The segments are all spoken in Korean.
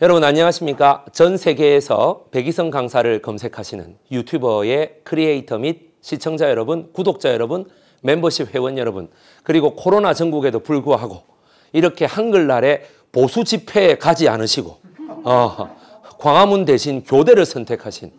여러분 안녕하십니까? 전 세계에서 백이성 강사를 검색하시는 유튜버의 크리에이터 및 시청자 여러분, 구독자 여러분, 멤버십 회원 여러분, 그리고 코로나 전국에도 불구하고 이렇게 한글날에 보수 집회에 가지 않으시고 어, 광화문 대신 교대를 선택하신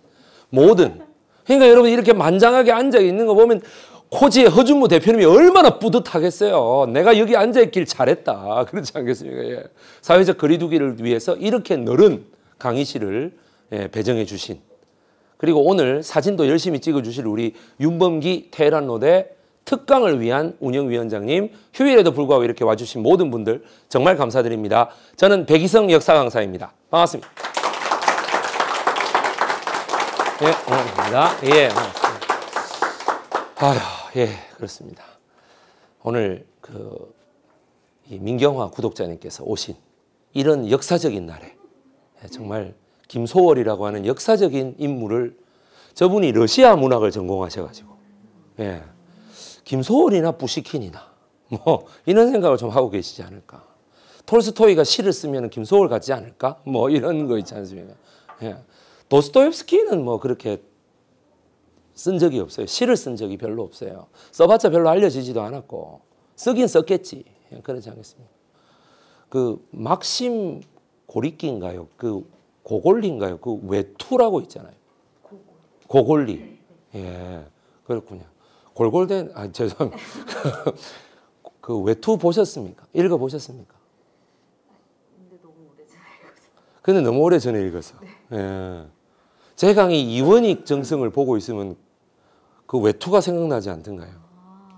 모든 그러니까 여러분 이렇게 만장하게 앉아 있는 거 보면 코지의 허준무 대표님이 얼마나 뿌듯하겠어요. 내가 여기 앉아있길 잘했다. 그렇지 않겠습니까? 예. 사회적 거리두기를 위해서 이렇게 너은 강의실을 예, 배정해 주신 그리고 오늘 사진도 열심히 찍어 주실 우리 윤범기 테헤란 로대 특강을 위한 운영위원장님 휴일에도 불구하고 이렇게 와주신 모든 분들 정말 감사드립니다. 저는 백이성 역사 강사입니다. 반갑습니다. 예, 반갑습니다. 예. 반갑습니다. 아휴. 예, 그렇습니다. 오늘 그 민경화 구독자님께서 오신 이런 역사적인 날에 예, 정말 김소월이라고 하는 역사적인 인물을 저분이 러시아 문학을 전공하셔가지고 예, 김소월이나 부시킨이나 뭐 이런 생각을 좀 하고 계시지 않을까. 톨스토이가 시를 쓰면 김소월 같지 않을까? 뭐 이런 거 있지 않습니까? 예. 도스토옙스키는 뭐 그렇게 쓴 적이 없어요. 시를 쓴 적이 별로 없어요. 써봤자 별로 알려지지도 않았고 쓰긴 썼겠지. 예, 그러지 않겠습니까? 그 막심 고리끼인가요? 그 고골리인가요? 그 외투라고 있잖아요. 고골리. 예, 그렇군요. 골골된 아 죄송합니다. 그 외투 보셨습니까? 읽어 보셨습니까? 근데 너무 오래 전에 읽어서. 네. 예. 제강이 이원익 정성을 보고 있으면 그 외투가 생각나지 않던가요? 아,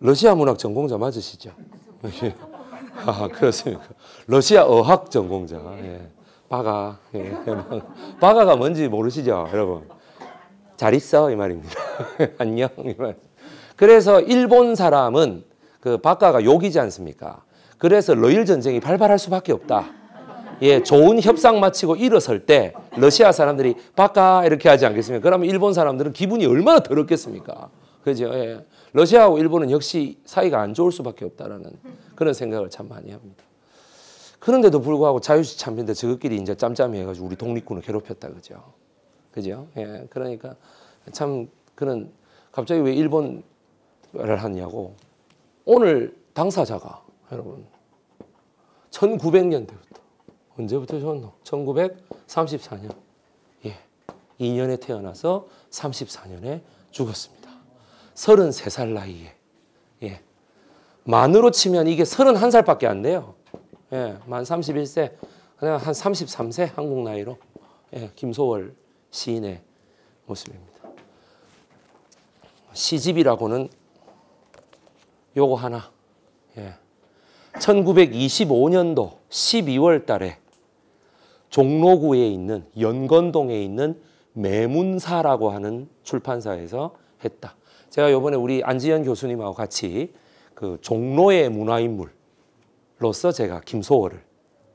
러시아 문학 전공자 맞으시죠? 아, 그렇습니까? 러시아 어학 전공자. 네. 예. 바가. 예. 바가가 뭔지 모르시죠, 여러분? 잘 있어, 이 말입니다. 안녕, 이 말. 그래서 일본 사람은 그 바가가 욕이지 않습니까? 그래서 러일 전쟁이 발발할 수밖에 없다. 예, 좋은 협상 마치고 일어설 때 러시아 사람들이 바까 이렇게 하지 않겠습니까? 그러면 일본 사람들은 기분이 얼마나 더럽겠습니까? 그죠? 예. 러시아하고 일본은 역시 사이가 안 좋을 수밖에 없다라는 그런 생각을 참 많이 합니다. 그런데도 불구하고 자유시 참패인 저것끼리 이제 짬짬이 해가지고 우리 독립군을 괴롭혔다 그죠? 그죠? 예, 그러니까 참 그런 갑자기 왜 일본을 하냐고 오늘 당사자가 여러분 1900년대 언제부터 좋노? 1934년. 예. 2년에 태어나서 34년에 죽었습니다. 33살 나이에. 예. 만으로 치면 이게 31살밖에 안 돼요. 예. 만 31세. 그냥 한 33세 한국 나이로. 예. 김소월 시인의 모습입니다. 시집이라고는 요거 하나. 예. 1925년도 12월 달에 종로구에 있는 연건동에 있는 매문사라고 하는 출판사에서 했다. 제가 요번에 우리 안지현 교수님하고 같이 그 종로의 문화인물로서 제가 김소월을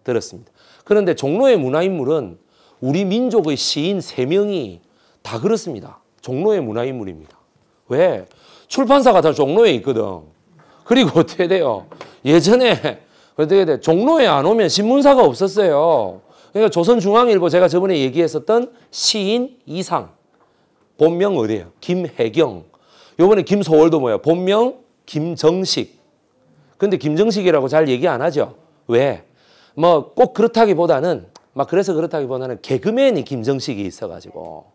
들었습니다. 그런데 종로의 문화인물은 우리 민족의 시인 세명이다 그렇습니다. 종로의 문화인물입니다. 왜? 출판사가 다 종로에 있거든. 그리고 어떻게 돼요? 예전에 어떻게 돼? 종로에 안 오면 신문사가 없었어요. 그러니까 조선중앙일보 제가 저번에 얘기했었던 시인 이상 본명 어디예요? 김혜경 요번에 김소월도 뭐예 본명 김정식 근데 김정식이라고 잘 얘기 안 하죠 왜? 뭐 꼭 그렇다기보다는 막 그래서 그렇다기보다는 개그맨이 김정식이 있어가지고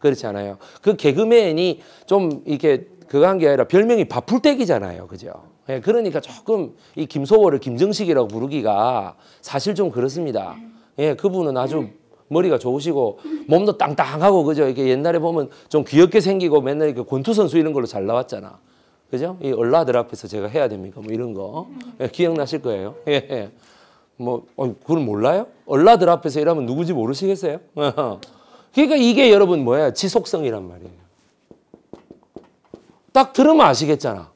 그렇지 않아요? 그 개그맨이 좀 이렇게 그거 한 게 아니라 별명이 바풀떼기잖아요 그죠? 예, 그러니까 조금 이 김소월을 김정식이라고 부르기가 사실 좀 그렇습니다. 예, 그분은 아주 머리가 좋으시고 몸도 땅땅하고 그죠? 이렇게 옛날에 보면 좀 귀엽게 생기고 맨날 이렇게 권투 선수 이런 걸로 잘 나왔잖아. 그죠? 이 얼라들 앞에서 제가 해야 됩니까? 뭐 이런 거 예, 기억나실 거예요. 예, 예. 뭐 어, 그걸 몰라요? 얼라들 앞에서 일하면 누구지 모르시겠어요? 그러니까 이게 여러분 뭐야? 지속성이란 말이에요. 딱 들으면 아시겠잖아.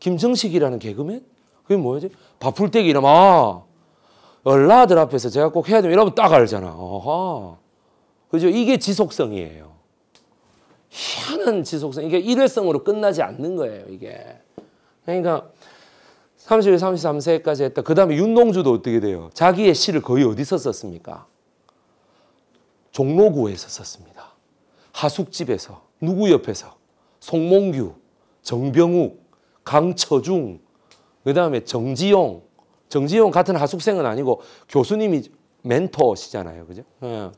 김정식이라는 개그맨? 그게 뭐지? 바풀떼기 이러면 아, 얼라들 앞에서 제가 꼭 해야 되면 여러분 딱 알잖아. 어허. 그죠? 이게 지속성이에요. 희한한 지속성. 이게 일회성으로 끝나지 않는 거예요, 이게. 그러니까 30일, 33세까지 했다. 그 다음에 윤동주도 어떻게 돼요? 자기의 시를 거의 어디서 썼습니까? 종로구에서 썼습니다. 하숙집에서, 누구 옆에서? 송몽규, 정병욱, 강처중, 그 다음에 정지용, 정지용 같은 하숙생은 아니고 교수님이 멘토시잖아요. 그죠? 예.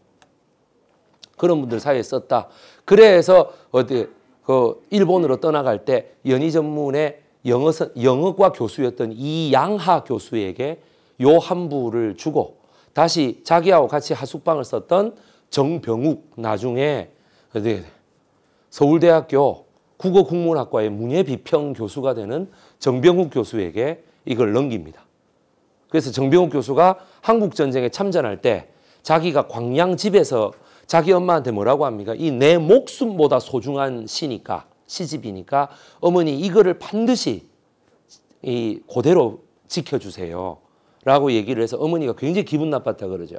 그런 분들 사이에 썼다. 그래서 어디 그 일본으로 떠나갈 때 연희 전문의 영어, 영어과 교수였던 이양하 교수에게 요한 부를 주고 다시 자기하고 같이 하숙방을 썼던 정병욱 나중에 어디 서울대학교 국어국문학과의 문예비평 교수가 되는 정병욱 교수에게 이걸 넘깁니다. 그래서 정병욱 교수가 한국 전쟁에 참전할 때 자기가 광양 집에서 자기 엄마한테 뭐라고 합니까? 이 내 목숨보다 소중한 시니까 시집이니까 어머니 이거를 반드시 이 그대로 지켜주세요. 라고 얘기를 해서 어머니가 굉장히 기분 나빴다 그러죠.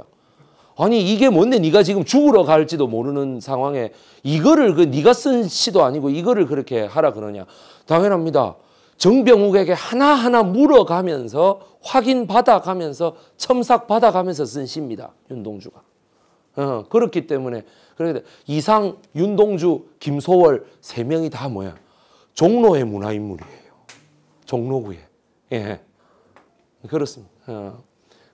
아니 이게 뭔데 네가 지금 죽으러 갈지도 모르는 상황에 이거를 그 네가 쓴 시도 아니고 이거를 그렇게 하라 그러냐. 당연합니다. 정병욱에게 하나하나 물어가면서 확인 받아가면서 첨삭 받아가면서 쓴 시입니다. 윤동주가. 어, 그렇기 때문에 그런 이상 윤동주 김소월 세 명이 다 뭐야 종로의 문화 인물이에요. 종로구에 예 그렇습니다. 어.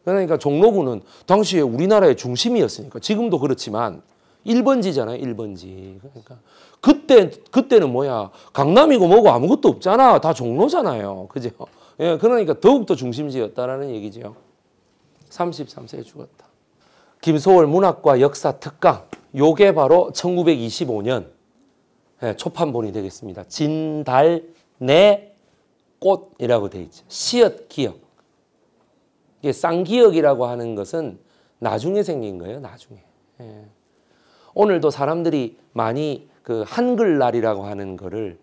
그러니까 종로구는 당시에 우리나라의 중심이었으니까 지금도 그렇지만 1번지잖아요. 1번지. 그러니까 그때 그때는 뭐야 강남이고 뭐고 아무것도 없잖아. 다 종로잖아요. 그죠? 예, 그러니까 더욱더 중심지였다라는 얘기지 33세에 죽었다. 김소월 문학과 역사 특강. 요게 바로 1925년 예, 초판본이 되겠습니다. 진달내 꽃이라고 돼 있죠. 시옷 기억. 이게 쌍기역이라고 하는 것은 나중에 생긴 거예요. 나중에. 예. 오늘도 사람들이 많이 그 한글날이라고 하는 거를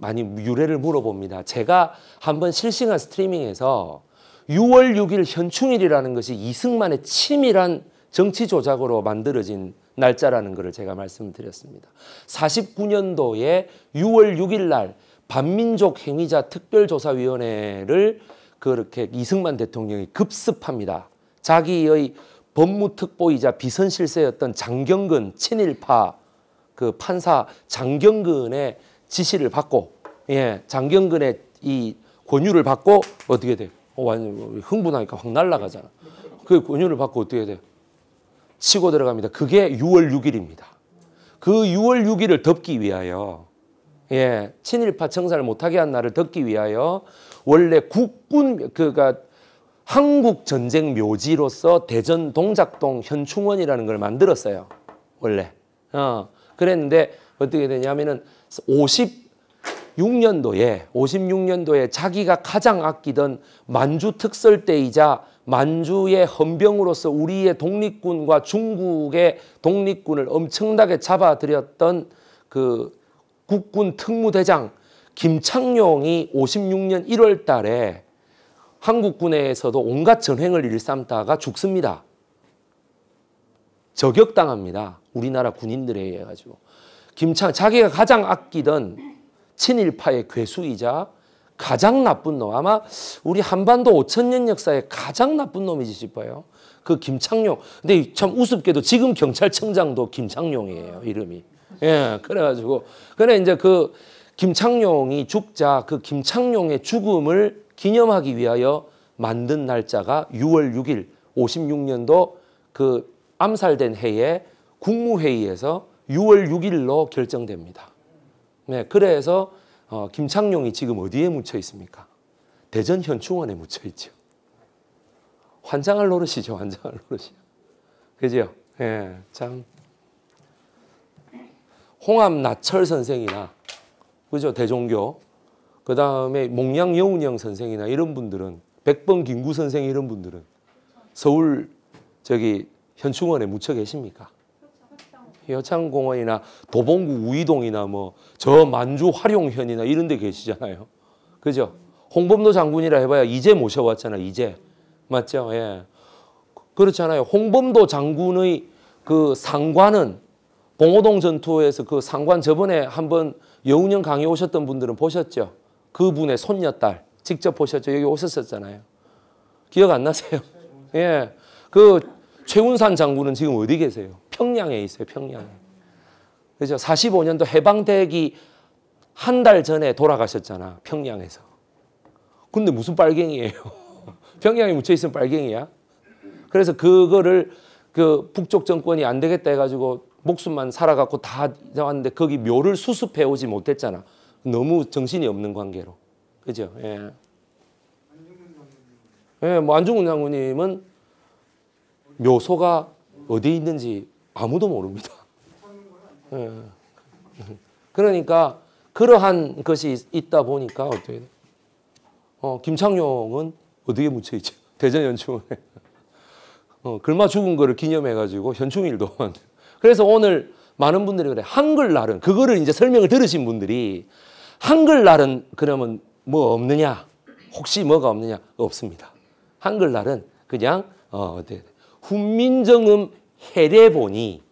많이 유래를 물어봅니다. 제가 한번 실시간 스트리밍에서 6월 6일 현충일이라는 것이 이승만의 치밀한 정치 조작으로 만들어진 날짜라는 것을 제가 말씀드렸습니다. 49년도에 6월 6일 날 반민족 행위자 특별조사위원회를 그렇게 이승만 대통령이 급습합니다. 자기의 법무특보이자 비선실세였던 장경근 친일파 그 판사 장경근의 지시를 받고 예, 장경근의 이 권유를 받고 어떻게 돼요? 어, 완전 흥분하니까 확 날아가잖아. 그 권유를 받고 어떻게 돼요? 치고 들어갑니다. 그게 6월 6일입니다. 그 6월 6일을 덮기 위하여 예, 친일파 청산을 못하게 한 날을 덮기 위하여 원래 국군 그가 한국 전쟁 묘지로서 대전 동작동 현충원이라는 걸 만들었어요. 원래. 어, 그랬는데 어떻게 되냐면은 56년도에 56년도에 자기가 가장 아끼던 만주 특설 때이자 만주의 헌병으로서 우리의 독립군과 중국의 독립군을 엄청나게 잡아들였던 그 국군 특무대장 김창룡이 56년 1월 달에 한국군에서도 온갖 전횡을 일삼다가 죽습니다. 저격당합니다. 우리나라 군인들에 의해 가지고. 김창 자기가 가장 아끼던 친일파의 괴수이자 가장 나쁜 놈 아마 우리 한반도 5천년 역사에 가장 나쁜 놈이지 싶어요. 그 김창룡. 근데 참 우습게도 지금 경찰청장도 김창룡이에요 이름이. 예 그래가지고 그래 이제 그 김창룡이 죽자 그 김창룡의 죽음을 기념하기 위하여 만든 날짜가 6월 6일 56년도 그 암살된 해에 국무회의에서 6월 6일로 결정됩니다. 네, 그래서 어, 김창룡이 지금 어디에 묻혀 있습니까? 대전 현충원에 묻혀 있죠. 환장할 노릇이죠, 환장할 노릇이. 그죠? 예, 참. 홍암 나철 선생이나, 그죠? 대종교. 그 다음에 몽양 여운영 선생이나 이런 분들은, 백번 김구 선생 이런 분들은 서울 저기 현충원에 묻혀 계십니까? 여창공원이나 도봉구 우이동이나 뭐 저 만주 활용현이나 이런 데 계시잖아요. 그죠? 홍범도 장군이라 해봐야 이제 모셔왔잖아, 이제. 맞죠? 예. 그, 그렇잖아요. 홍범도 장군의 그 상관은 봉오동 전투에서 그 상관 저번에 한번 여운형 강의 오셨던 분들은 보셨죠? 그분의 손녀딸 직접 보셨죠? 여기 오셨었잖아요. 기억 안 나세요? 예. 그 최운산 장군은 지금 어디 계세요? 평양에 있어요. 평양에. 그죠? 45년도 해방되기 한 달 전에 돌아가셨잖아. 평양에서. 근데 무슨 빨갱이에요? 평양에 묻혀 있으면 빨갱이야. 그래서 그거를 그 북쪽 정권이 안 되겠다 해가지고 목숨만 살아갖고 다 왔는데 거기 묘를 수습해 오지 못했잖아. 너무 정신이 없는 관계로. 그죠? 예. 예, 뭐 안중근 장군님은 묘소가 어디 있는지 아무도 모릅니다. 예. 그러니까 그러한 것이 있다 보니까 어떻게 어, 김창룡은 어디에 묻혀 있죠? 대전 연충에 어, 글마 죽은 거를 기념해 가지고 현충일도 그래서 오늘 많은 분들이 그래 한글날은 그거를 이제 설명을 들으신 분들이 한글날은 그러면 뭐 없느냐? 혹시 뭐가 없느냐? 없습니다. 한글날은 그냥 어, 훈민정음 해례본이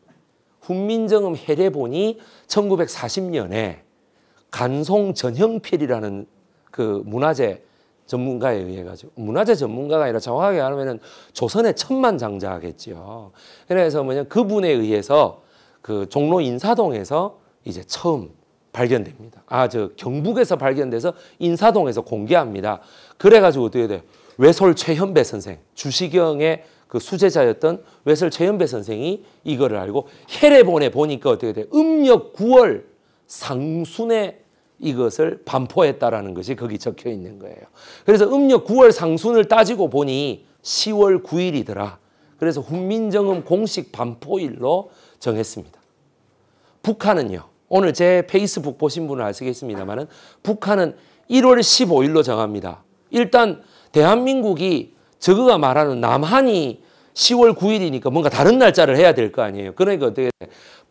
훈민정음 해례본이 1940년에 간송 전형필이라는 그 문화재 전문가에 의해 가지고 문화재 전문가가 아니라 정확하게 말하면은 조선의 천만 장자겠지요. 그래서 뭐냐 그분에 의해서 그 종로 인사동에서 이제 처음 발견됩니다. 아저 경북에서 발견돼서 인사동에서 공개합니다. 그래가지고 어떻게 돼? 외솔 최현배 선생 주시경의 그 수제자였던 웨슬 최연배 선생이 이거를 알고 헤레본에 보니까 어떻게 돼? 음력 9월 상순에 이것을 반포했다라는 것이 거기 적혀 있는 거예요. 그래서 음력 9월 상순을 따지고 보니 10월 9일이더라. 그래서 훈민정음 공식 반포일로 정했습니다. 북한은요. 오늘 제 페이스북 보신 분은 아시겠습니다만 북한은 1월 15일로 정합니다. 일단 대한민국이 저거가 말하는 남한이 10월 9일이니까 뭔가 다른 날짜를 해야 될 거 아니에요. 그러니까 어떻게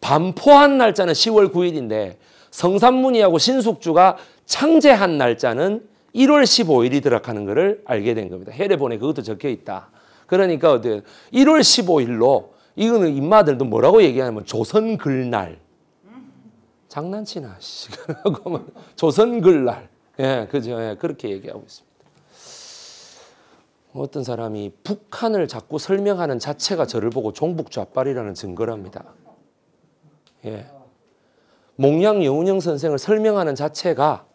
반포한 날짜는 10월 9일인데 성산문이하고 신숙주가 창제한 날짜는 1월 15일이 들어가는 것을 알게 된 겁니다. 해례본에 그것도 적혀 있다. 그러니까 어떻게 1월 15일로 이거는 인마들도 뭐라고 얘기하냐면 조선 글날. 장난치나 씨. 뭐 조선 글날. 예, 그죠. 예, 그렇게 얘기하고 있습니다. 어떤 사람이 북한을 자꾸 설명하는 자체가 저를 보고 종북 좌빨이라는 증거랍니다. 예. 몽양 여운형 선생을 설명하는 자체가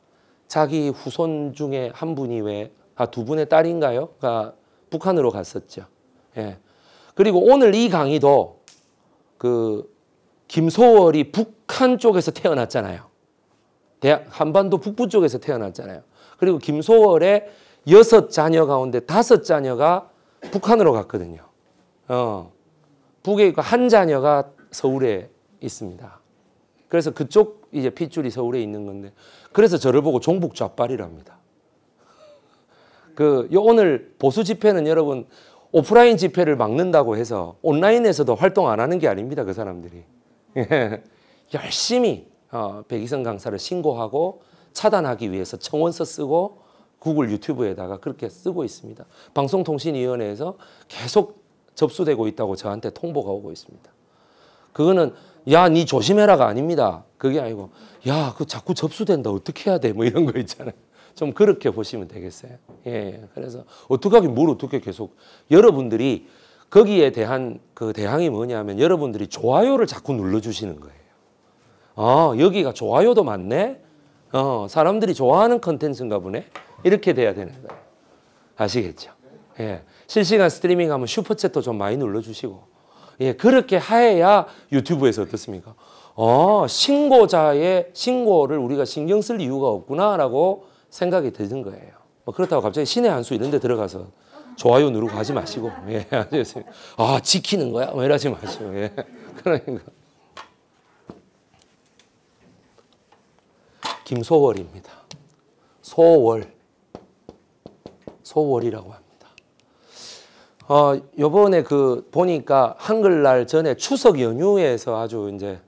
자기 후손 중에 한 분이 왜, 아, 두 분의 딸인가요? 가 북한으로 갔었죠. 예. 그리고 오늘 이 강의도 그 김소월이 북한 쪽에서 태어났잖아요. 대 한반도 북부 쪽에서 태어났잖아요. 그리고 김소월의 여섯 자녀 가운데 다섯 자녀가 북한으로 갔거든요. 어, 북에 있고 한 자녀가 서울에 있습니다. 그래서 그쪽 이제 핏줄이 서울에 있는 건데 그래서 저를 보고 종북 좌빨이랍니다. 그 오늘 보수 집회는 여러분 오프라인 집회를 막는다고 해서 온라인에서도 활동 안 하는 게 아닙니다. 그 사람들이 열심히 어, 백이성 강사를 신고하고 차단하기 위해서 청원서 쓰고 구글 유튜브에다가 그렇게 쓰고 있습니다. 방송통신위원회에서 계속 접수되고 있다고 저한테 통보가 오고 있습니다. 그거는 야, 니 조심해라가 아닙니다. 그게 아니고 야, 그 자꾸 접수된다. 어떻게 해야 돼? 뭐 이런 거 있잖아요. 좀 그렇게 보시면 되겠어요. 예. 예. 그래서 어떻게 하긴 뭘 어떻게 계속 여러분들이 거기에 대한 그 대항이 뭐냐면 여러분들이 좋아요를 자꾸 눌러 주시는 거예요. 아, 여기가 좋아요도 많네. 어, 사람들이 좋아하는 컨텐츠인가 보네. 이렇게 돼야 되는 거예요. 아시겠죠? 예. 실시간 스트리밍 하면 슈퍼챗도 좀 많이 눌러주시고. 예, 그렇게 해야 유튜브에서 어떻습니까? 어, 신고자의 신고를 우리가 신경 쓸 이유가 없구나라고 생각이 드는 거예요. 뭐 그렇다고 갑자기 신의 한 수 이런 데 들어가서 좋아요 누르고 하지 마시고. 예, 아, 지키는 거야? 뭐 이러지 마시고. 예. 그러니까. 김소월입니다. 소월. 소월이라고 합니다. 어, 요번에 그 보니까 한글날 전에 추석 연휴에서 아주 이제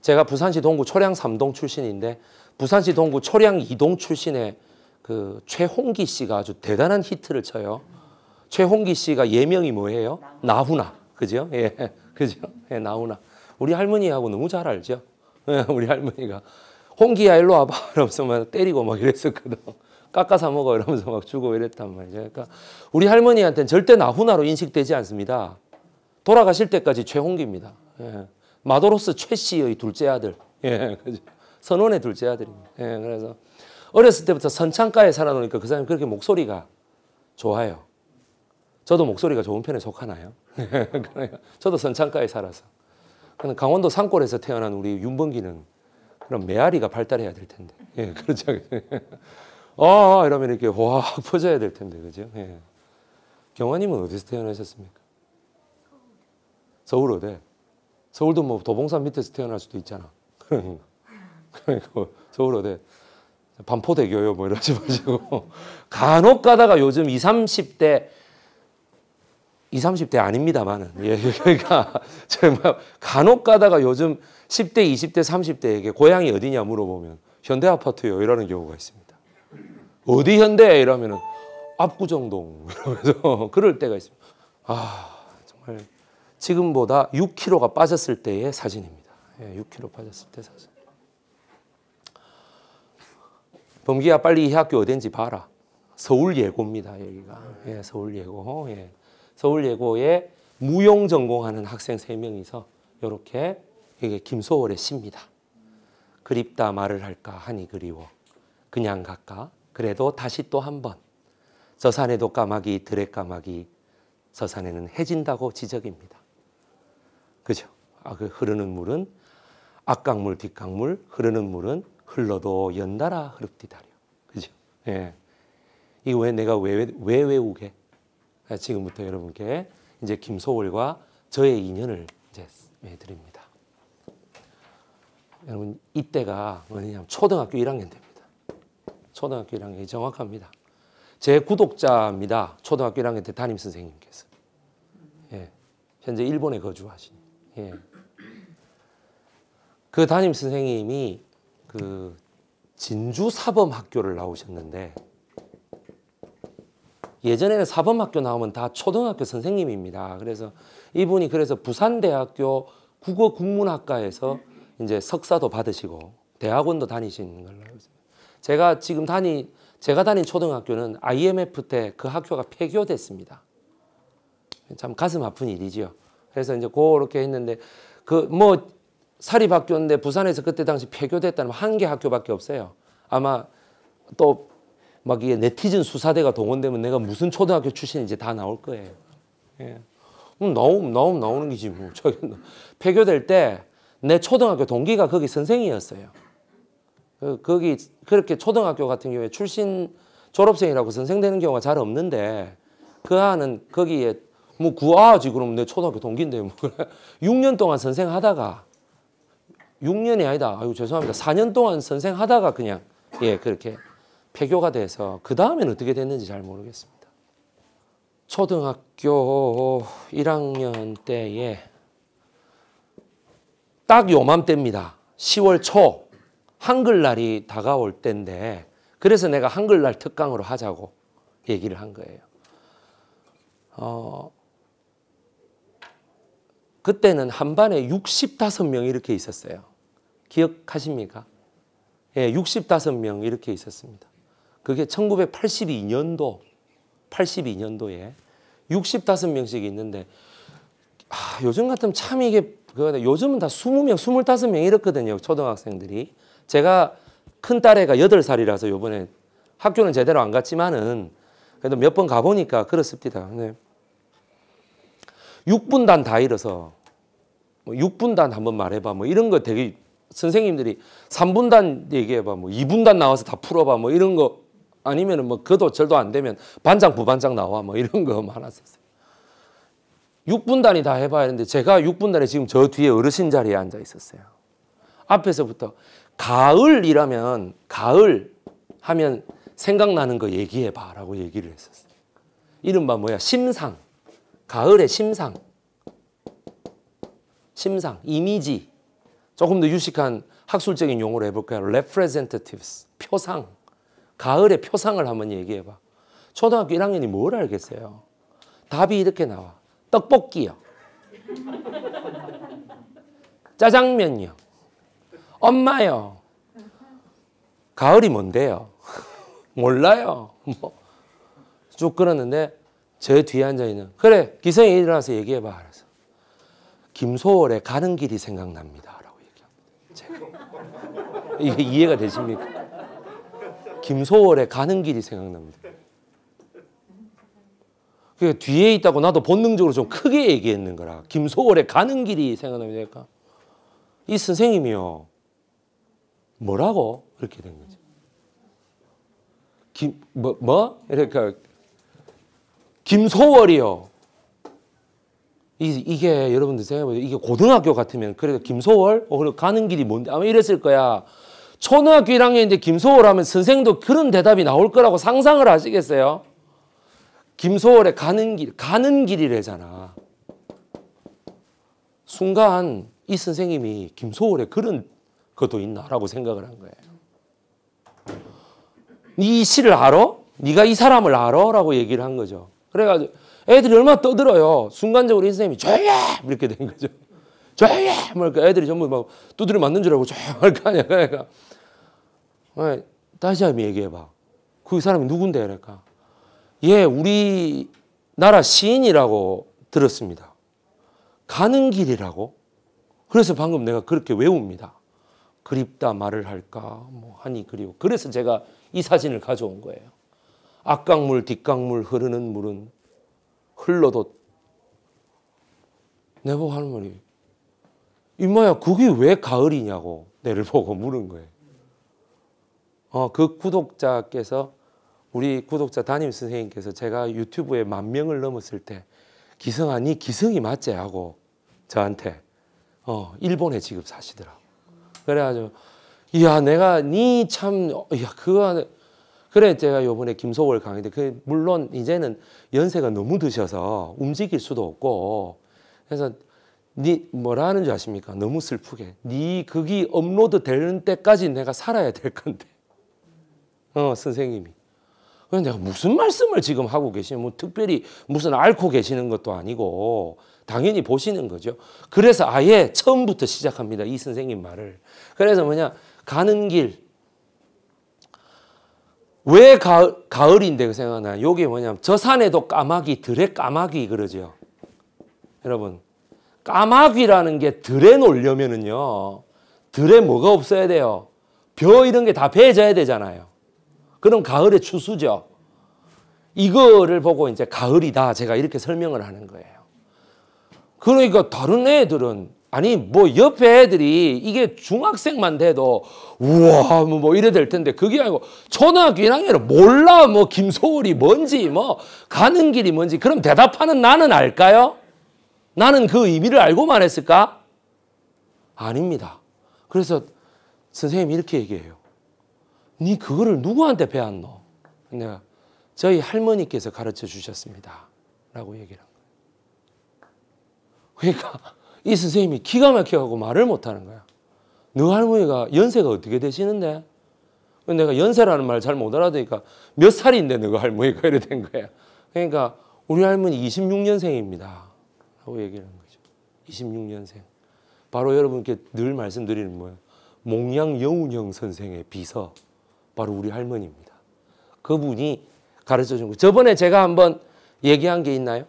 제가 부산시 동구 초량 3동 출신인데 부산시 동구 초량 2동 출신의 그 최홍기 씨가 아주 대단한 히트를 쳐요. 최홍기 씨가 예명이 뭐예요? 나훈아. 그죠? 예. 그죠? 예, 나훈아. 우리 할머니하고 너무 잘 알죠? 예, 우리 할머니가 홍기야 일로 와봐 이러면서 막 때리고 막 이랬었거든. 깎아서 먹어 이러면서 막 주고 이랬단 말이죠. 그러니까 우리 할머니한테는 절대 나훈아로 인식되지 않습니다. 돌아가실 때까지 최홍기입니다. 예. 마도로스 최 씨의 둘째 아들. 예, 그죠. 선원의 둘째 아들입니다. 예, 그래서 어렸을 때부터 선창가에 살아놓으니까 그 사람이 그렇게 목소리가 좋아요. 저도 목소리가 좋은 편에 속하나요? 저도 선창가에 살아서. 강원도 산골에서 태어난 우리 윤범기는 그럼 메아리가 발달해야 될 텐데. 예, 그렇죠. 아, 이러면 이렇게 와, 퍼져야 될 텐데. 그죠? 예. 경화님은 어디서 태어나셨습니까? 서울 어대 서울도 뭐 도봉산 밑에서 태어날 수도 있잖아. 그러니까 서울 어대 반포대교요 뭐 이러지 마시고 간혹 가다가 요즘 20, 30대 20, 30대 아닙니다만은 예, 그러니까 제가 간혹 가다가 요즘 10대, 20대, 30대에게 고향이 어디냐 물어보면 현대 아파트요 이러는 경우가 있습니다. 어디 현대 이러면 압구정동 이러면서 그럴 때가 있습니다. 아 정말 지금보다 6kg가 빠졌을 때의 사진입니다. 예, 6kg 빠졌을 때 사진. 범기야 빨리 이 학교 어딘지 봐라. 서울 예고입니다 여기가. 예, 서울 예고. 예. 서울 예고에 무용 전공하는 학생 3명이서 이렇게 이게 김소월의 시입니다. 그립다 말을 할까 하니 그리워 그냥 갈까 그래도 다시 또 한번 서산에도 까마귀 들에 까마귀 서산에는 해진다고 지적입니다. 그죠? 아, 그 흐르는 물은 앞강물 뒷강물 흐르는 물은 흘러도 연달아 흐릅디다려. 그죠? 예. 이거 왜 내가 왜, 왜 외우게? 아, 지금부터 여러분께 이제 김소월과 저의 인연을 이제 예, 드립니다. 여러분 이때가 뭐냐면 초등학교 1학년 됩니다. 초등학교 1학년이 정확합니다. 제 구독자입니다. 초등학교 1학년 때 담임 선생님께서 예, 현재 일본에 거주하신 예. 그 담임 선생님이 그 진주 사범학교를 나오셨는데 예전에는 사범학교 나오면 다 초등학교 선생님입니다. 그래서 이분이 그래서 부산대학교 국어국문학과에서 이제 석사도 받으시고 대학원도 다니신 걸로 알고 있습니다. 제가 지금 다니 제가 다닌 초등학교는 IMF 때 그 학교가 폐교됐습니다. 참 가슴 아픈 일이지요. 그래서 이제 그렇게 했는데 그뭐 사립학교인데 부산에서 그때 당시 폐교됐다는 한 개 학교밖에 없어요. 아마 또 막 이게 네티즌 수사대가 동원되면 내가 무슨 초등학교 출신인지 다 나올 거예요. 예. 너무 너무 나오는 게지 뭐. 저기 뭐 폐교될 때내 초등학교 동기가 거기 선생이었어요. 그, 거기 그렇게 초등학교 같은 경우에 출신 졸업생이라고 선생 되는 경우가 잘 없는데 그 아는 거기에 뭐 구아지 그럼 내 초등학교 동기인데 뭐 6년 동안 선생 하다가 6년이 아니다. 아유 죄송합니다. 4년 동안 선생 하다가 그냥 예 그렇게 폐교가 돼서 그 다음엔 어떻게 됐는지 잘 모르겠습니다. 초등학교 1학년 때에 딱 요맘때입니다. 10월 초 한글날이 다가올 때인데 그래서 내가 한글날 특강으로 하자고 얘기를 한 거예요. 어, 그때는 한반에 65명 이렇게 있었어요. 기억하십니까? 예, 65명 이렇게 있었습니다. 그게 1982년도, 82년도에 65명씩 있는데, 아, 요즘 같으면 참 이게 그 요즘은 다 20명, 25명 이렇거든요. 초등학생들이. 제가 큰 딸애가 8살이라서 요번에 학교는 제대로 안 갔지만은 그래도 몇 번 가보니까 그렇습니다. 네. 6분단 다 잃어서 뭐 6분단 한번 말해봐 뭐 이런 거 되게 선생님들이 3분단 얘기해봐 뭐 2분단 나와서 다 풀어봐 뭐 이런 거 아니면은 뭐 그도 절도 안 되면 반장 부반장 나와 뭐 이런 거 많았었어요. 6분단이 다 해봐야 하는데 제가 6분단에 지금 저 뒤에 어르신 자리에 앉아 있었어요. 앞에서부터 가을이라면 가을 하면 생각나는 거 얘기해봐 라고 얘기를 했었어요. 이른바 뭐야 심상 가을의 심상 심상 이미지 조금 더 유식한 학술적인 용어로 해볼까요? representatives 표상 가을의 표상을 한번 얘기해봐. 초등학교 1학년이 뭘 알겠어요? 답이 이렇게 나와. 떡볶이요. 짜장면요. 엄마요. 가을이 뭔데요? 몰라요. 뭐. 쭉 그러는데 제 뒤에 앉아있는 그래 기생이 일어나서 얘기해봐. 그래서 김소월의 가는 길이 생각납니다. 라고 얘기합니다. 제가. 이게 이해가 되십니까? 김소월의 가는 길이 생각납니다. 그 뒤에 있다고 나도 본능적으로 좀 크게 얘기했는 거라. 김소월의 가는 길이 생각나니까 이 선생님이요. 뭐라고? 그렇게 된 거죠. 김, 뭐, 뭐? 그러니 김소월이요. 이, 게 여러분들 생각해보세요. 이게 고등학교 같으면, 그래도 김소월? 어, 그리고 가는 길이 뭔데? 아마 이랬을 거야. 초등학교 1학년인데 김소월 하면 선생도 그런 대답이 나올 거라고 상상을 하시겠어요? 김소월의 가는 길, 가는 길이래잖아. 순간 이 선생님이 김소월의 그런 것도 있나라고 생각을 한 거예요. 네 시를 알아? 네가 이 사람을 알아? 라고 얘기를 한 거죠. 그래가지고 애들이 얼마나 떠들어요. 순간적으로 이 선생님이 조용 뭐 이렇게 된 거죠. 조용 그러니까 뭐 애들이 전부 막 두드려 맞는 줄 알고 조용할 거 아니야. 그러니까 다시 한 번 얘기해봐. 그 사람이 누군데? 그러니까 예, 우리나라 시인이라고 들었습니다. 가는 길이라고. 그래서 방금 내가 그렇게 외웁니다. 그립다 말을 할까 뭐 하니 그리워. 그래서 제가 이 사진을 가져온 거예요. 앞강물 뒷강물 흐르는 물은 흘러도 내보고 하는 이마야 그게 왜 가을이냐고 내를 보고 물은 거예요. 어, 그 구독자께서 우리 구독자 담임 선생님께서 제가 유튜브에 만 명을 넘었을 때 기성아니 기성이 맞지 하고 저한테 어 일본에 지금 사시더라. 그래가지고 이야 내가 니참야 그거 그래 제가 요번에 김소월 강의 때그 물론 이제는 연세가 너무 드셔서 움직일 수도 없고 그래서 니 뭐라 하는 줄 아십니까? 너무 슬프게 니 그게 업로드 되는 때까지 내가 살아야 될 건데 어 선생님이 그래서 내가 무슨 말씀을 지금 하고 계시면 뭐 특별히 무슨 앓고 계시는 것도 아니고 당연히 보시는 거죠. 그래서 아예 처음부터 시작합니다. 이 선생님 말을. 그래서 뭐냐 가는 길. 왜 가을, 가을인데 그 생각나요? 이게 뭐냐면 저 산에도 까마귀, 들의 까마귀 그러죠. 여러분 까마귀라는 게 들에 놀려면은요. 들에 뭐가 없어야 돼요? 벼 이런 게 다베져야 되잖아요. 그럼 가을의 추수죠. 이거를 보고 이제 가을이다 제가 이렇게 설명을 하는 거예요. 그러니까 다른 애들은 아니 뭐 옆에 애들이 이게 중학생만 돼도 우와 뭐, 뭐 이래 될 텐데 그게 아니고 초등학교 1학년은 몰라 뭐 김소월이 뭔지 뭐 가는 길이 뭔지 그럼 대답하는 나는 알까요? 나는 그 의미를 알고 말했을까? 아닙니다. 그래서 선생님 이렇게 얘기해요. 네 그거를 누구한테 배웠노? 내가 그러니까 저희 할머니께서 가르쳐 주셨습니다. 라고 얘기를 한거예 그러니까 이 선생님이 기가 막혀하고 말을 못하는 거야. 너 할머니가 연세가 어떻게 되시는데? 내가 연세라는 말잘못 알아듣니까 몇 살인데 너 할머니가 이래 된 거야. 그러니까 우리 할머니 26년생입니다. 라고 얘기를 한 거죠. 26년생. 바로 여러분께 늘 말씀드리는 뭐예요? 몽양 여운형 선생의 비서. 바로 우리 할머니입니다. 그분이 가르쳐 준 거. 저번에 제가 한번 얘기한 게 있나요?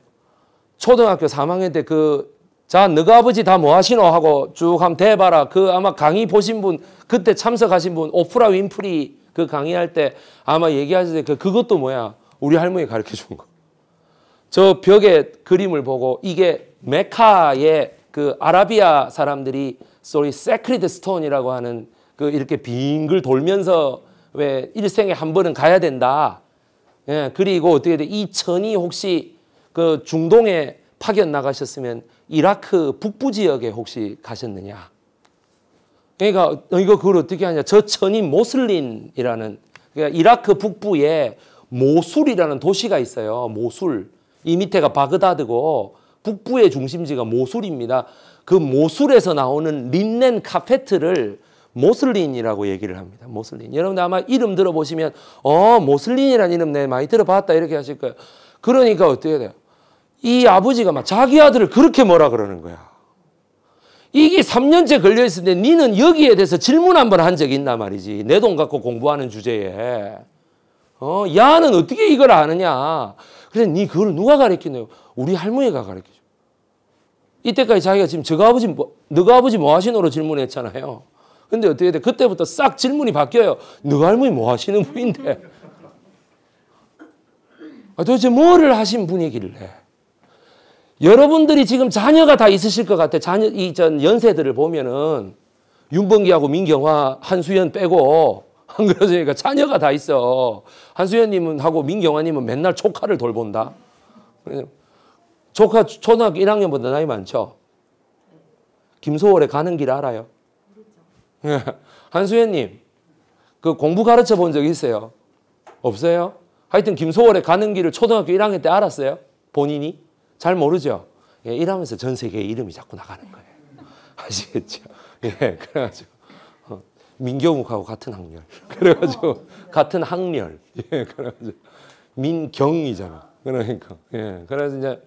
초등학교 3학년 때 그, 자, 너가 아버지 다 뭐 하시노? 하고 쭉 한번 대봐라. 그 아마 강의 보신 분, 그때 참석하신 분, 오프라 윈프리 그 강의할 때 아마 얘기하실 때 그것도 뭐야? 우리 할머니 가르쳐 준 거. 저 벽에 그림을 보고 이게 메카의 그 아라비아 사람들이 소위 세크리드 스톤이라고 하는 그 이렇게 빙글 돌면서 왜 일생에 한 번은 가야 된다. 예, 그리고 어떻게 돼? 이 천이 혹시 그 중동에 파견 나가셨으면 이라크 북부 지역에 혹시 가셨느냐? 그러니까 이거 그걸 어떻게 하냐? 저 천이 모슬린이라는 그러니까 이라크 북부에 모술이라는 도시가 있어요. 모술. 이 밑에가 바그다드고 북부의 중심지가 모술입니다. 그 모술에서 나오는 린넨 카페트를 모슬린이라고 얘기를 합니다. 모슬린. 여러분 아마 이름 들어보시면 어 모슬린이라는 이름 내 많이 들어봤다 이렇게 하실 거예요. 그러니까 어떻게 돼요? 이 아버지가 막 자기 아들을 그렇게 뭐라 그러는 거야. 이게 3년째 걸려 있는데 니는 여기에 대해서 질문 한번한적 있나 말이지. 내 돈 갖고 공부하는 주제에. 어, 야는 어떻게 이걸 아느냐. 그래서 니 그걸 누가 가르치노요? 우리 할머니가 가르치죠. 이때까지 자기가 지금 저가 아버지 뭐, 너가 아버지 뭐 하시노로 질문했잖아요. 근데 어떻게 돼? 그때부터 싹 질문이 바뀌어요. 너가 할머니 뭐 하시는 분인데? 아, 도대체 뭐를 하신 분이길래? 여러분들이 지금 자녀가 다 있으실 것 같아. 자녀, 이 전 연세들을 보면은 윤범기하고 민경화, 한수연 빼고 안 그러니까 자녀가 다 있어. 한수연님은 하고 민경화님은 맨날 조카를 돌본다. 조카 초등학교 1학년보다 나이 많죠. 김소월에 가는 길 알아요? 한수연님, 그 공부 가르쳐 본 적 있어요? 없어요? 하여튼 김소월에 가는 길을 초등학교 1학년 때 알았어요? 본인이? 잘 모르죠? 예, 이러면서 전 세계의 이름이 자꾸 나가는 거예요. 아시겠죠? 예, 그래가지고. 어, 민경욱하고 같은 학년. 그래가지고, 같은 학렬. 예, 그래가지고. 민경이잖아. 그러니까. 예, 그래서 이제,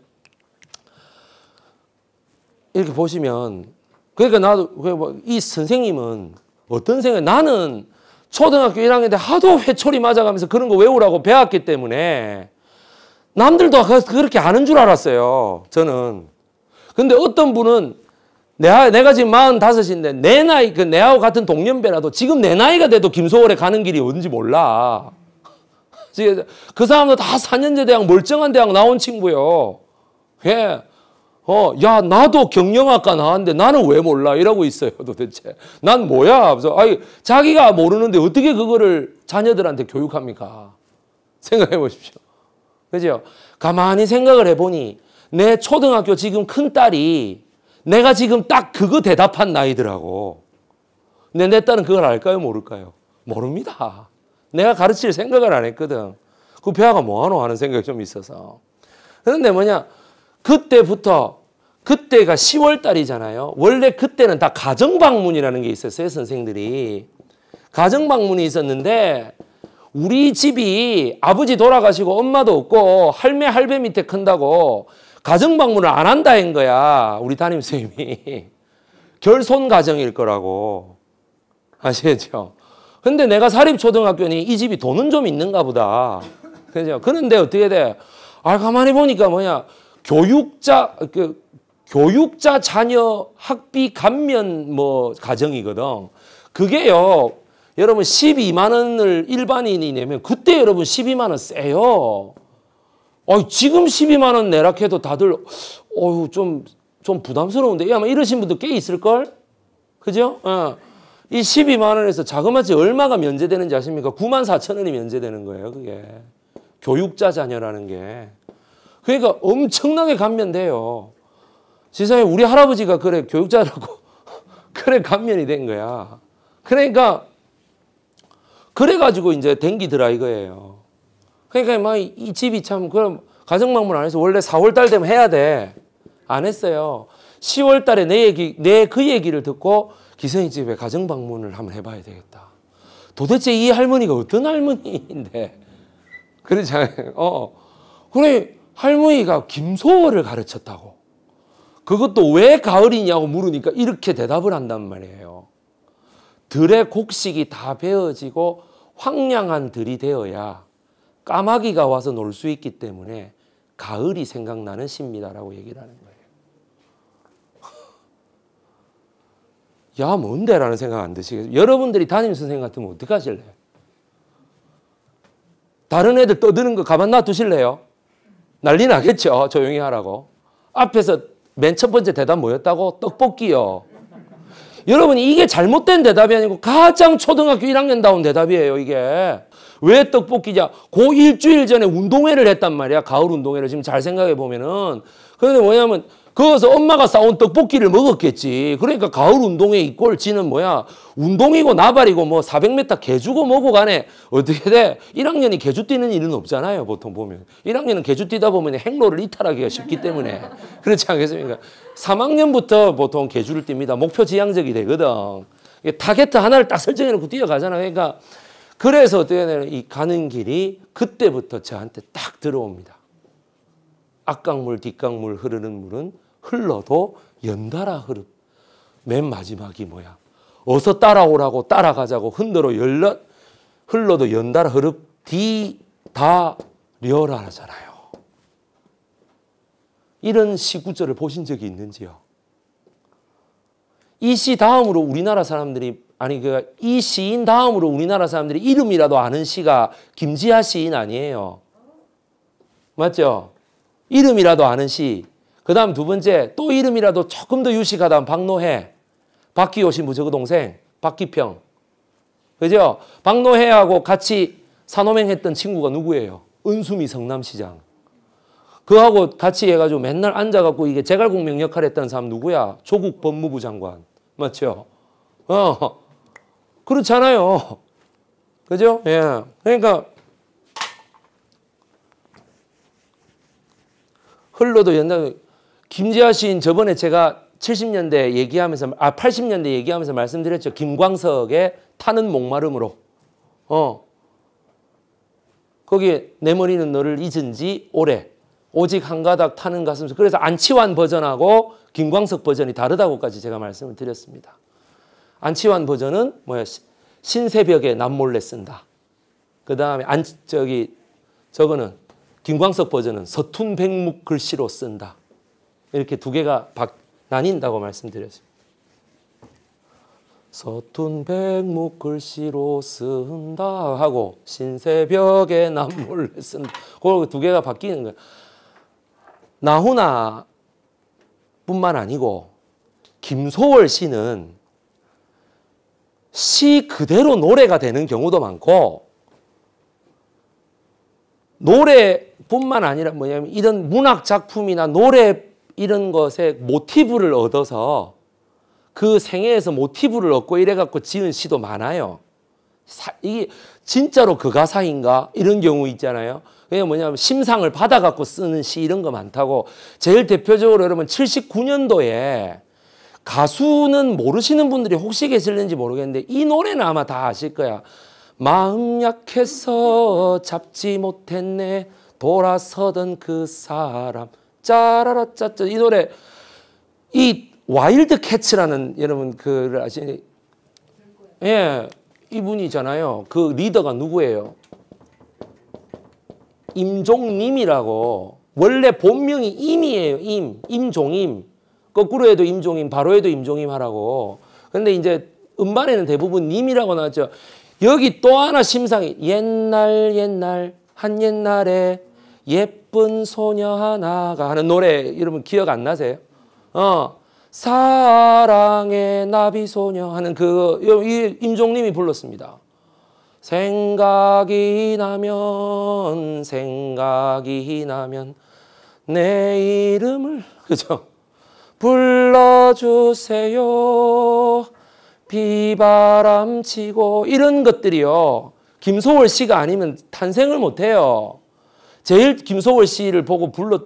이렇게 보시면, 그러니까 나도 뭐 이 선생님은 어떤 생각? 나는 초등학교 1학년 때 하도 회초리 맞아가면서 그런 거 외우라고 배웠기 때문에 남들도 그, 그렇게 아는 줄 알았어요. 저는. 근데 어떤 분은 내가, 아, 내가 지금 45인데 내 나이, 그 내하고 같은 동년배라도 지금 내 나이가 돼도 김소월에 가는 길이 어지 몰라. 그 사람도 다 4년제 대학 멀쩡한 대학 나온 친구요. 예. 어, 야, 나도 경영학과 나왔는데 나는 왜 몰라? 이러고 있어요, 도대체. 난 뭐야? 그래서, 아니, 자기가 모르는데 어떻게 그거를 자녀들한테 교육합니까? 생각해 보십시오. 그죠? 가만히 생각을 해보니 내 초등학교 지금 큰 딸이 내가 지금 딱 그거 대답한 나이더라고. 근데 내 딸은 그걸 알까요? 모를까요? 모릅니다. 내가 가르칠 생각을 안 했거든. 그 배아가 뭐하노? 하는 생각이 좀 있어서. 그런데 뭐냐? 그때부터 그때가 10월 달이잖아요. 원래 그때는 다 가정 방문이라는 게 있었어요, 선생들이. 가정 방문이 있었는데 우리 집이 아버지 돌아가시고 엄마도 없고 할매 할배 밑에 큰다고 가정 방문을 안 한다인 거야. 우리 담임 선생님이. 결손 가정일 거라고. 아시겠죠? 근데 내가 사립초등학교니 이 집이 돈은 좀 있는가 보다. 그죠? 그런데 어떻게 돼? 아, 가만히 보니까 뭐냐. 교육자 그 교육자 자녀 학비 감면 뭐 가정이거든. 그게요. 여러분 12만 원을 일반인이 내면 그때 여러분 12만 원 세요. 어, 지금 12만 원내라해도 다들 어유 좀 좀 부담스러운데 아마 이러신 분들 꽤 있을 걸. 그죠? 어. 이 12만 원에서 자그마치 얼마가 면제되는지 아십니까? 9만 4천 원이 면제되는 거예요, 그게. 교육자 자녀라는 게. 그러니까 엄청나게 감면돼요. 세상에 우리 할아버지가 그래 교육자라고 그래 감면이 된 거야. 그러니까 그래가지고 이제 댕기더라 이거예요. 그러니까 막 이 집이 참 그럼 가정방문 안 해서 원래 4월달 되면 해야 돼. 안 했어요. 10월달에 내 얘기 내 그 얘기를 듣고 기생이 집에 가정방문을 한번 해봐야 되겠다. 도대체 이 할머니가 어떤 할머니인데 그러잖아요. 어. 그래 할머니가 김소월을 가르쳤다고. 그것도 왜 가을이냐고 물으니까 이렇게 대답을 한단 말이에요. 들의 곡식이 다 베어지고 황량한 들이 되어야 까마귀가 와서 놀 수 있기 때문에 가을이 생각나는 시입니다라고 얘기를 하는 거예요. 야 뭔데라는 생각 안 드시겠어요? 여러분들이 담임 선생 같으면 어떻게 하실래요? 다른 애들 떠드는 거 가만 놔두실래요? 난리 나겠죠. 조용히 하라고. 앞에서 맨 첫 번째 대답 뭐였다고? 떡볶이요. 여러분 이게 잘못된 대답이 아니고 가장 초등학교 1학년다운 대답이에요 이게. 왜 떡볶이냐? 고 일주일 전에 운동회를 했단 말이야. 가을 운동회를 지금 잘 생각해 보면은. 그런데 뭐냐면 거기서 엄마가 싸온 떡볶이를 먹었겠지. 그러니까 가을 운동회 이꼴 지는 뭐야. 운동이고 나발이고 뭐 400m 개주고 뭐고 간에 어떻게 돼? 1학년이 개주 뛰는 일은 없잖아요. 보통 보면. 1학년은 개주 뛰다 보면 행로를 이탈하기가 쉽기 때문에. 그렇지 않겠습니까? 3학년부터 보통 개주를 뛱니다. 목표 지향적이 되거든. 타겟 하나를 딱 설정해 놓고 뛰어가잖아. 그러니까 그래서 어떻게 되냐 이 가는 길이 그때부터 저한테 딱 들어옵니다. 악강물, 뒷강물 흐르는 물은 흘러도 연달아 흐름. 맨 마지막이 뭐야? 어서 따라오라고 따라가자고 흔들어 열러 흘러도 연달아 흐름 디다려라 하잖아요. 이런 시구절을 보신 적이 있는지요? 이 시 다음으로 우리나라 사람들이 아니 그 이 시인 다음으로 우리나라 사람들이 이름이라도 아는 시가 김지하 시인 아니에요. 맞죠? 이름이라도 아는 시그 다음 두 번째 또 이름이라도 조금 더 유식하다면 박노해. 박기호신 부저그 동생 박기평. 그죠? 박노해하고 같이 산호맹했던 친구가 누구예요? 은수미 성남시장. 그하고 같이 해가지고 맨날 앉아갖고 이게 재갈공명 역할 했던 사람 누구야? 조국 법무부 장관. 맞죠? 어. 그렇잖아요. 그죠? 예. 그러니까 흘러도 연장 김재하씨인 저번에 제가 70년대 얘기하면서 아 80년대 얘기하면서 말씀드렸죠. 김광석의 타는 목마름으로 어 거기에 내 머리는 너를 잊은 지 오래 오직 한 가닥 타는 가슴 속 그래서 안치환 버전하고 김광석 버전이 다르다고까지 제가 말씀을 드렸습니다. 안치환 버전은 뭐야 신새벽에 남몰래 쓴다. 그 다음에 안 저기 저거는 김광석 버전은 서툰 백묵 글씨로 쓴다. 이렇게 두 개가 박, 나뉜다고 말씀드렸습니다. 서툰 백목 글씨로 쓴다 하고 신세벽에 남몰래 쓴다. 그두 개가 바뀌는 거예요. 나훈아 뿐만 아니고 김소월 씨는 시 그대로 노래가 되는 경우도 많고 노래뿐만 아니라 뭐냐면 이런 문학 작품이나 노래 이런 것에 모티브를 얻어서 그 생애에서 모티브를 얻고 이래갖고 지은 시도 많아요. 사, 이게 진짜로 그 가사인가? 이런 경우 있잖아요. 그게 뭐냐면 심상을 받아갖고 쓰는 시 이런 거 많다고. 제일 대표적으로 여러분 79년도에 가수는 모르시는 분들이 혹시 계실는지 모르겠는데 이 노래는 아마 다 아실 거야. 마음 약해서 잡지 못했네 돌아서던 그 사람 짜라라짜짜 이 노래 이 와일드 캐츠라는 여러분 그 아시니 예 이분이잖아요 그 리더가 누구예요 임종님이라고 원래 본명이 임이에요 임 임종임 거꾸로 해도 임종임 바로 해도 임종임 하라고 근데 이제 음반에는 대부분 님이라고 나왔죠 여기 또 하나 심상이 옛날 옛날 한 옛날에 예쁜 소녀 하나가 하는 노래 여러분 기억 안 나세요? 어 사랑의 나비 소녀 하는 그 임종님이 불렀습니다. 생각이 나면 생각이 나면 내 이름을 그죠? 불러주세요. 비바람 치고 이런 것들이요. 김소월 씨가 아니면 탄생을 못해요. 제일 김소월 씨를 보고 불러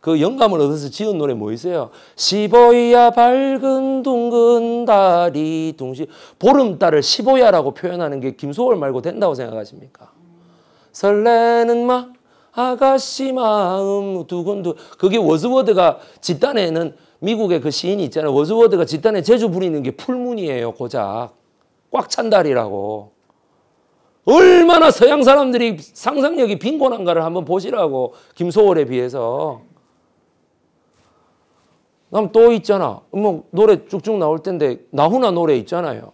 그 영감을 얻어서 지은 노래 뭐 있어요? 시보야 밝은 둥근 달이 둥실 보름달을 시보야라고 표현하는 게 김소월 말고 된다고 생각하십니까? 설레는 마 아가씨 마음 두근두 그게 워즈워드가 집단에는 미국의 그 시인이 있잖아요. 워즈워드가 집단에 제주 부리는 게 풀문이에요. 고작 꽉 찬 달이라고. 얼마나 서양 사람들이 상상력이 빈곤한가를 한번 보시라고 김소월에 비해서 그럼 또 있잖아 뭐 노래 쭉쭉 나올 텐데 나훈아 노래 있잖아요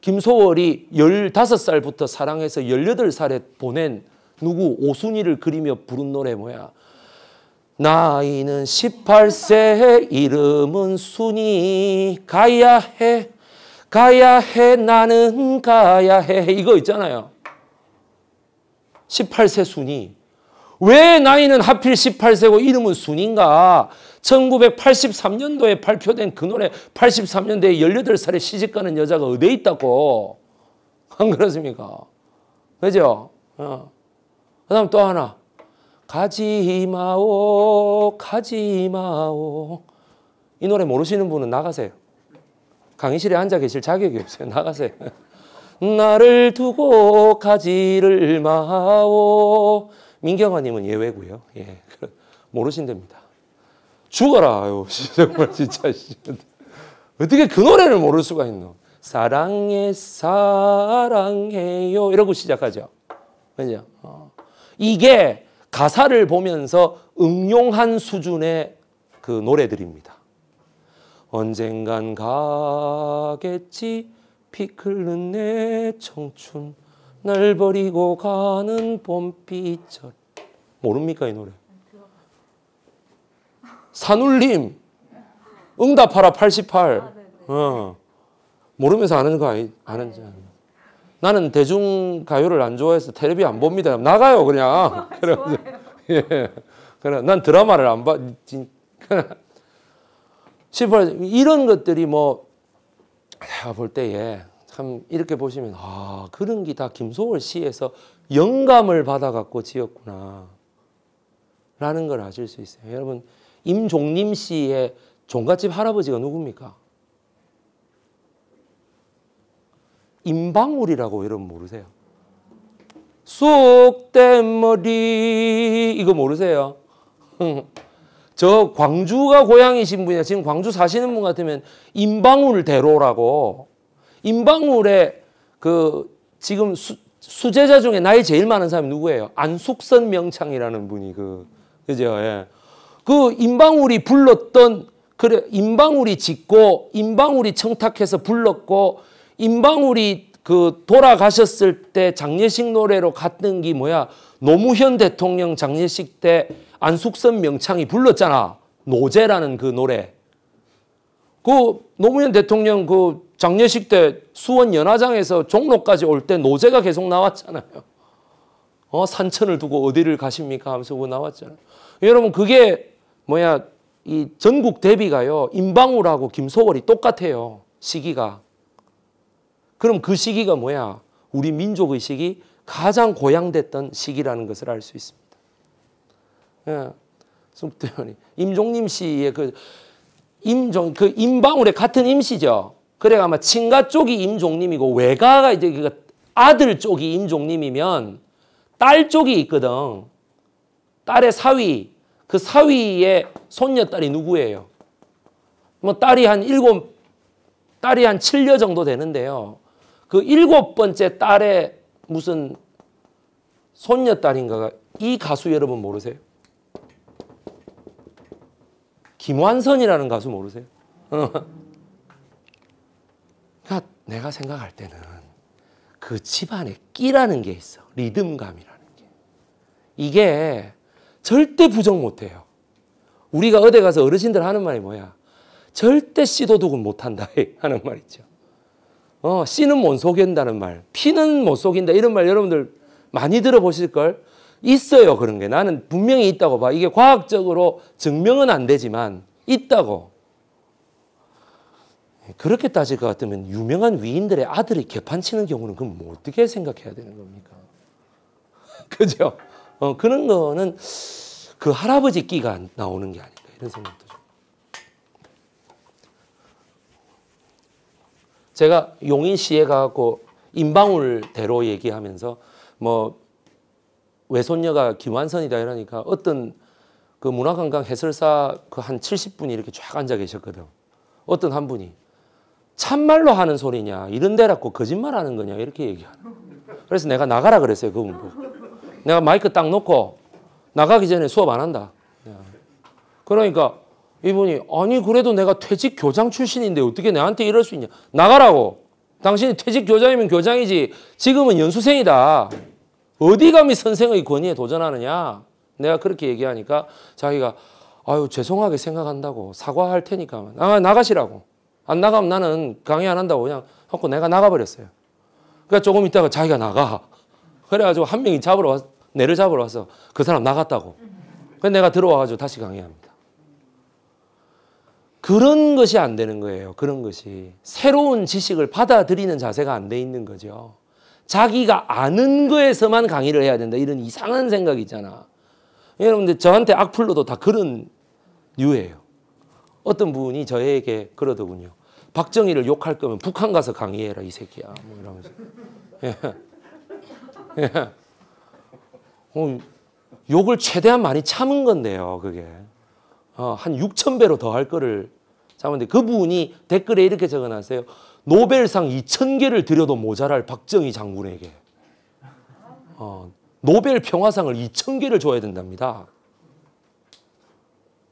김소월이 15살부터 사랑해서 18살에 보낸 누구 오순이를 그리며 부른 노래 뭐야 나이는 18세 이름은 순이 가야 해 가야 해 나는 가야 해 이거 있잖아요 18세 순이 왜 나이는 하필 18세고 이름은 순인가? 1983년도에 발표된 그 노래 83년대에 18살에 시집가는 여자가 어디에 있다고 안 그렇습니까? 그죠? 어. 그 다음 또 하나 가지마오 가지마오 이 노래 모르시는 분은 나가세요 강의실에 앉아 계실 자격이 없어요 나가세요 나를 두고 가지를 마오. 민경아님은 예외고요. 예, 모르신답니다. 죽어라. 아유, 정말 진짜. 어떻게 그 노래를 모를 수가 있노? 사랑해, 사랑해요. 이러고 시작하죠. 그죠? 어. 이게 가사를 보면서 응용한 수준의 그 노래들입니다. 언젠간 가겠지 피 끓는 내 청춘 날 버리고 가는 봄비절 모릅니까 이 노래? 산울림 응답하라 88 아, 어. 모르면서 아는 거 아니, 아는 줄 나는 대중 가요를 안 좋아해서 텔레비 안 봅니다. 나가요 그냥. 아, 그래 예. 그래 난 드라마를 안 봐. 18 이런 것들이 뭐 제가 볼 때에 참 이렇게 보시면 아 그런 게 다 김소월 씨에서 영감을 받아갖고 지었구나 라는 걸 아실 수 있어요. 여러분 임종림 씨의 종갓집 할아버지가 누굽니까? 임방울이라고 여러분 모르세요? 쑥대머리 이거 모르세요? 저 광주가 고향이신 분이야 지금 광주 사시는 분 같으면 임방울 대로라고 임방울에 그 지금 수, 수제자 중에 나이 제일 많은 사람이 누구예요? 안숙선 명창이라는 분이 그 그죠? 예. 그 임방울이 불렀던 그래 임방울이 짓고 임방울이 청탁해서 불렀고 임방울이 그 돌아가셨을 때 장례식 노래로 갔던 게 뭐야? 노무현 대통령 장례식 때 안숙선 명창이 불렀잖아. 노제라는 그 노래. 그 노무현 대통령 그 장례식 때 수원 연화장에서 종로까지 올 때 노제가 계속 나왔잖아요. 어, 산천을 두고 어디를 가십니까 하면서 그 나왔잖아요. 여러분 그게 뭐야 이 전국 대비가요. 임방울하고 김소월이 똑같아요. 시기가. 그럼 그 시기가 뭐야? 우리 민족의 시기 가장 고양됐던 시기라는 것을 알 수 있습니다. 예. 승태원이 임종림 씨의 그 임종 그 임방울의 같은 임씨죠. 그래 아마 친가 쪽이 임종림이고 외가가 이제 그 아들 쪽이 임종림이면 딸 쪽이 있거든. 딸의 사위 그 사위의 손녀딸이 누구예요? 뭐 딸이 한 일곱 딸이 한 7년 정도 되는데요. 그 일곱 번째 딸의 무슨 손녀딸인가가 이 가수 여러분 모르세요? 김완선이라는 가수 모르세요? 그러니까 내가 생각할 때는 그 집안에 끼라는 게 있어. 리듬감이라는 게. 이게 절대 부정 못 해요. 우리가 어디 가서 어르신들 하는 말이 뭐야? 절대 씨도둑은 못 한다 하는 말 있죠. 어, 씨는 못 속인다는 말, 피는 못 속인다 이런 말 여러분들 많이 들어보실걸? 있어요. 그런 게. 나는 분명히 있다고 봐. 이게 과학적으로 증명은 안 되지만 있다고. 그렇게 따질 것 같으면 유명한 위인들의 아들이 개판치는 경우는 그럼 뭐 어떻게 생각해야 되는 겁니까? 그죠? 어, 그런 거는 그 할아버지 끼가 나오는 게 아닌가 이런 생각도 좀. 제가 용인 시에 가고 인방울대로 얘기하면서 뭐 외손녀가 김완선이다 이러니까 어떤 그 문화관광 해설사 그 한 70분이 이렇게 쫙 앉아 계셨거든. 어떤 한 분이 참말로 하는 소리냐 이런 데라고 거짓말 하는 거냐 이렇게 얘기하는 그래서 내가 나가라 그랬어요 그분 보고. 내가 마이크 딱 놓고 나가기 전에 수업 안 한다. 그러니까 이분이 아니 그래도 내가 퇴직 교장 출신인데 어떻게 내한테 이럴 수 있냐 나가라고 당신이 퇴직 교장이면 교장이지 지금은 연수생이다 어디 감히 선생의 권위에 도전하느냐. 내가 그렇게 얘기하니까 자기가 아유 죄송하게 생각한다고 사과할 테니까 아, 나가시라고. 안 나가면 나는 강의 안 한다고 그냥 하고 내가 나가버렸어요. 그러니까 조금 있다가 자기가 나가. 그래가지고 한 명이 잡으러 왔, 내를 잡으러 와서 그 사람 나갔다고. 그래서 내가 들어와가지고 다시 강의합니다. 그런 것이 안 되는 거예요. 그런 것이. 새로운 지식을 받아들이는 자세가 안 돼 있는 거죠. 자기가 아는 거에서만 강의를 해야 된다. 이런 이상한 생각이 있잖아. 여러분들 저한테 악플로도 다 그런 류예요. 어떤 분이 저에게 그러더군요. 박정희를 욕할 거면 북한 가서 강의해라 이 새끼야. 뭐 이러면서. 예. 예. 어, 욕을 최대한 많이 참은 건데요. 그게. 어, 한 6천 배로 더 할 거를 참은데 그분이 댓글에 이렇게 적어놨어요. 노벨상 2,000개를 드려도 모자랄 박정희 장군에게 어, 노벨 평화상을 2,000개를 줘야 된답니다.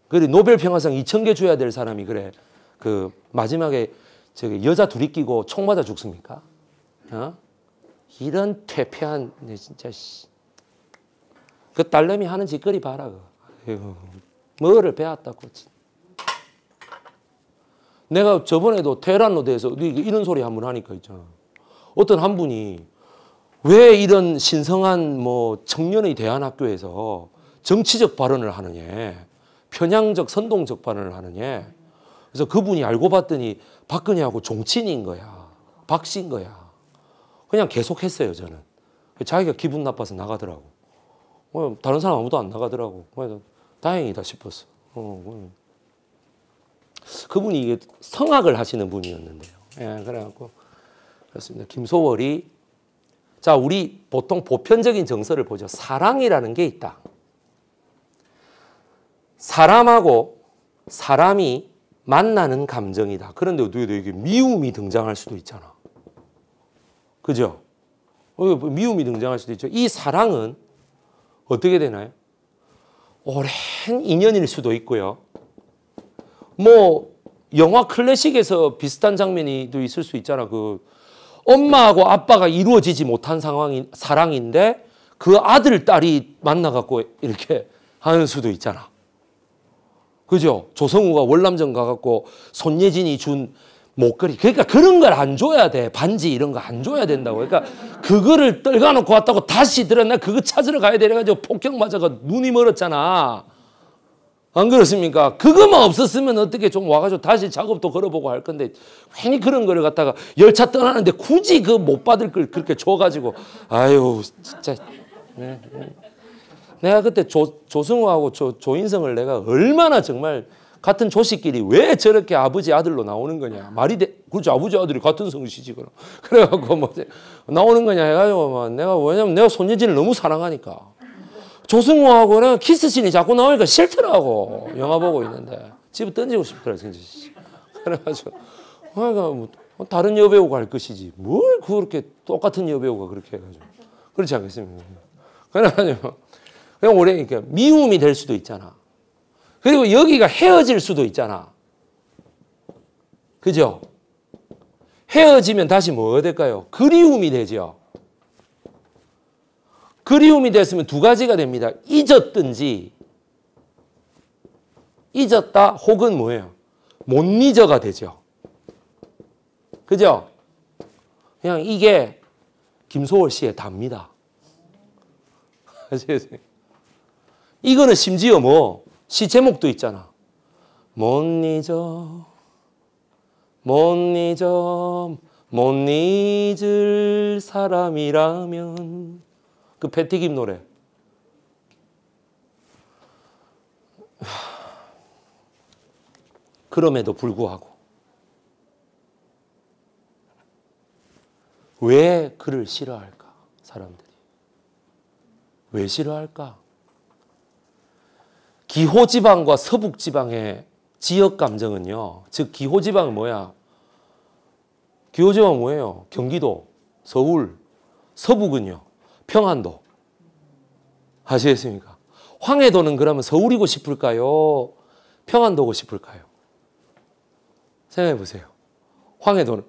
그래 노벨 평화상 2,000개 줘야 될 사람이 그래 그 마지막에 저기 여자 둘이 끼고 총 맞아 죽습니까? 어? 이런 퇴폐한 네, 진짜 씨. 그 딸내미 하는 짓거리 봐라. 그. 뭐를 배웠다고 진짜. 내가 저번에도 테란로 대해서 이런 소리 한 번 하니까 있잖아. 어떤 한 분이 왜 이런 신성한 뭐 청년의 대안학교에서 정치적 발언을 하느냐. 편향적 선동적 발언을 하느냐. 그래서 그분이 알고 봤더니 박근혜하고 종친인 거야. 박씨인 거야. 그냥 계속했어요, 저는. 자기가 기분 나빠서 나가더라고. 뭐 다른 사람 아무도 안 나가더라고. 다행이다 싶었어. 어, 음. 그분이 성악을 하시는 분이었는데요. 예, 그래갖고 그렇습니다. 김소월이 자 우리 보통 보편적인 정서를 보죠. 사랑이라는 게 있다. 사람하고 사람이 만나는 감정이다. 그런데 어떻게 이게 미움이 등장할 수도 있잖아. 그죠? 어, 미움이 등장할 수도 있죠. 이 사랑은 어떻게 되나요? 오랜 인연일 수도 있고요. 뭐 영화 클래식에서 비슷한 장면이 도 있을 수 있잖아. 그 엄마하고 아빠가 이루어지지 못한 상황인 사랑인데 그 아들 딸이 만나갖고 이렇게 하는 수도 있잖아. 그죠? 조성우가 월남전 가갖고 손예진이 준 목걸이. 그러니까 그런 걸 안 줘야 돼. 반지 이런 거 안 줘야 된다고. 그러니까 그거를 떨궈놓고 왔다고 다시 들었나 그거 찾으러 가야 돼가지고 폭격 맞아가 눈이 멀었잖아. 안 그렇습니까? 그것만 없었으면 어떻게 좀 와가지고 다시 작업도 걸어보고 할 건데 괜히 그런 거를 갖다가 열차 떠나는데 굳이 그 못 받을 걸 그렇게 줘가지고 아유 진짜 네, 네, 내가 그때 조, 조승우하고 조, 조인성을 내가 얼마나 정말 같은 조씨끼리 왜 저렇게 아버지 아들로 나오는 거냐 말이 돼 그렇죠 아버지 아들이 같은 성씨지 그럼 그래갖고 뭐 나오는 거냐 해가지고 막 뭐 내가 왜냐면 내가 손예진을 너무 사랑하니까 조승우하고는 키스신이 자꾸 나오니까 싫더라고. 영화 보고 있는데. 집을 던지고 싶더라, 진짜. 그래가지고. 그러니까 뭐, 뭐 다른 여배우가 할 것이지. 뭘 그렇게 똑같은 여배우가 그렇게 해가지고. 그렇지 않겠습니까? 그래가지고. 그냥 올해 그러니까 미움이 될 수도 있잖아. 그리고 여기가 헤어질 수도 있잖아. 그죠? 헤어지면 다시 뭐가 될까요? 그리움이 되죠. 그리움이 됐으면 두 가지가 됩니다. 잊었든지 잊었다 혹은 뭐예요? 못 잊어가 되죠. 그죠? 그냥 이게 김소월 씨의 답니다. 이거는 심지어 뭐 시 제목도 있잖아. 못 잊어 못 잊어 못 잊을 사람이라면 그 배티김 노래. 그럼에도 불구하고 왜 그를 싫어할까? 사람들이. 왜 싫어할까? 기호지방과 서북지방의 지역 감정은요. 즉 기호지방은 뭐야? 기호지방은 뭐예요? 경기도, 서울, 서북은요. 평안도. 아시겠습니까? 황해도는 그러면 서울이고 싶을까요? 평안도고 싶을까요? 생각해 보세요. 황해도는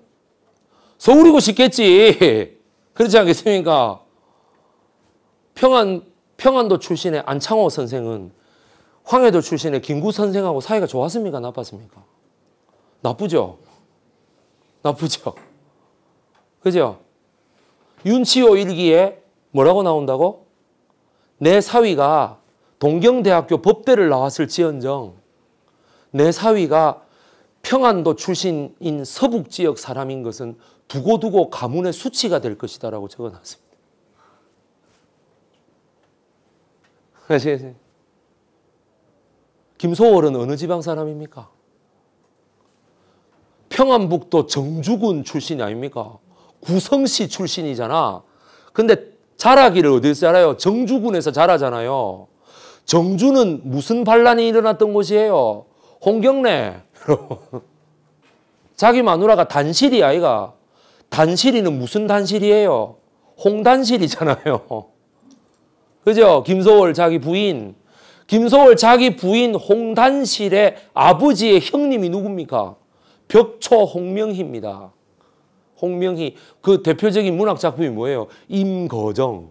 서울이고 싶겠지. 그렇지 않겠습니까? 평안 평안도 출신의 안창호 선생은 황해도 출신의 김구 선생하고 사이가 좋았습니까? 나빴습니까? 나쁘죠. 나쁘죠. 그죠? 윤치호 일기에 뭐라고 나온다고? 내 사위가 동경대학교 법대를 나왔을지언정 내 사위가 평안도 출신인 서북 지역 사람인 것은 두고두고 가문의 수치가 될 것이다라고 적어놨습니다. 아시겠어요? 예, 예. 김소월은 어느 지방 사람입니까? 평안북도 정주군 출신이 아닙니까? 구성시 출신이잖아. 근데 자라기를 어디서 알아요? 정주군에서 자라잖아요. 정주는 무슨 반란이 일어났던 곳이에요? 홍경래. 자기 마누라가 단실이 아이가. 단실이는 무슨 단실이에요? 홍단실이잖아요. 그죠? 김소월 자기 부인. 김소월 자기 부인 홍단실의 아버지의 형님이 누굽니까? 벽초 홍명희입니다. 홍명희 그 대표적인 문학 작품이 뭐예요? 임거정.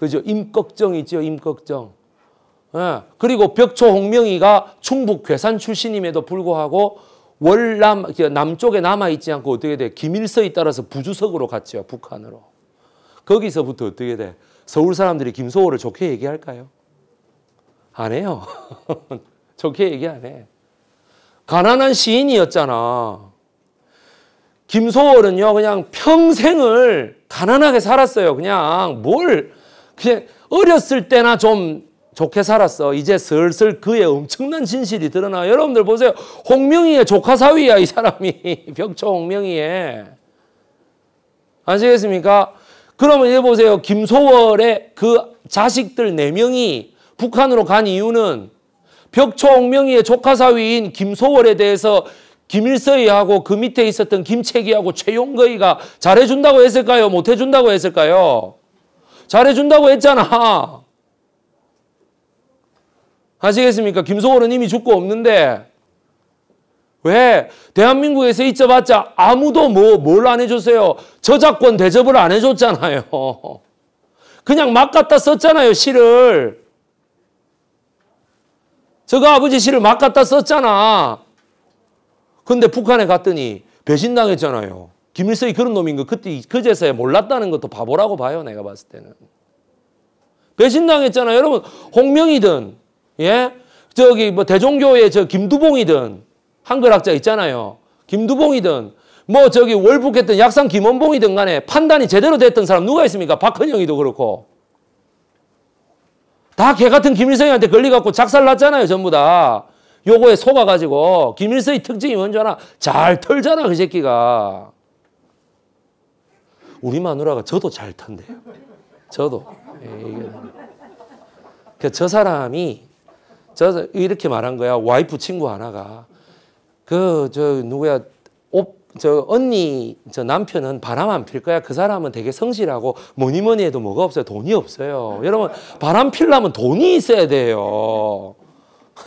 그죠? 임꺽정 있죠? 임꺽정. 예. 그리고 벽초 홍명희가 충북 괴산 출신임에도 불구하고 월남 남쪽에 남아 있지 않고 어떻게 돼? 김일서에 따라서 부주석으로 갔죠. 북한으로. 거기서부터 어떻게 돼? 서울 사람들이 김소호를 좋게 얘기할까요? 안 해요. 좋게 얘기 안 해. 가난한 시인이었잖아. 김소월은요, 그냥 평생을 가난하게 살았어요. 그냥 뭘, 그냥 어렸을 때나 좀 좋게 살았어. 이제 슬슬 그의 엄청난 진실이 드러나. 여러분들 보세요. 홍명희의 조카 사위야, 이 사람이. 벽초 홍명희의. 아시겠습니까? 그러면 이제 보세요. 김소월의 그 자식들 4명이 북한으로 간 이유는 벽초 홍명희의 조카 사위인 김소월에 대해서 김일서이하고 그 밑에 있었던 김채기하고 최용거이가 잘해준다고 했을까요? 못해준다고 했을까요? 잘해준다고 했잖아. 아시겠습니까? 김성호는 이미 죽고 없는데 왜 대한민국에서 있어봤자 아무도 뭐 뭘 안 해줬어요? 저작권 대접을 안 해줬잖아요. 그냥 막 갖다 썼잖아요 시를. 저거 아버지 시를 막 갖다 썼잖아. 근데 북한에 갔더니 배신당했잖아요. 김일성이 그런 놈인 거 그때 그제서야 몰랐다는 것도 바보라고 봐요. 내가 봤을 때는. 배신당했잖아요. 여러분 홍명이든 예? 저기 뭐 대종교의 저 김두봉이든 한글학자 있잖아요. 김두봉이든 뭐 저기 월북했던 약산 김원봉이든 간에 판단이 제대로 됐던 사람 누가 있습니까? 박헌영이도 그렇고. 다 개같은 김일성이한테 걸려갖고 작살났잖아요. 전부 다. 요거에 속아가지고 김일성의 특징이 뭔지 알아? 잘 털잖아 그 새끼가. 우리 마누라가 저도 잘 턴대요. 저도. 예, 그저 사람이 저 이렇게 말한 거야. 와이프 친구 하나가 그 저 누구야 저 언니 저 남편은 바람 안 필 거야. 그 사람은 되게 성실하고 뭐니 뭐니 해도 뭐가 없어요. 돈이 없어요. 여러분 바람 필라면 돈이 있어야 돼요.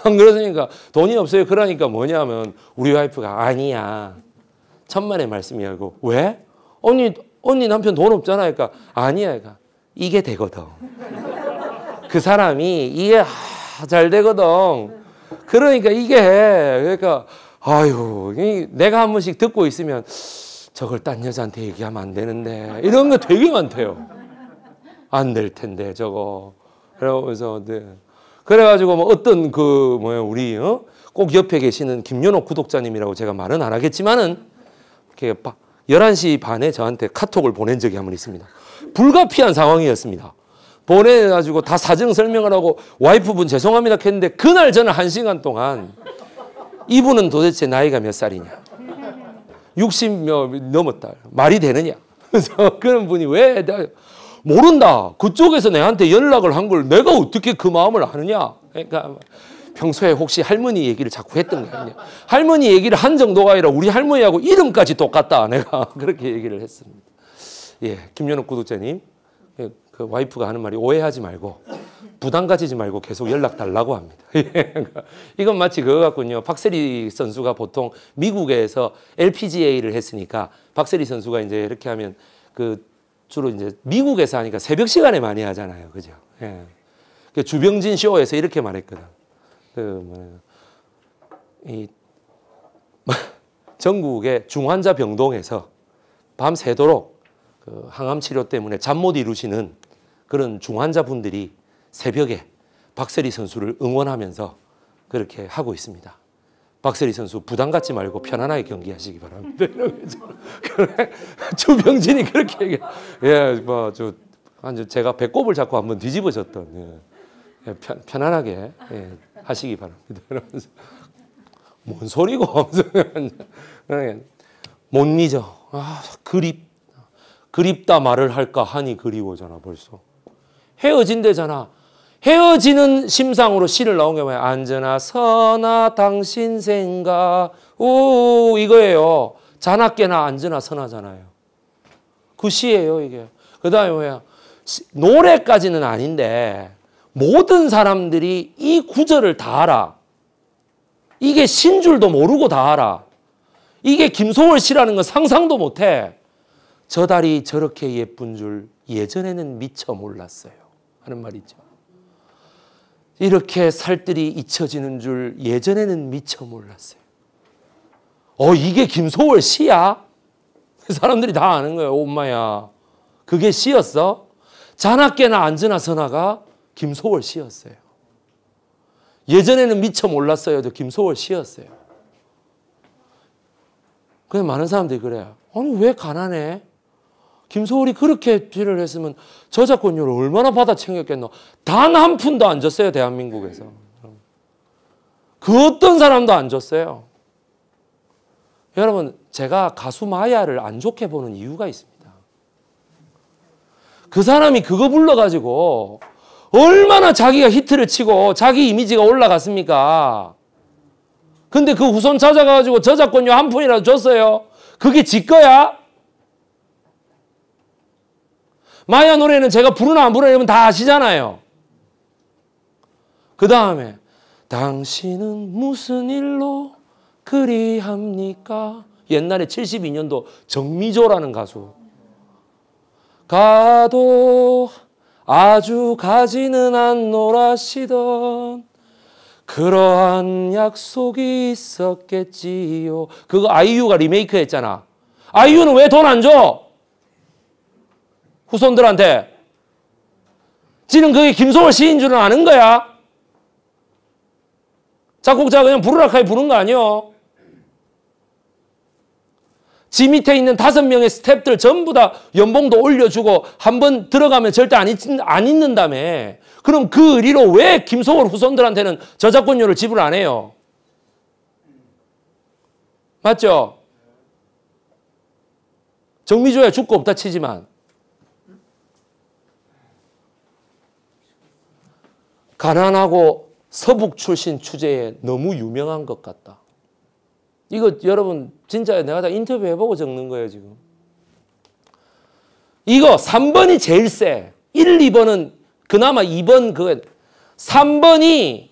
안 그러니까 돈이 없어요. 그러니까 뭐냐면 우리 와이프가 아니야. 천만의 말씀이야. 이거 왜? 언니 언니 남편 돈 없잖아. 그러니까 아니야. 그러니까 이게 되거든. 그 사람이 이게 아, 잘 되거든. 그러니까 이게 그러니까 아유 내가 한 번씩 듣고 있으면 저걸 딴 여자한테 얘기하면 안 되는데 이런 거 되게 많대요. 안 될 텐데 저거. 그러면서 네. 그래가지고 뭐 어떤 그 뭐야 우리 어? 꼭 옆에 계시는 김연옥 구독자님이라고 제가 말은 안 하겠지만은 이렇게 11시 반에 저한테 카톡을 보낸 적이 한 번 있습니다. 불가피한 상황이었습니다. 보내가지고 다 사정 설명을 하고 와이프분 죄송합니다 했는데 그날 저는 한 시간 동안 이분은 도대체 나이가 몇 살이냐? 60 몇 넘었다. 말이 되느냐? 그래서 그런 분이 왜 모른다. 그쪽에서 내한테 연락을 한 걸 내가 어떻게 그 마음을 아느냐. 그러니까 평소에 혹시 할머니 얘기를 자꾸 했던 거 아니냐. 할머니 얘기를 한 정도가 아니라 우리 할머니하고 이름까지 똑같다. 내가 그렇게 얘기를 했습니다. 예, 김연욱 구독자님. 예, 그 와이프가 하는 말이 오해하지 말고 부담 가지지 말고 계속 연락 달라고 합니다. 예, 그러니까 이건 마치 그거 같군요. 박세리 선수가 보통 미국에서 LPGA를 했으니까 박세리 선수가 이제 이렇게 하면 그 주로 이제 미국에서 하니까 새벽 시간에 많이 하잖아요. 그죠? 예. 그 주병진 쇼에서 이렇게 말했거든. 그, 이, 전국의 중환자 병동에서 밤 새도록 그 항암 치료 때문에 잠 못 이루시는 그런 중환자분들이 새벽에 박세리 선수를 응원하면서 그렇게 하고 있습니다. 박세리 선수 부담 갖지 말고 편안하게 경기하시기 바랍니다. 조병진이 그렇게 얘기 예, 뭐저 제가 배꼽을 잡고 한번 뒤집어졌던 예. 예, 편, 편안하게 예, 하시기 바랍니다. 이러면서 뭔 소리고 예. 못 잊어. 아, 그립 그립다 말을 할까 하니 그리워잖아 벌써 헤어진대잖아. 헤어지는 심상으로 시를 넣은 게 뭐예요? 안전아 선아 당신 생각 오 이거예요. 자나깨나 안전아 선아잖아요. 그 시예요 이게. 그 다음에 뭐야 노래까지는 아닌데 모든 사람들이 이 구절을 다 알아. 이게 신 줄도 모르고 다 알아. 이게 김소월 씨라는 건 상상도 못해. 저 달이 저렇게 예쁜 줄 예전에는 미처 몰랐어요. 하는 말이죠. 이렇게 살뜰히 잊혀지는 줄 예전에는 미처 몰랐어요. 어, 이게 김소월 시야? 사람들이 다 아는 거예요. 엄마야. 그게 시였어? 자나깨나 안전나 선아가 김소월 시였어요. 예전에는 미처 몰랐어요. 저 김소월 시였어요. 그래 많은 사람들이 그래요. 아니 왜 가난해? 김소월이 그렇게 뒤를 했으면 저작권료를 얼마나 받아 챙겼겠노. 단 한 푼도 안 줬어요, 대한민국에서. 그 어떤 사람도 안 줬어요. 여러분, 제가 가수 마야를 안 좋게 보는 이유가 있습니다. 그 사람이 그거 불러가지고 얼마나 자기가 히트를 치고 자기 이미지가 올라갔습니까? 근데 그 후손 찾아가가지고 저작권료 한 푼이라도 줬어요. 그게 지 거야? 마야 노래는 제가 부르나 안 부르나 다 아시잖아요. 그 다음에 당신은 무슨 일로 그리합니까? 옛날에 72년도 정미조라는 가수 가도 아주 가지는 않노라시던 그러한 약속이 있었겠지요. 그거 아이유가 리메이크 했잖아. 아이유는 왜 돈 안 줘? 후손들한테. 지는 그게 김소월 시인 줄은 아는 거야. 작곡자가 그냥 부르라카게 부른 거 아니요. 지 밑에 있는 다섯 명의 스탭들 전부 다 연봉도 올려주고 한 번 들어가면 절대 안, 있, 안 잊는다며. 그럼 그 의리로 왜 김소월 후손들한테는 저작권료를 지불 안 해요? 맞죠? 정미조야 죽고 없다 치지만 가난하고 서북 출신 주제에 너무 유명한 것 같다. 이거 여러분 진짜 내가 다 인터뷰해보고 적는 거예요 지금. 이거 3번이 제일 세. 1, 2번은 그나마 2번 그 3번이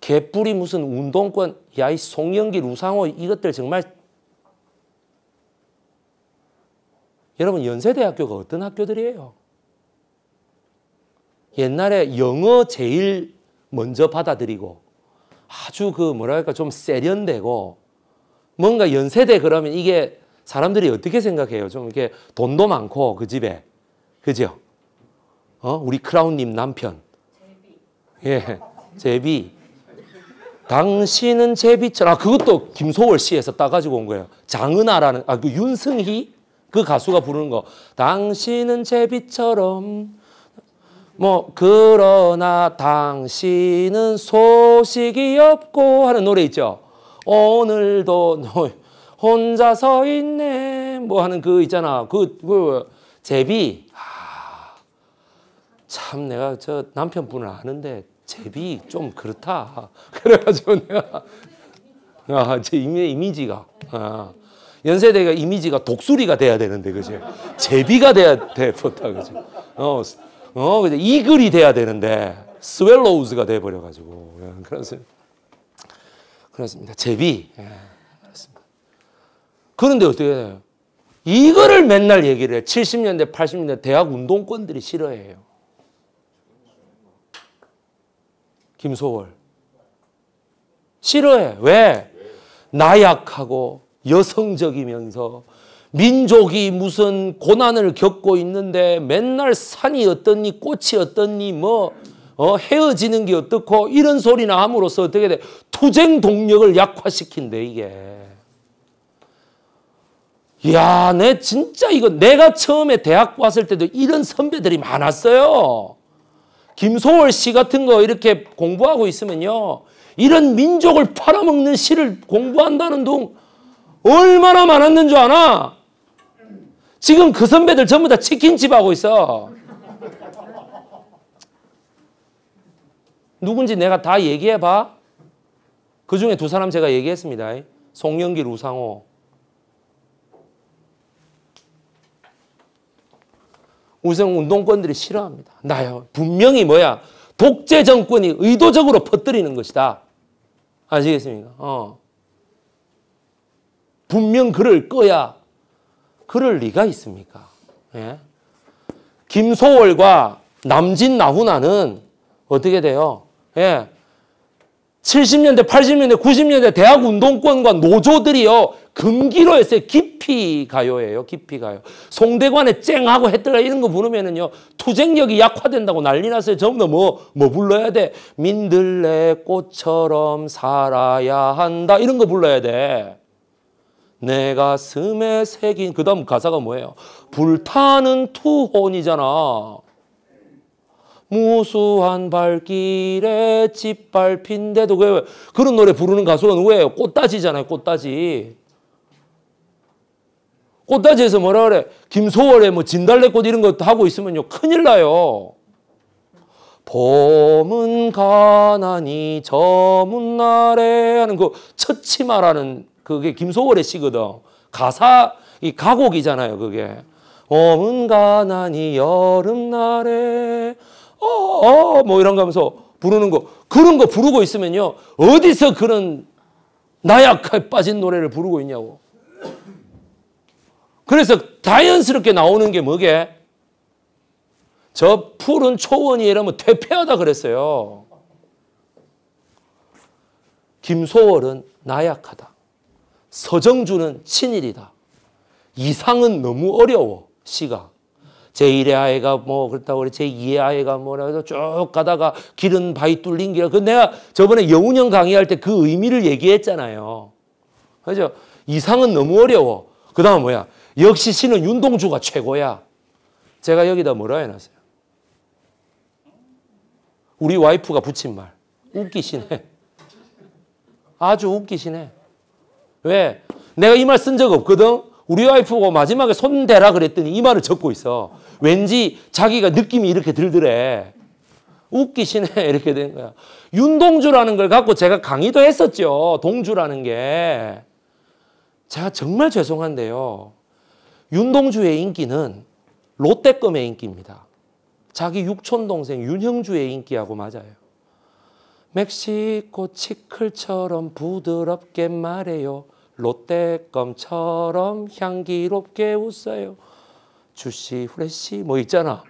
개뿔이 무슨 운동권 야이 송영기 루상호 이것들 정말 여러분 연세대학교가 어떤 학교들이에요? 옛날에 영어 제일 먼저 받아들이고 아주 그 뭐랄까 좀 세련되고 뭔가 연세대 그러면 이게 사람들이 어떻게 생각해요? 좀 이렇게 돈도 많고 그 집에 그죠? 어 우리 크라운님 남편 제비. 예 제비 당신은 제비처럼 아 그것도 김소월 씨에서 따가지고 온 거예요 장은아라는 아그 윤승희 그 가수가 부르는 거 당신은 제비처럼 뭐 그러나 당신은 소식이 없고 하는 노래 있죠. 오늘도 혼자 서 있네 뭐 하는 그 있잖아. 그, 그, 그 제비 아, 참 내가 저 남편분을 아는데 제비 좀 그렇다. 그래가지고 내가 아, 제 이미, 지가 아, 연세대가 이미지가 독수리가 돼야 되는데 그지 제비가 돼야 돼 좋다 그지 어 어, 그래서 이글이 돼야 되는데 스웰로우즈가 돼 버려 가지고. 예, 그렇습니다 제비. 예, 그렇습니다. 그런데 어떻게 해요 이거를 맨날 얘기를 해. 70년대, 80년대 대학 운동권들이 싫어해요. 김소월. 싫어해. 왜? 나약하고 여성적이면서 민족이 무슨 고난을 겪고 있는데 맨날 산이 어떻니 꽃이 어떻니 뭐 어, 헤어지는 게 어떻고 이런 소리나 함으로써 어떻게 돼 투쟁 동력을 약화시킨대 이게 야 내 진짜 이거 내가 처음에 대학 왔을 때도 이런 선배들이 많았어요 김소월 씨 같은 거 이렇게 공부하고 있으면요 이런 민족을 팔아먹는 시를 공부한다는 동 얼마나 많았는 줄 아나 지금 그 선배들 전부 다 치킨집 하고 있어. 누군지 내가 다 얘기해봐. 그 중에 두 사람 제가 얘기했습니다. 송영길, 우상호. 우선 운동권들이 싫어합니다. 나요. 분명히 뭐야. 독재 정권이 의도적으로 퍼뜨리는 것이다. 아시겠습니까? 어. 분명 그럴 거야. 그럴 리가 있습니까? 예? 김소월과 남진 나훈아는 어떻게 돼요? 예. 70년대, 80년대, 90년대 대학 운동권과 노조들이요. 금기로 했어요. 깊이 가요예요. 깊이 가요. 송대관의 쨍하고 해뜰라 이런 거 부르면은요. 투쟁력이 약화된다고 난리 났어요. 전부 뭐, 뭐 불러야 돼? 민들레 꽃처럼 살아야 한다. 이런 거 불러야 돼. 내 가슴에 새긴 그 다음 가사가 뭐예요? 불타는 투혼이잖아. 무수한 발길에 짓밟힌데도 왜 그런 노래 부르는 가수는 왜 꽃다지잖아요. 꽃다지. 꽃다지에서 뭐라 그래? 김소월의 뭐 진달래꽃 이런 거 하고 있으면요. 큰일 나요. 봄은 가난이 저문 날에 하는 그 처치마라는 그게 김소월의 시거든. 가사 이 가곡이잖아요. 그게 어문가 나니 여름날에 어뭐 어, 이런 거면서 부르는 거 그런 거 부르고 있으면요 어디서 그런 나약하게 빠진 노래를 부르고 있냐고. 그래서 자연스럽게 나오는 게 뭐게? 저 푸른 초원이 이러면 퇴폐하다 그랬어요. 김소월은 나약하다. 서정주는 친일이다. 이상은 너무 어려워. 시가. 제1의 아이가 뭐 그렇다고 그래. 제2의 아이가 뭐라 해서 쭉 가다가 길은 바위 뚫린 길. 그 내가 저번에 영훈형 강의할 때 그 의미를 얘기했잖아요. 그죠? 이상은 너무 어려워. 그 다음 뭐야? 역시 신은 윤동주가 최고야. 제가 여기다 뭐라 해놨어요? 우리 와이프가 붙인 말. 웃기시네. 아주 웃기시네. 왜? 내가 이 말 쓴 적 없거든? 우리 와이프가 마지막에 손 대라 그랬더니 이 말을 적고 있어. 왠지 자기가 느낌이 이렇게 들더래. 웃기시네. 이렇게 된 거야. 윤동주라는 걸 갖고 제가 강의도 했었죠. 동주라는 게. 제가 정말 죄송한데요. 윤동주의 인기는 롯데껌의 인기입니다. 자기 육촌 동생 윤형주의 인기하고 맞아요. 멕시코 치클처럼 부드럽게 말해요. 롯데껌처럼 향기롭게 웃어요. 주시 후레시 뭐 있잖아.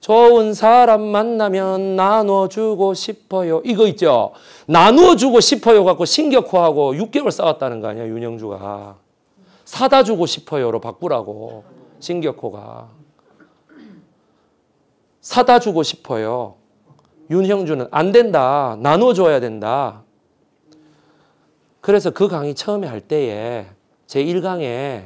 좋은 사람 만나면 나눠주고 싶어요. 이거 있죠. 나누주고 싶어요 갖고 신격화하고 6개월 싸웠다는 거 아니야 윤영주가. 사다 주고 싶어요로 바꾸라고 신격호가. 사다 주고 싶어요. 윤형주는 안 된다. 나눠줘야 된다. 그래서 그 강의 처음에 할 때에 제 1강에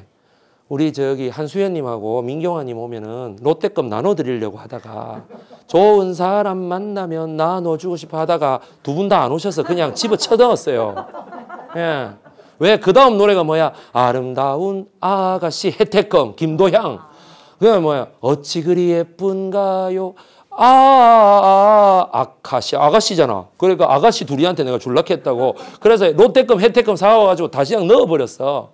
우리 저기 한수연님하고 민경아님 오면은 롯데급 나눠드리려고 하다가 좋은 사람 만나면 나눠주고 싶어 하다가 두 분 다 안 오셔서 그냥 집어 쳐넣었어요. 예. 왜? 그 다음 노래가 뭐야? 아름다운 아가씨 혜택금 김도향. 그 뭐야? 어찌 그리 예쁜가요? 아, 아, 아, 아, 아가씨, 아가씨잖아. 그러니까 아가씨 둘이한테 내가 줄락했다고. 그래서 롯데금, 혜택금 사와가지고 다시 그냥 넣어버렸어.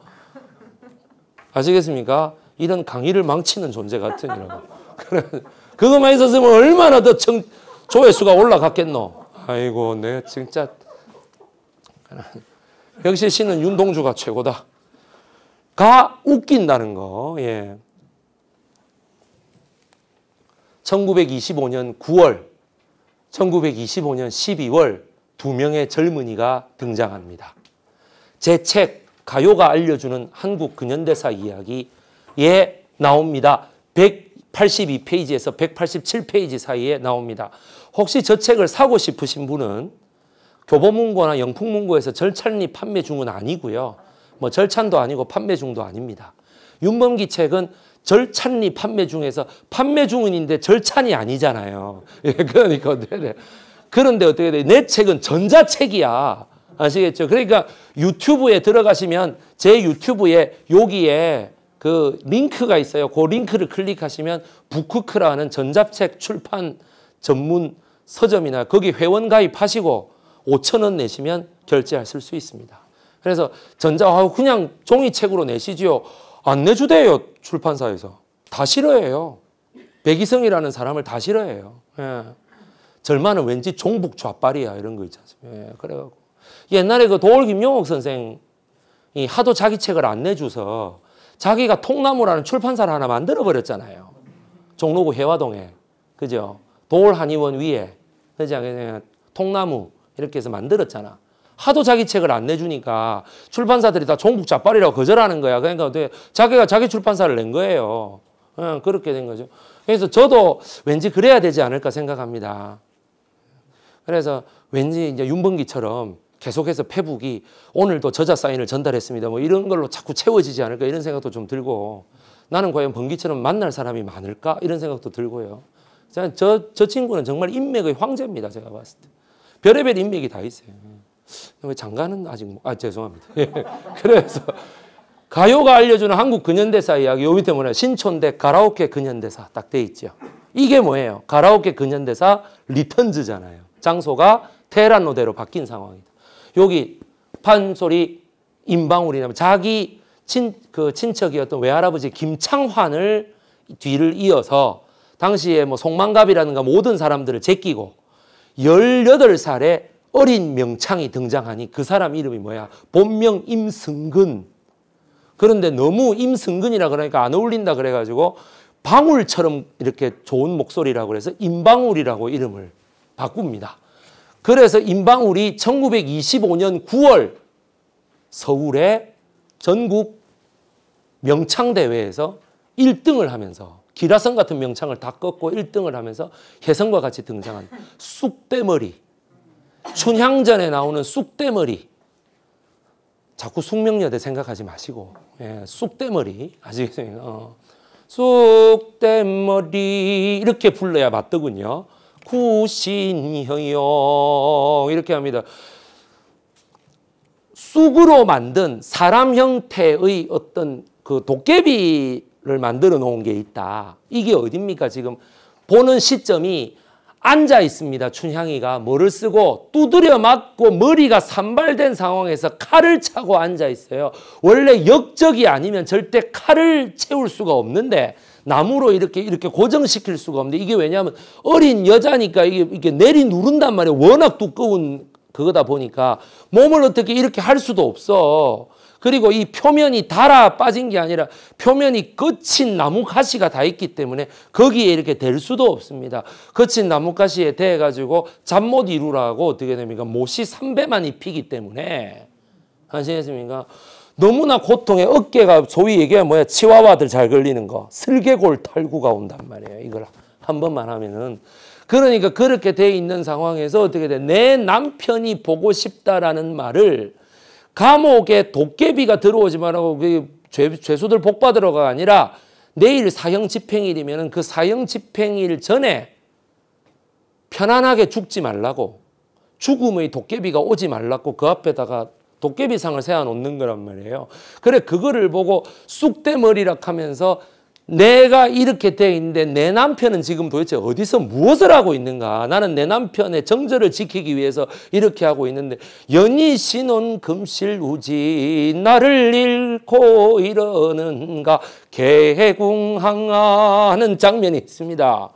아시겠습니까? 이런 강의를 망치는 존재 같은 이라고. 그것만 있었으면 얼마나 더 청, 조회수가 올라갔겠노. 아이고, 내 진짜. 역시 신은 윤동주가 최고다. 가 웃긴다는 거. 예. 1925년 9월, 1925년 12월 두 명의 젊은이가 등장합니다. 제 책 가요가 알려주는 한국 근현대사 이야기에 나옵니다. 182페이지에서 187페이지 사이에 나옵니다. 혹시 저 책을 사고 싶으신 분은 교보문고나 영풍문고에서 절찬리 판매 중은 아니고요. 뭐 절찬도 아니고 판매 중도 아닙니다. 윤범기 책은 절찬리 판매 중에서 판매 중인데 절찬이 아니잖아요. 예, 그러니까 네네. 그런데 어떻게 돼? 내 책은 전자책이야. 아시겠죠? 그러니까 유튜브에 들어가시면 제 유튜브에 여기에 그 링크가 있어요. 그 링크를 클릭하시면 북크크라는 전자책 출판 전문 서점이나 거기 회원 가입하시고 5천 원 내시면 결제하실 수 있습니다. 그래서 전자 아, 그냥 종이책으로 내시지요. 안 내주대요 출판사에서 다 싫어해요 백이성이라는 사람을 다 싫어해요 예. 절마는 왠지 종북 좌빨이야 이런 거 있지 않습니까 예. 그래갖고 옛날에 그 도올 김용옥 선생이 하도 자기 책을 안 내줘서 자기가 통나무라는 출판사를 하나 만들어 버렸잖아요 종로구 해화동에 그죠 도올 한의원 위에 그지 통나무 이렇게 해서 만들었잖아 하도 자기 책을 안 내주니까 출판사들이 다 종북 자빨이라고 거절하는 거야. 그러니까 자기가 자기 출판사를 낸 거예요. 응, 어, 그렇게 된 거죠. 그래서 저도 왠지 그래야 되지 않을까 생각합니다. 그래서 왠지 이제 윤번기처럼 계속해서 페북이 오늘도 저자 사인을 전달했습니다. 뭐 이런 걸로 자꾸 채워지지 않을까 이런 생각도 좀 들고 나는 과연 번기처럼 만날 사람이 많을까 이런 생각도 들고요. 저, 저 친구는 정말 인맥의 황제입니다. 제가 봤을 때. 별의별 인맥이 다 있어요. 왜 장가는 아직 아 죄송합니다. 예. 그래서 가요가 알려주는 한국 근현대사 이야기 요 밑에 뭐냐 신촌대 가라오케 근현대사 딱 돼 있죠. 이게 뭐예요? 가라오케 근현대사 리턴즈잖아요. 장소가 테란로대로 바뀐 상황이다. 여기 판소리 임방울이냐면 자기 친, 그 친척이었던 외할아버지 김창환을 뒤를 이어서 당시에 뭐 송만갑이라는가 모든 사람들을 제끼고 18살에 어린 명창이 등장하니 그 사람 이름이 뭐야? 본명 임승근. 그런데 너무 임승근이라 그러니까 안 어울린다 그래가지고 방울처럼 이렇게 좋은 목소리라고 해서 임방울이라고 이름을 바꿉니다. 그래서 임방울이 1925년 9월 서울의 전국 명창대회에서 1등을 하면서 기라성 같은 명창을 다 꺾고 1등을 하면서 혜성과 같이 등장한 쑥대머리 춘향전에 나오는 쑥대머리 자꾸 숙명여대 생각하지 마시고 예, 쑥대머리 아시겠습니 어. 쑥대머리 이렇게 불러야 맞더군요. 구신혀요 이렇게 합니다. 쑥으로 만든 사람 형태의 어떤 그 도깨비를 만들어 놓은 게 있다. 이게 어딥니까 지금 보는 시점이 앉아 있습니다. 춘향이가 뭐를 쓰고 두드려 맞고 머리가 산발된 상황에서 칼을 차고 앉아 있어요. 원래 역적이 아니면 절대 칼을 채울 수가 없는데 나무로 이렇게 이렇게 고정시킬 수가 없는데 이게 왜냐하면 어린 여자니까 이게 이렇게 내리 누른단 말이에요. 워낙 두꺼운 그거다 보니까 몸을 어떻게 이렇게 할 수도 없어. 그리고 이 표면이 달아 빠진 게 아니라 표면이 거친 나뭇가시가 다 있기 때문에 거기에 이렇게 될 수도 없습니다. 거친 나뭇가시에 대해가지고 잠 못 이루라고 어떻게 됩니까? 못이 3배만 입히기 때문에 아시겠습니까? 너무나 고통에 어깨가 소위 얘기하면 뭐야 치와와들 잘 걸리는 거 슬개골 탈구가 온단 말이에요. 이걸 한 번만 하면은 그러니까 그렇게 돼 있는 상황에서 어떻게 돼? 내 남편이 보고 싶다라는 말을 감옥에 도깨비가 들어오지말라고 그 죄, 죄수들 복받으러가 아니라 내일 사형 집행일이면 그 사형 집행일 전에 편안하게 죽지 말라고 죽음의 도깨비가 오지 말라고 그 앞에다가 도깨비상을 세워놓는 거란 말이에요. 그래 그거를 보고 쑥대머리락 하면서 내가 이렇게 돼 있는데 내 남편은 지금 도대체 어디서 무엇을 하고 있는가? 나는 내 남편의 정절을 지키기 위해서 이렇게 하고 있는데 연이 신혼 금실우지 나를 잃고 이러는가 개궁항 하는 장면이 있습니다.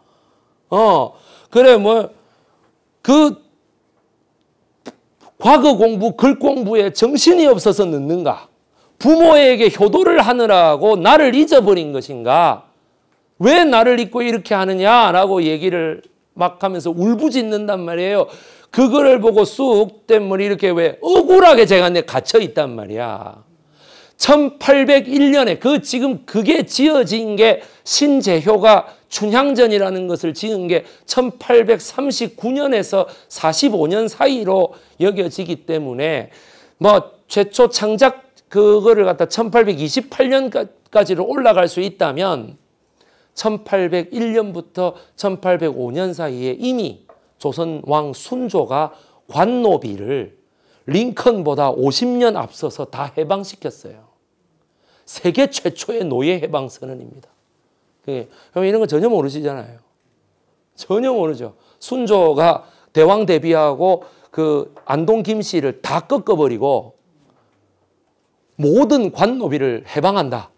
어 그래 뭐 그 과거 공부 글 공부에 정신이 없어서 늦는가? 부모에게 효도를 하느라고 나를 잊어버린 것인가? 왜 나를 잊고 이렇게 하느냐라고 얘기를 막 하면서 울부짖는단 말이에요. 그거를 보고 쑥 때문에 이렇게 왜 억울하게 제가 내 갇혀 있단 말이야. 1801년에 그 지금 그게 지어진 게 신재효가 춘향전이라는 것을 지은 게 1839년에서 45년 사이로 여겨지기 때문에 뭐 최초 창작 그거를 갖다 1828년까지를 올라갈 수 있다면 1801년부터 1805년 사이에 이미 조선 왕 순조가 관노비를 링컨보다 50년 앞서서 다 해방시켰어요. 세계 최초의 노예 해방 선언입니다. 예, 그럼 이런 거 전혀 모르시잖아요. 전혀 모르죠. 순조가 대왕 대비하고 그 안동 김씨를 다 꺾어버리고 모든 관노비를 해방한다.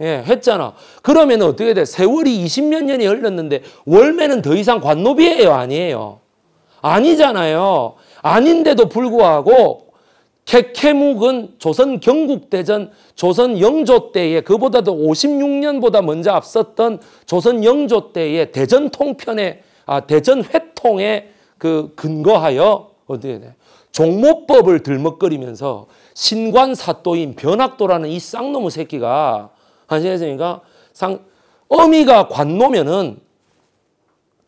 예, 했잖아. 그러면 어떻게 돼? 세월이 20몇 년이 흘렀는데 월매는 더 이상 관노비예요? 아니에요? 아니잖아요. 아닌데도 불구하고 케케묵은 조선 경국대전, 조선 영조 때에 그보다도 56년보다 먼저 앞섰던 조선 영조 때의 대전 통편에 아, 대전 회통에 그 근거하여 어떻게 돼? 종모법을 들먹거리면서 신관사또인 변학도라는 이 쌍놈의 새끼가 한신혜선이가 상 어미가 관노면은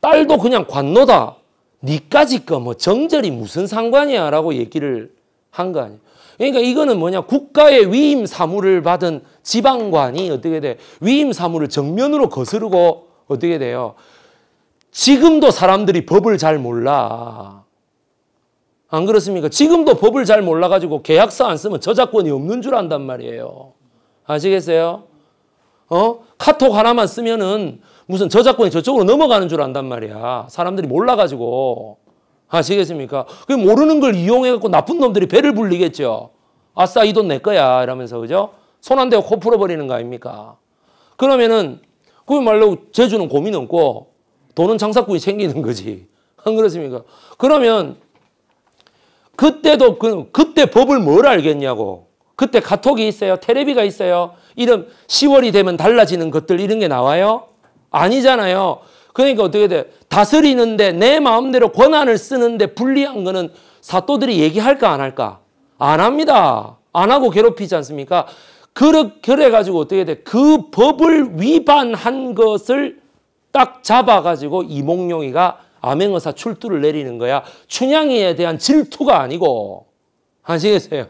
딸도 그냥 관노다. 니까지 거뭐 정절이 무슨 상관이야 라고 얘기를 한 거 아니에요. 그러니까 이거는 뭐냐 국가의 위임 사무를 받은 지방관이 어떻게 돼 위임 사무를 정면으로 거스르고 어떻게 돼요 지금도 사람들이 법을 잘 몰라 안 그렇습니까? 지금도 법을 잘 몰라가지고 계약서 안 쓰면 저작권이 없는 줄 안단 말이에요. 아시겠어요? 어? 카톡 하나만 쓰면은 무슨 저작권이 저쪽으로 넘어가는 줄 안단 말이야. 사람들이 몰라가지고. 아시겠습니까? 그 모르는 걸 이용해갖고 나쁜 놈들이 배를 불리겠죠. 아싸, 이 돈 내 거야. 이러면서, 그죠? 손안 대고 코 풀어버리는 거 아닙니까? 그러면은, 그 말로 제주는 고민 없고, 돈은 장사꾼이 챙기는 거지. 안 그렇습니까? 그러면, 그때도 그, 그때 법을 뭘 알겠냐고. 그때 카톡이 있어요. 테레비가 있어요. 이런 10월이 되면 달라지는 것들 이런 게 나와요? 아니잖아요. 그러니까 어떻게 돼? 다스리는데 내 마음대로 권한을 쓰는데 불리한 거는 사또들이 얘기할까 안 할까? 안 합니다. 안 하고 괴롭히지 않습니까? 그렇 그래가지고 어떻게 돼? 그 법을 위반한 것을 딱 잡아가지고 이몽룡이가 암행어사 출두를 내리는 거야. 춘향이에 대한 질투가 아니고 아시겠어요?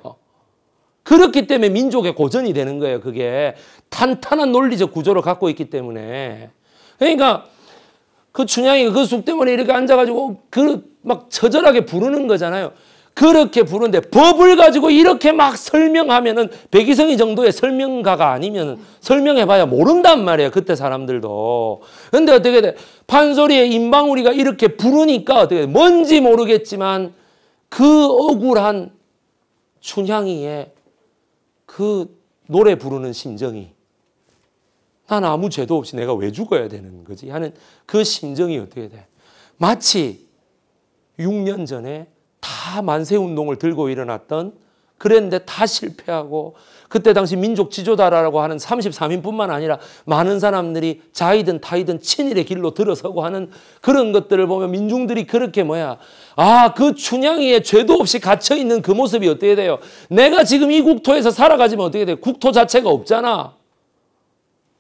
그렇기 때문에 민족의 고전이 되는 거예요. 그게 탄탄한 논리적 구조를 갖고 있기 때문에 그러니까 그춘향이그숲 때문에 이렇게 앉아가지고 그막 처절하게 부르는 거잖아요. 그렇게 부르는데 법을 가지고 이렇게 막 설명하면은 백이성이 정도의 설명가가 아니면 설명해봐야 모른단 말이에요. 그때 사람들도. 근데 어떻게 돼? 판소리에 임방우리가 이렇게 부르니까 어떻게 돼? 뭔지 모르겠지만 그 억울한 춘향이의 그 노래 부르는 심정이 난 아무 죄도 없이 내가 왜 죽어야 되는 거지 하는 그 심정이 어떻게 돼? 마치 6년 전에 다 만세 운동을 들고 일어났던 그랬는데 다 실패하고 그때 당시 민족 지조다라고 하는 33인뿐만 아니라 많은 사람들이 자이든 타이든 친일의 길로 들어서고 하는 그런 것들을 보면 민중들이 그렇게 뭐야 아 그 춘향이의 죄도 없이 갇혀 있는 그 모습이 어떻게 돼요? 내가 지금 이 국토에서 살아가지면 어떻게 돼요? 국토 자체가 없잖아.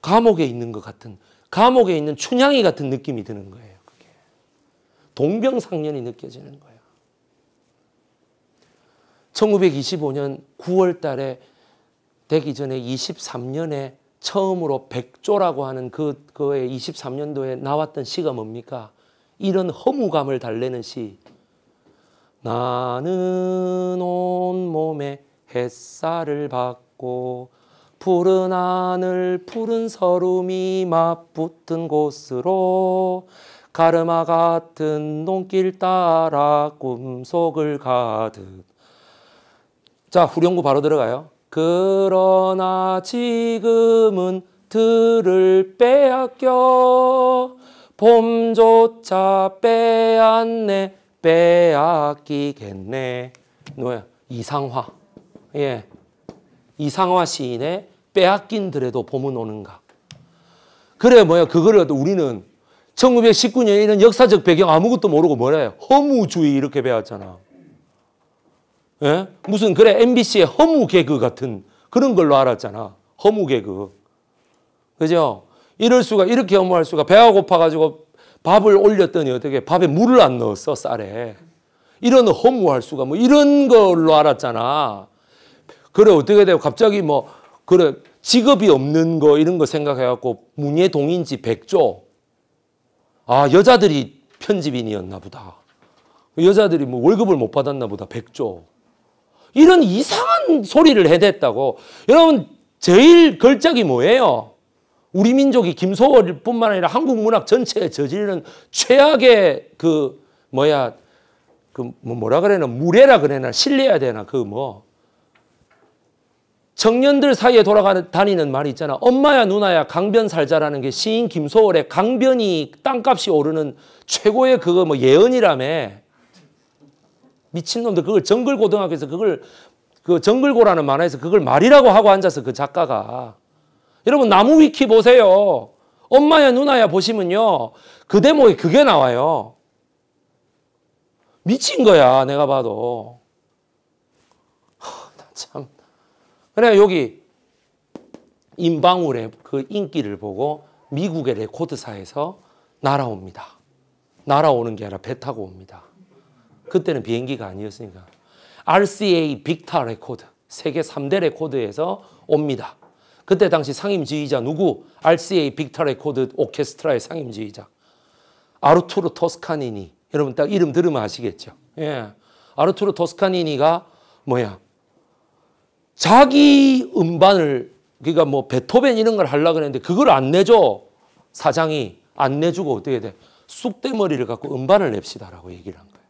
감옥에 있는 것 같은 감옥에 있는 춘향이 같은 느낌이 드는 거예요. 그게 동병상련이 느껴지는 거예요. 1925년 9월 달에 되기 전에 23년에 처음으로 백조라고 하는 그, 그의 23년도에 나왔던 시가 뭡니까? 이런 허무감을 달래는 시. 나는 온몸에 햇살을 받고 푸른 하늘 푸른 서름이 맞붙은 곳으로 가르마 같은 농길 따라 꿈속을 가득 자, 후렴구 바로 들어가요. 그러나 지금은 들을 빼앗겨 봄조차 빼앗네 빼앗기겠네 뭐야 이상화 예 이상화 시인의 빼앗긴 들에도 봄은 오는가 그래 뭐야 그거를 우리는 1919년에는 역사적 배경 아무것도 모르고 뭐래 허무주의 이렇게 배웠잖아 예? 무슨 그래 MBC의 허무 개그 같은 그런 걸로 알았잖아. 허무 개그. 그죠? 이럴 수가 이렇게 허무할 수가 배가 고파가지고 밥을 올렸더니 어떻게 밥에 물을 안 넣었어 쌀에. 이런 허무할 수가 뭐 이런 걸로 알았잖아. 그래 어떻게 돼요? 갑자기 뭐 그래 직업이 없는 거 이런 거 생각해갖고 문예동인지 백조. 아 여자들이 편집인이었나 보다. 여자들이 뭐 월급을 못 받았나 보다 백조. 이런 이상한 소리를 해댔다고. 여러분, 제일 걸작이 뭐예요? 우리 민족이 김소월 뿐만 아니라 한국 문학 전체에 저지르는 최악의 그, 뭐야, 그, 뭐 뭐라 그래나, 무례라 그래나, 실례야 되나, 그 뭐. 청년들 사이에 돌아다니는 말이 있잖아. 엄마야 누나야 강변 살자라는 게 시인 김소월의 강변이 땅값이 오르는 최고의 그거 뭐 예언이라며. 미친놈들 그걸 정글 고등학교에서 그걸 그 정글고라는 만화에서 그걸 말이라고 하고 앉아서 그 작가가 여러분 나무 위키 보세요. 엄마야 누나야 보시면요. 그 대목에 그게 나와요. 미친 거야 내가 봐도. 하, 참. 그래 여기 임방울의 그 인기를 보고 미국의 레코드사에서 날아옵니다. 날아오는 게 아니라 배 타고 옵니다. 그때는 비행기가 아니었으니까 RCA 빅타 레코드 세계 3대 레코드에서 옵니다. 그때 당시 상임지휘자 누구? RCA 빅타 레코드 오케스트라의 상임지휘자 아르투르 토스카니니 여러분 딱 이름 들으면 아시겠죠? 예. 아르투르 토스카니니가 뭐야? 자기 음반을 그러니까 뭐 베토벤 이런 걸 하려고 했는데 그걸 안 내줘. 사장이 안 내주고 어떻게 돼? 쑥대머리를 갖고 음반을 냅시다라고 얘기를 한 거예요.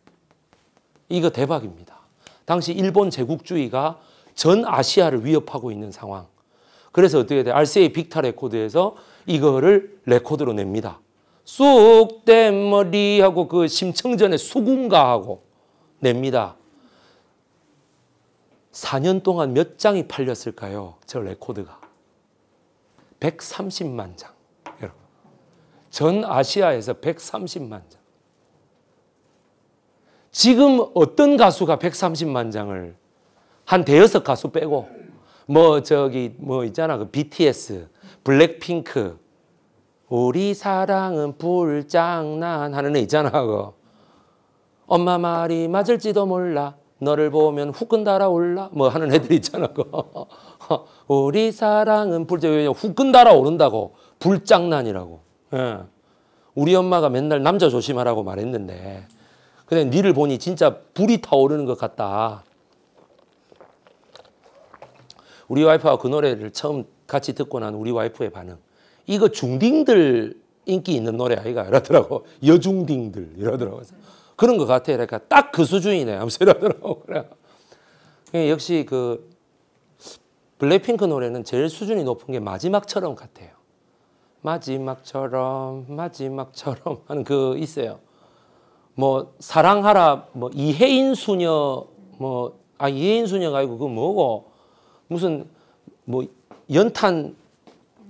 이거 대박입니다. 당시 일본 제국주의가 전 아시아를 위협하고 있는 상황. 그래서 어떻게 돼? RCA 빅타 레코드에서 이거를 레코드로 냅니다. 쑥대머리 하고 그 심청전의 수군가 하고 냅니다. 4년 동안 몇 장이 팔렸을까요? 저 레코드가. 130만 장. 여러분. 전 아시아에서 130만 장. 지금 어떤 가수가 130만 장을 한 대여섯 가수 빼고 뭐 저기 뭐 있잖아 그 BTS, 블랙핑크, 우리 사랑은 불장난 하는 애 있잖아 그 엄마 말이 맞을지도 몰라 너를 보면 후끈 달아올라 뭐 하는 애들 있잖아 그 우리 사랑은 불장난 후끈 달아오른다고 불장난이라고 예. 우리 엄마가 맨날 남자 조심하라고 말했는데 근데 니를 보니 진짜 불이 타오르는 것 같다. 우리 와이프가 그 노래를 처음 같이 듣고 난 우리 와이프의 반응. 이거 중딩들 인기 있는 노래 아이가 이러더라고. 여중딩들 이러더라고. 그런 것 같아. 그러니까 딱 그 수준이네. 하면서 이러더라고. 그래. 그러니까 역시 그 블랙핑크 노래는 제일 수준이 높은 게 마지막처럼 같아요. 마지막처럼, 마지막처럼 하는 그 있어요. 뭐 사랑하라 뭐 이혜인 수녀 뭐 아 이혜인 수녀가 아니고 그 뭐고 무슨 뭐 연탄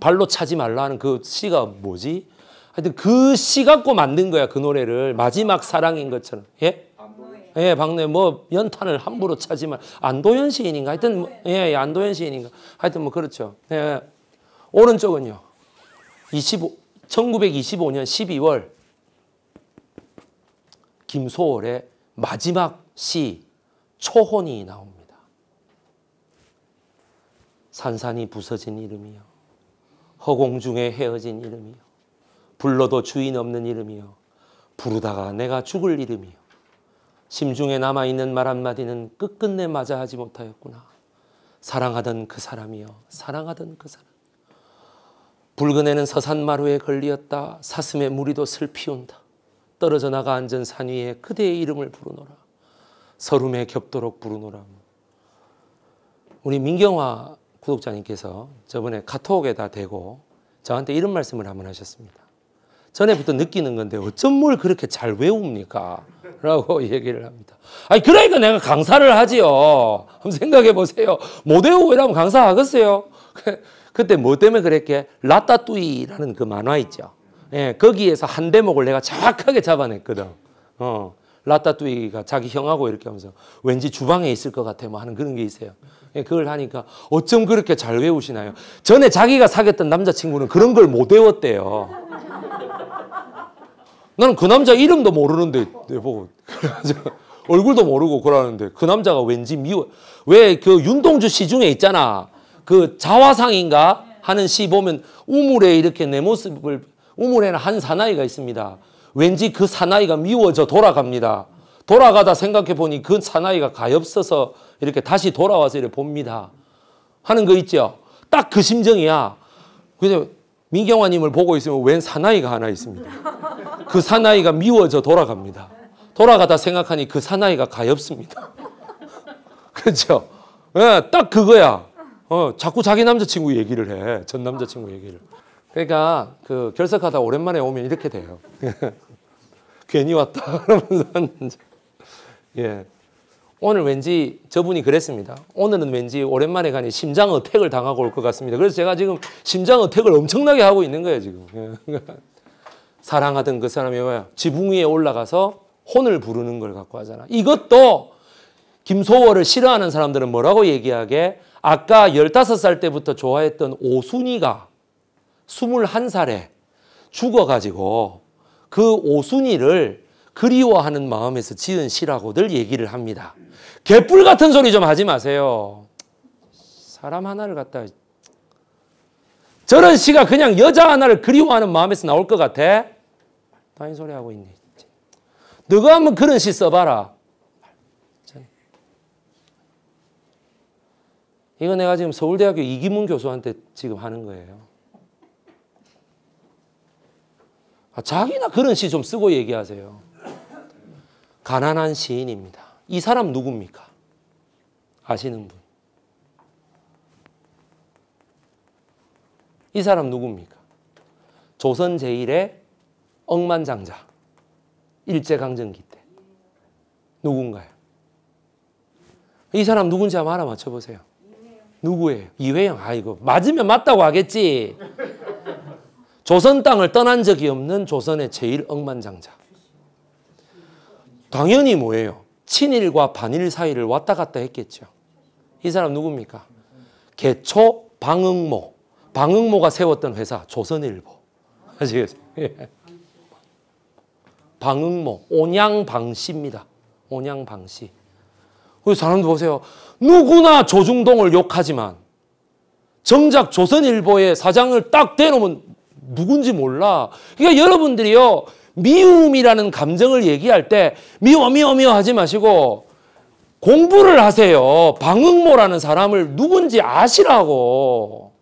발로 차지 말라는 그 시가 뭐지? 하여튼 그 시 갖고 만든 거야 그 노래를 마지막 사랑인 것처럼 예? 예, 박노예 뭐 연탄을 함부로 차지만 안도현 시인인가 하여튼 뭐, 예, 예 안도현 시인인가 하여튼 뭐 그렇죠. 예. 오른쪽은요. 25 1925년 12월 김소월의 마지막 시 초혼이 나옵니다. 산산이 부서진 이름이여 허공 중에 헤어진 이름이여 불러도 주인 없는 이름이여 부르다가 내가 죽을 이름이여 심중에 남아있는 말 한마디는 끝끝내 맞아 하지 못하였구나. 사랑하던 그 사람이여 사랑하던 그 사람 붉은 애는 서산마루에 걸리었다 사슴의 무리도 슬피운다 떨어져 나가 앉은 산 위에 그대의 이름을 부르노라. 설움에 겹도록 부르노라. 우리 민경화 구독자님께서 저번에 카톡에다 대고 저한테 이런 말씀을 한번 하셨습니다. 전에부터 느끼는 건데 어쩜 뭘 그렇게 잘 외웁니까? 라고 얘기를 합니다. 아니 그러니까 내가 강사를 하지요. 한번 생각해 보세요. 못 외우고 이러면 강사 하겠어요? 그때 뭐 때문에 그랬게? 라따뚜이라는 그 만화 있죠. 예, 거기에서 한 대목을 내가 정확하게 잡아냈거든. 어, 라따뚜이가 자기 형하고 이렇게 하면서 왠지 주방에 있을 것 같아 뭐 하는 그런 게 있어요. 예, 그걸 하니까 어쩜 그렇게 잘 외우시나요? 전에 자기가 사귀었던 남자친구는 그런 걸 못 외웠대요. 나는 그 남자 이름도 모르는데 내 보고 얼굴도 모르고 그러는데 그 남자가 왠지 미워. 왜 그 윤동주 시 중에 있잖아. 그 자화상인가 하는 시 보면 우물에 이렇게 내 모습을 우물에는 한 사나이가 있습니다. 왠지 그 사나이가 미워져 돌아갑니다. 돌아가다 생각해 보니 그 사나이가 가엾어서 이렇게 다시 돌아와서 이렇게 봅니다. 하는 거 있죠? 딱 그 심정이야. 그냥 민경화님을 보고 있으면 웬 사나이가 하나 있습니다. 그 사나이가 미워져 돌아갑니다. 돌아가다 생각하니 그 사나이가 가엾습니다. 그죠 예, 딱 그거야. 어, 자꾸 자기 남자친구 얘기를 해. 전 남자친구 얘기를. 그러니까 그 결석하다 오랜만에 오면 이렇게 돼요. 괜히 왔다 그러면서 예. 오늘 왠지 저분이 그랬습니다. 오늘은 왠지 오랜만에 가니 심장 어택을 당하고 올 것 같습니다. 그래서 제가 지금 심장 어택을 엄청나게 하고 있는 거예요, 지금. 예. 사랑하던 그 사람이 뭐야? 지붕 위에 올라가서 혼을 부르는 걸 갖고 하잖아. 이것도 김소월을 싫어하는 사람들은 뭐라고 얘기하게? 아까 15살 때부터 좋아했던 오순이가 21살에 죽어가지고 그 오순이를 그리워하는 마음에서 지은 시라고들 얘기를 합니다. 개뿔 같은 소리 좀 하지 마세요. 사람 하나를 갖다 저런 시가 그냥 여자 하나를 그리워하는 마음에서 나올 것 같아? 다인 소리 하고 있네. 너가 한번 그런 시 써봐라. 이거 내가 지금 서울대학교 이기문 교수한테 지금 하는 거예요. 아, 자기나 그런 시 좀 쓰고 얘기하세요. 가난한 시인입니다. 이 사람 누굽니까? 아시는 분. 이 사람 누굽니까? 조선 제1의 억만장자. 일제강점기 때. 누군가요? 이 사람 누군지 한번 알아 맞춰보세요. 누구예요? 이회영. 아이고, 맞으면 맞다고 하겠지. 조선 땅을 떠난 적이 없는 조선의 제일 억만장자. 당연히 뭐예요? 친일과 반일 사이를 왔다 갔다 했겠죠. 이 사람 누굽니까? 개초 방응모. 방응모가 세웠던 회사 조선일보. 아시겠어요? 예. 방응모, 온양방씨입니다. 온양방씨. 그 사람도 보세요. 누구나 조중동을 욕하지만 정작 조선일보의 사장을 딱 대놓으면 누군지 몰라. 그러니까 여러분들이요. 미움이라는 감정을 얘기할 때 미워 미워 미워 하지 마시고 공부를 하세요. 방응모라는 사람을 누군지 아시라고.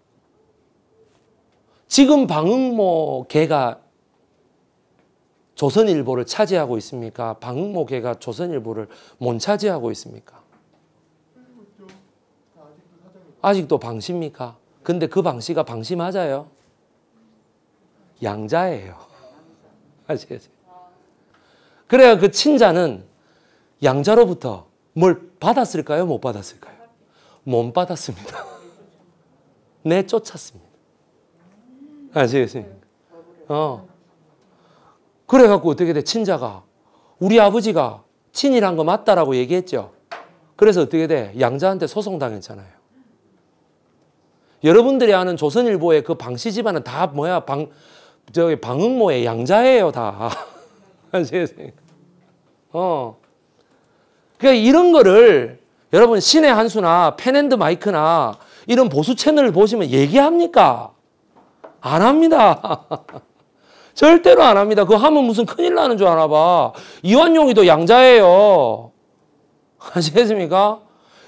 지금 방응모 개가 조선일보를 차지하고 있습니까? 방응모 개가 조선일보를 못 차지하고 있습니까? 아직도 방시입니까? 근데 그 방시가 방시 맞아요? 양자예요. 아시겠어요? 그래야 그 친자는 양자로부터 뭘 받았을까요? 못 받았을까요? 못 받았습니다. 내쫓았습니다. 네, 아시겠습니까? 어. 그래갖고 어떻게 돼? 친자가. 우리 아버지가 친이란 거 맞다라고 얘기했죠. 그래서 어떻게 돼? 양자한테 소송당했잖아요. 여러분들이 아는 조선일보의 그 방씨 집안은 다 뭐야? 방, 저기 방음모의 양자예요 다. 어. 그러니까 이런 거를 여러분 신의 한수나 펜앤드 마이크나 이런 보수 채널을 보시면 얘기합니까? 안 합니다. 절대로 안 합니다. 그거 하면 무슨 큰일 나는 줄 아나 봐. 이완용이도 양자예요. 아시겠습니까?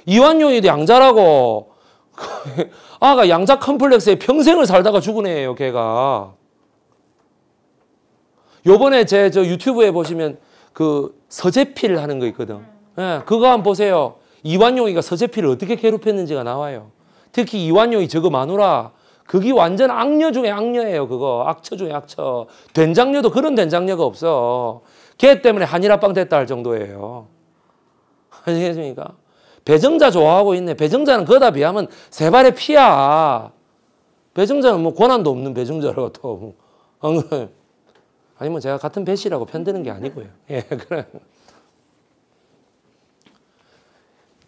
이완용이도 양자라고. 아가 양자 컴플렉스에 평생을 살다가 죽은 애예요, 걔가. 요번에 제 저 유튜브에 보시면 그 서재필 하는 거 있거든. 예, 그거 한번 보세요. 이완용이가 서재필을 어떻게 괴롭혔는지가 나와요. 특히 이완용이 저거 마누라 그게 완전 악녀 중에 악녀예요. 그거 악처 중에 악처. 된장녀도 그런 된장녀가 없어. 걔 때문에 한일합방 됐다 할 정도예요. 아시겠습니까? 배정자 좋아하고 있네. 배정자는 그다 비하면 세 발의 피야. 배정자는 뭐 권한도 없는 배정자라고 또. 안 뭐. 그래. 아니면 제가 같은 배시라고 편드는 게 아니고요. 예, 그래.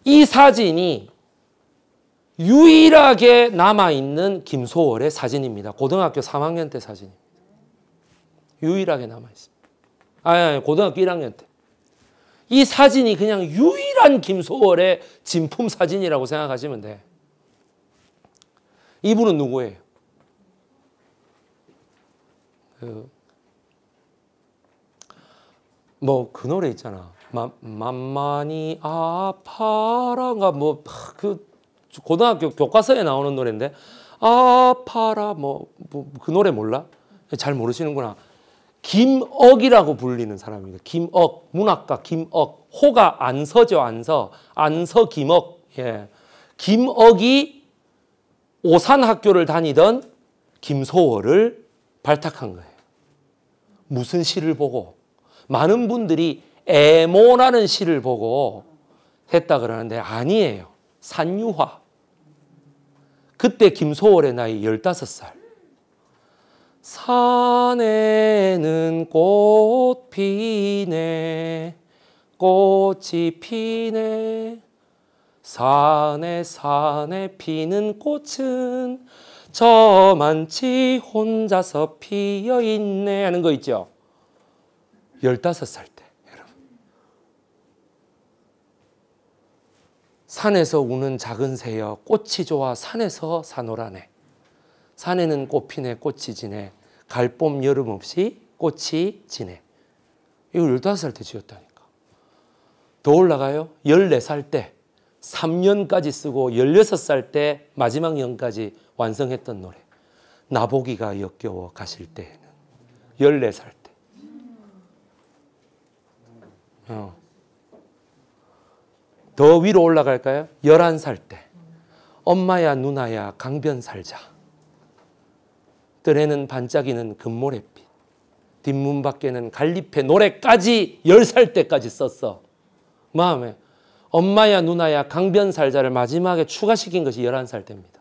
이 사진이 유일하게 남아있는 김소월의 사진입니다. 고등학교 3학년 때 사진입니다. 유일하게 남아있습니다. 아, 아니, 아니, 고등학교 1학년 때. 이 사진이 그냥 유일한 김소월의 진품 사진이라고 생각하시면 돼. 이분은 누구예요? 그 뭐그 노래 있잖아. 마, 만만히 아파라가 그러니까 뭐그 고등학교 교과서에 나오는 노래인데 아파라 뭐그 뭐, 뭐 그 노래 몰라? 잘 모르시는구나. 김억이라고 불리는 사람입니다. 김억 문학가 김억 호가 안서죠 안서 안서 김억 예 김억이 오산학교를 다니던 김소월을 발탁한 거예요. 무슨 시를 보고 많은 분들이 에모라는 시를 보고 했다 그러는데 아니에요. 산유화. 그때 김소월의 나이 15살. 산에는 꽃 피네 꽃이 피네 산에 산에 피는 꽃은 저만치 혼자서 피어 있네 하는 거 있죠. 15살 때, 여러분. 산에서 우는 작은 새여 꽃이 좋아 산에서 사노라네. 산에는 꽃피네 꽃이 지네. 갈봄 여름 없이 꽃이 지네. 이걸 15살 때 지었다니까. 더 올라가요. 14살 때 3년까지 쓰고 16살 때 마지막 년까지 완성했던 노래. 나보기가 역겨워 가실 때에는 14살 때. 어. 더 위로 올라갈까요? 11살 때. 엄마야 누나야 강변 살자. 뜰에는 반짝이는 금모래빛. 뒷문 밖에는 갈잎의 노래까지 10살 때까지 썼어. 마음에 엄마야 누나야 강변 살자를 마지막에 추가시킨 것이 11살 때입니다.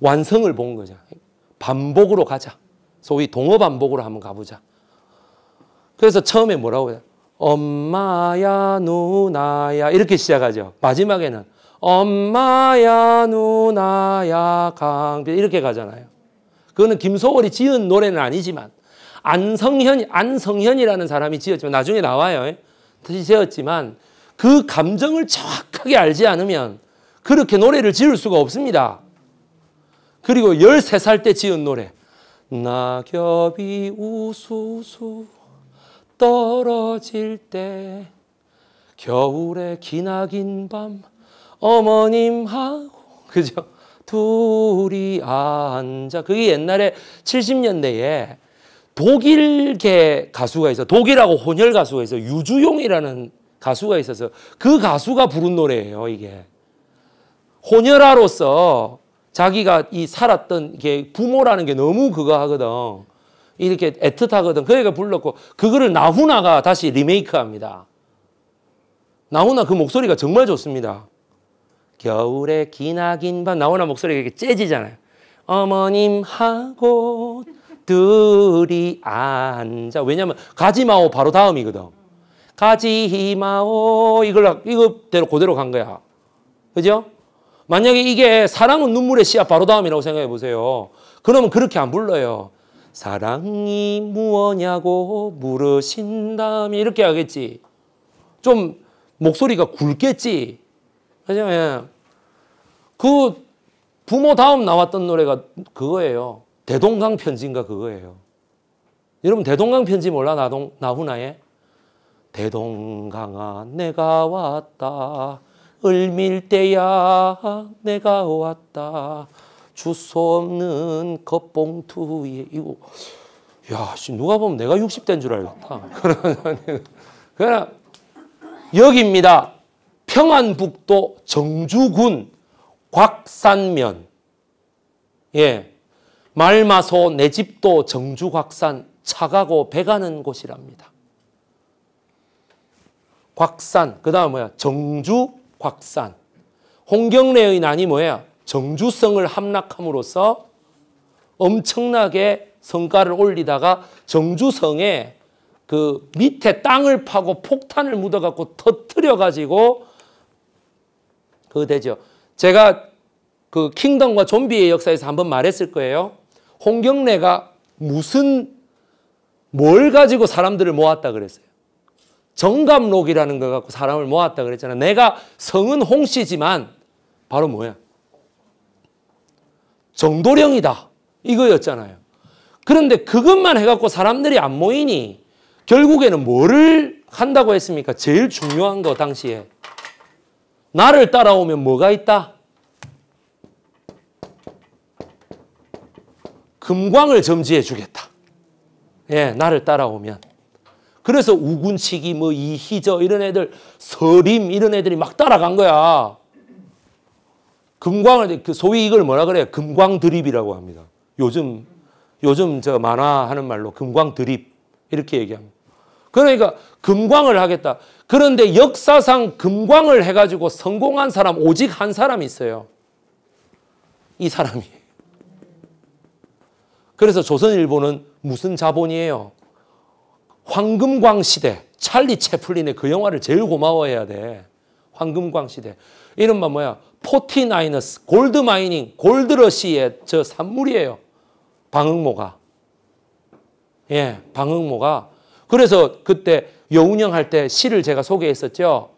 완성을 본 거죠. 반복으로 가자. 소위 동어 반복으로 한번 가보자. 그래서 처음에 뭐라고 해요? 엄마야 누나야 이렇게 시작하죠. 마지막에는 엄마야 누나야 강변 이렇게 가잖아요. 그거는 김소월이 지은 노래는 아니지만 안성현 안성현이라는 사람이 지었지만 나중에 나와요. 다시 지었지만 그 감정을 정확하게 알지 않으면 그렇게 노래를 지을 수가 없습니다. 그리고 13살 때 지은 노래 낙엽이 우수수 떨어질 때겨울에 기나긴 밤 어머님하고 그죠? 둘이 앉아 그게 옛날에 70년대에 독일계 가수가 있어 독일하고 혼혈 가수가 있어 유주용이라는 가수가 있어서 그 가수가 부른 노래예요 이게 혼혈아로서 자기가 이 살았던 게 부모라는 게 너무 그거 하거든 이렇게 애틋하거든. 그러가 그러니까 불렀고 그거를 나훈아가 다시 리메이크합니다. 나훈아 그 목소리가 정말 좋습니다. 겨울에 기나긴 밤 나훈아 목소리가 이렇게 재지잖아요. 어머님하고 둘이 앉아. 왜냐면 가지마오 바로 다음이거든. 가지마오 이걸 이거대로 그대로 간 거야. 그죠? 만약에 이게 사랑은 눈물의 씨앗 바로 다음이라고 생각해 보세요. 그러면 그렇게 안 불러요. 사랑이 무엇냐고 물으신다면 이렇게 하겠지. 좀 목소리가 굵겠지. 그죠? 예. 그 부모 다음 나왔던 노래가 그거예요. 대동강 편지인가 그거예요. 여러분 대동강 편지 몰라 나동 나훈아의 대동강아 내가 왔다 을밀대야 내가 왔다 주소 없는 겉봉투에 위 이거 야, 씨 누가 보면 내가 60대인 줄 알겠다. 그러나 여기입니다. 평안북도 정주군 곽산면 예 말마소 내 집도 정주 곽산 차가고 배가는 곳이랍니다. 곽산 그 다음 뭐야 정주 곽산 홍경래의 난이 뭐야 정주성을 함락함으로써 엄청나게 성과를 올리다가 정주성에 그 밑에 땅을 파고 폭탄을 묻어갖고 터뜨려가지고 그거 되죠. 제가 그 킹덤과 좀비의 역사에서 한번 말했을 거예요. 홍경래가 무슨 뭘 가지고 사람들을 모았다 그랬어요. 정감록이라는 거 갖고 사람을 모았다 그랬잖아. 내가 성은 홍씨지만 바로 뭐야? 정도령이다. 이거였잖아요. 그런데 그것만 해갖고 사람들이 안 모이니 결국에는 뭐를 한다고 했습니까? 제일 중요한 거 당시에. 나를 따라오면 뭐가 있다? 금광을 점지해 주겠다. 예, 나를 따라오면. 그래서 우군치기, 뭐 이희저 이런 애들, 서림 이런 애들이 막 따라간 거야. 금광을 그 소위 이걸 뭐라 그래요? 금광 드립이라고 합니다. 요즘 요즘 제 만화 하는 말로 금광 드립 이렇게 얘기합니다. 그러니까 금광을 하겠다. 그런데 역사상 금광을 해가지고 성공한 사람 오직 한사람 있어요. 이 사람이. 그래서 조선일보는 무슨 자본이에요? 황금광 시대 찰리 채플린의 그 영화를 제일 고마워해야 돼. 황금광 시대. 이른바 뭐야 포티나이너스, 골드마이닝, 골드러시의 저 산물이에요. 방응모가. 예, 방응모가. 그래서 그때 여운형 할때 시를 제가 소개했었죠.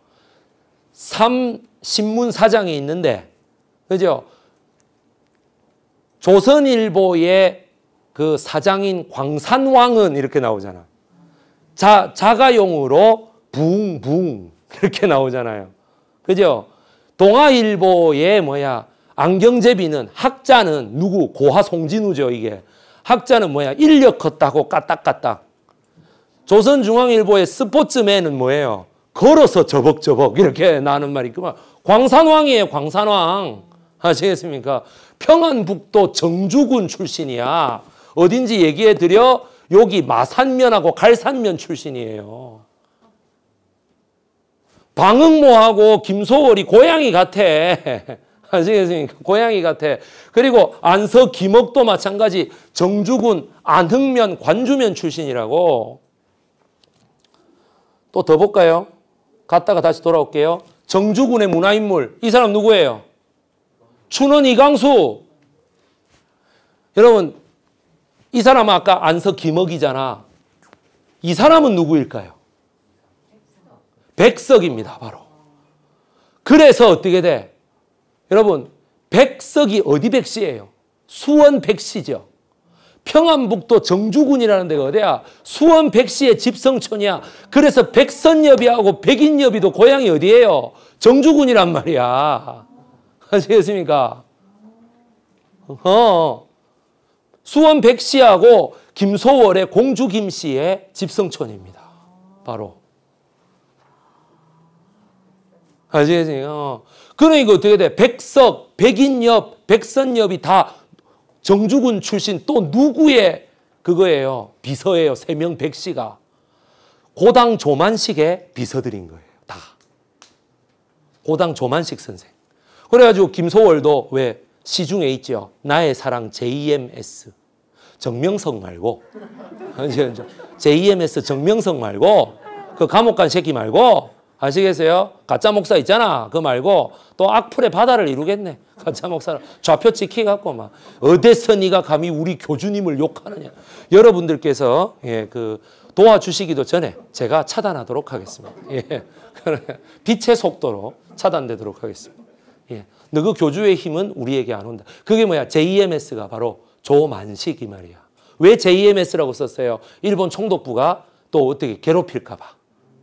삼 신문 사장이 있는데, 그죠? 조선일보의 그 사장인 광산왕은 이렇게 나오잖아. 자, 자가용으로 붕붕 이렇게 나오잖아요. 그죠? 동아일보의 뭐야 안경제비는 학자는 누구 고하 송진우죠 이게 학자는 뭐야 인력 컸다고 까딱까딱 조선중앙일보의 스포츠맨은 뭐예요 걸어서 저벅저벅 이렇게 나는 말이 있구만 광산왕이에요 광산왕 아시겠습니까 평안북도 정주군 출신이야 어딘지 얘기해 드려 여기 마산면하고 갈산면 출신이에요 방흥모하고 김소월이 고양이 같아. 아시겠습니까? 고양이 같아. 그리고 안서 김옥도 마찬가지 정주군 안흥면 관주면 출신이라고. 또 더 볼까요? 갔다가 다시 돌아올게요. 정주군의 문화인물. 이 사람 누구예요? 춘원 이강수. 여러분, 이사람 아까 안서 김옥이잖아. 이 사람은 누구일까요? 백석입니다. 바로. 그래서 어떻게 돼? 여러분 백석이 어디 백시예요? 수원 백시죠. 평안북도 정주군이라는 데가 어디야? 수원 백시의 집성촌이야. 그래서 백선여비하고 백인여비도 고향이 어디예요? 정주군이란 말이야. 아시겠습니까? 어. 수원 백시하고 김소월의 공주 김씨의 집성촌입니다. 바로. 아시겠어요? 그러니까 어떻게 돼? 백석, 백인엽, 백선엽이 다 정주군 출신 또 누구의 그거예요? 비서예요. 세명 백씨가. 고당 조만식의 비서들인 거예요. 다. 고당 조만식 선생. 그래가지고 김소월도 왜 시중에 있죠. 나의 사랑 JMS. 정명석 말고. JMS 정명석 말고. 그 감옥 간 새끼 말고. 아시겠어요? 가짜 목사 있잖아. 그 말고 또 악플의 바다를 이루겠네. 가짜 목사를 좌표 찍히갖고 막 어디서 네가 감히 우리 교주님을 욕하느냐. 여러분들께서 예, 그 도와주시기도 전에 제가 차단하도록 하겠습니다. 예. 빛의 속도로 차단되도록 하겠습니다. 예. 너그 교주의 힘은 우리에게 안 온다. 그게 뭐야? JMS가 바로 조만식이 말이야. 왜 JMS라고 썼어요? 일본 총독부가 또 어떻게 괴롭힐까 봐.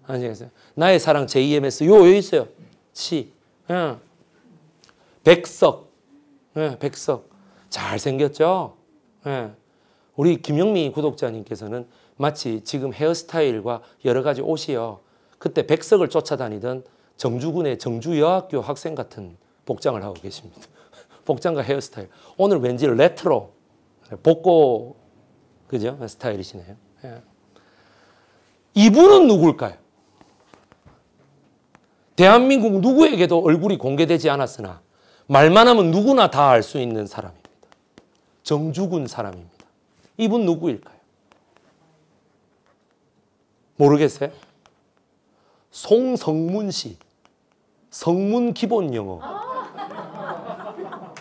아시겠어요? 나의 사랑 JMS 요 여기 있어요. 치. 예. 백석. 예, 백석. 잘생겼죠? 예. 우리 김영미 구독자님께서는 마치 지금 헤어스타일과 여러 가지 옷이요. 그때 백석을 쫓아다니던 정주군의 정주여학교 학생 같은 복장을 하고 계십니다. 복장과 헤어스타일. 오늘 왠지 레트로, 복고, 그죠? 스타일이시네요. 예. 이분은 누굴까요? 대한민국 누구에게도 얼굴이 공개되지 않았으나 말만 하면 누구나 다 알 수 있는 사람입니다. 정주군 사람입니다. 이분 누구일까요? 모르겠어요? 송성문 씨. 성문 기본 영어.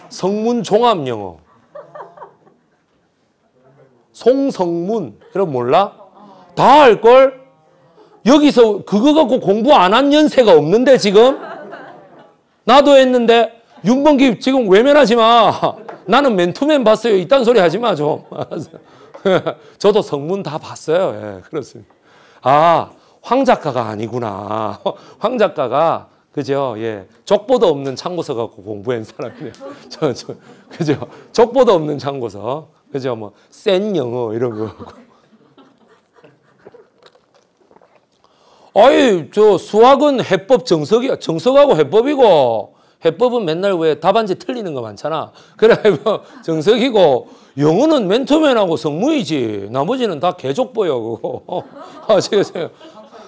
성문 종합 영어. 송성문. 그럼 몰라? 다 알걸? 여기서 그거 갖고 공부 안 한 연세가 없는데 지금? 나도 했는데 윤범기 지금 외면하지 마. 나는 맨투맨 봤어요. 이딴 소리 하지 마 좀. 저도 성문 다 봤어요. 예, 그렇습니다. 아, 황 작가가 아니구나. 황 작가가 그죠? 예. 적보도 없는 창고서 갖고 공부한 사람이네요. 저, 저, 그죠? 적보도 없는 창고서. 그죠? 뭐, 센 영어 이런 거. 아이 저 수학은 해법 정석이야. 정석하고 해법이고 해법은 맨날 왜 답안지 틀리는 거 많잖아. 그래 뭐, 정석이고 영어는 맨투맨하고 성무이지. 나머지는 다 개족보여 그거. 아 제가 제가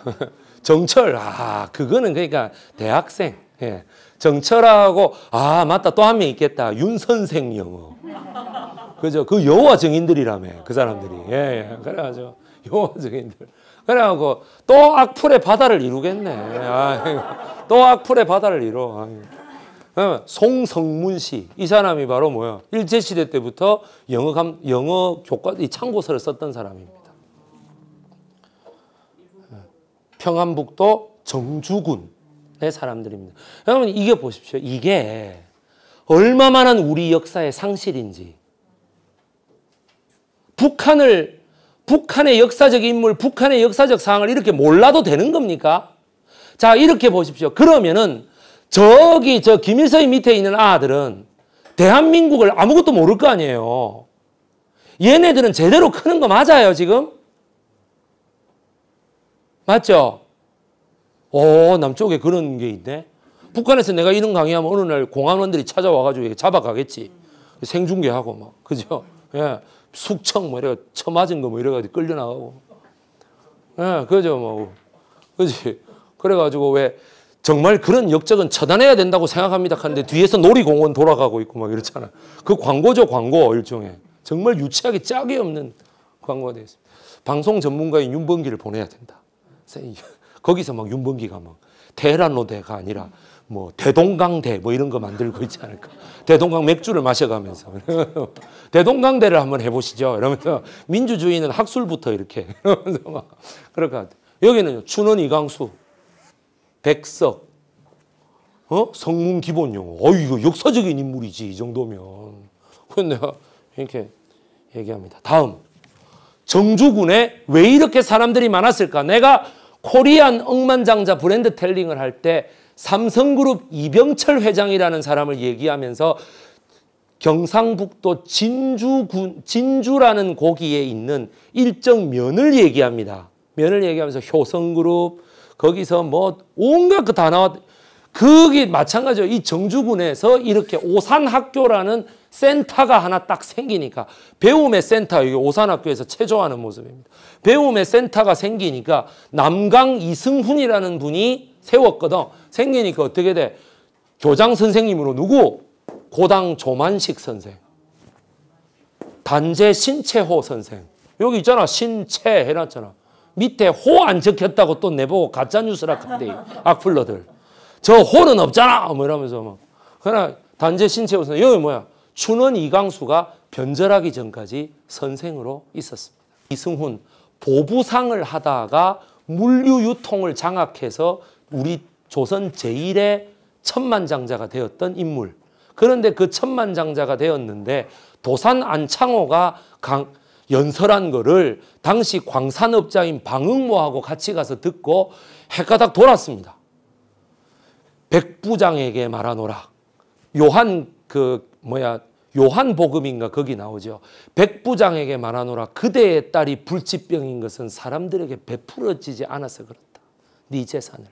정철 아 그거는 그러니까 대학생. 예. 정철하고 아 맞다 또 한 명 있겠다 윤 선생 영어. 그죠 그 여호와 증인들이라며 그 사람들이 예, 예. 그래가지고 여호와 증인들. 그래갖고 또 악플의 바다를 이루겠네. 아이고, 또 악플의 바다를 이루. 송성문 씨, 이 사람이 바로 뭐야? 일제시대 때부터 영어, 감, 영어 교과, 이 참고서를 썼던 사람입니다. 평안북도 정주군의 사람들입니다. 여러분, 이게 보십시오. 이게 얼마만한 우리 역사의 상실인지. 북한을 북한의 역사적 인물, 북한의 역사적 상황을 이렇게 몰라도 되는 겁니까? 자, 이렇게 보십시오. 그러면은 저기 저 김일성이 밑에 있는 아들은 대한민국을 아무것도 모를 거 아니에요. 얘네들은 제대로 크는 거 맞아요, 지금? 맞죠? 오, 남쪽에 그런 게 있네. 북한에서 내가 이런 강의하면 어느 날 공안원들이 찾아와가지고 잡아가겠지. 생중계하고 막. 그죠? 예. 숙청 뭐 이래 처맞은거 뭐 이래가지고 끌려나가고. 예, 네, 그죠 뭐. 그지. 그래가지고 왜 정말 그런 역적은 처단해야 된다고 생각합니다 하는데 뒤에서 놀이공원 돌아가고 있고 막 이렇잖아. 그 광고죠 광고 일종의. 정말 유치하게 짝이 없는 광고가 되어 습니다 방송 전문가인 윤범기를 보내야 된다. 거기서 막 윤범기가 막 대란로대가 아니라 뭐 대동강대 뭐 이런 거 만들고 있지 않을까. 대동강 맥주를 마셔가면서 대동강대를 한번 해보시죠. 이러면서 민주주의는 학술부터 이렇게 이러면까 여기는 춘원 이강수, 백석, 어 성문 기본용. 어 이거 역사적인 인물이지 이 정도면. 그래서 이렇게 얘기합니다. 다음 정주군에 왜 이렇게 사람들이 많았을까? 내가 코리안 억만장자 브랜드 텔링을 할때 삼성그룹 이병철 회장이라는 사람을 얘기하면서 경상북도 진주군 진주라는 고기에 있는 일정 면을 얘기합니다. 면을 얘기하면서 효성그룹 거기서 뭐 온갖 그 다 나왔 그게 마찬가지로이 정주군에서 이렇게 오산학교라는 센터가 하나 딱 생기니까 배움의 센터 여기 오산학교에서 체조하는 모습입니다. 배움의 센터가 생기니까 남강 이승훈이라는 분이 세웠거든. 생기니까 어떻게 돼? 교장 선생님으로 누구? 고당 조만식 선생. 단재 신채호 선생. 여기 있잖아. 신채 해놨잖아. 밑에 호 안 적혔다고 또 내보고 가짜뉴스라 한대 악플러들. 저 호는 없잖아. 뭐 이러면서 막. 그러나 단재 신채호 선생. 여기 뭐야? 춘원 이강수가 변절하기 전까지 선생으로 있었습니다. 이승훈 보부상을 하다가 물류 유통을 장악해서 우리 조선 제일의 천만장자가 되었던 인물. 그런데 그 천만장자가 되었는데 도산 안창호가 강, 연설한 거를 당시 광산업자인 방응모하고 같이 가서 듣고 해가닥 돌았습니다. 백부장에게 말하노라. 요한 그 뭐야 요한복음인가 거기 나오죠. 백부장에게 말하노라 그대의 딸이 불치병인 것은 사람들에게 베풀어지지 않아서 그렇다. 네 재산을.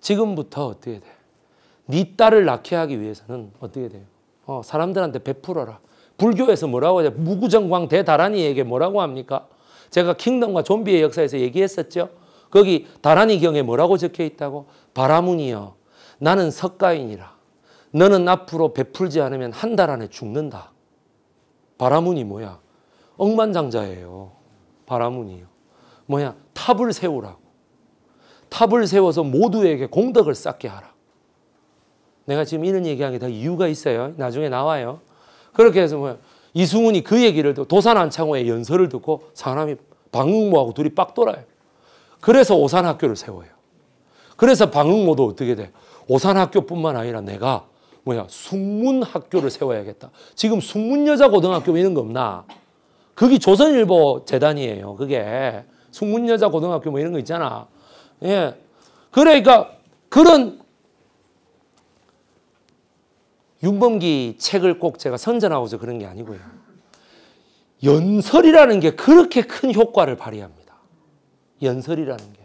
지금부터 어떻게 돼? 네 딸을 낳게 하기 위해서는 어떻게 돼요? 어, 사람들한테 베풀어라. 불교에서 뭐라고 하죠? 무구정광 대다란이에게 뭐라고 합니까? 제가 킹덤과 좀비의 역사에서 얘기했었죠. 거기 다란이 경에 뭐라고 적혀 있다고? 바라문이여 나는 석가인이라. 너는 앞으로 베풀지 않으면 한 달 안에 죽는다. 바라문이 뭐야? 억만장자예요. 바라문이요. 뭐야? 탑을 세우라고. 탑을 세워서 모두에게 공덕을 쌓게 하라. 내가 지금 이런 얘기한 게다 이유가 있어요. 나중에 나와요. 그렇게 해서 뭐 이승훈이 그 얘기를 듣고 도산 안창호의 연설을 듣고 사람이 방응모하고 둘이 빡 돌아요. 그래서 오산학교를 세워요. 그래서 방응모도 어떻게 돼? 오산학교뿐만 아니라 내가 뭐야 숙문학교를 세워야겠다. 지금 숙문여자고등학교 이런 거 없나? 그게 조선일보 재단이에요. 그게 숙문여자고등학교 뭐 이런 거 있잖아. 예. 그러니까 그런 윤범기 책을 꼭 제가 선전하고서 그런 게 아니고요. 연설이라는 게 그렇게 큰 효과를 발휘합니다. 연설이라는 게.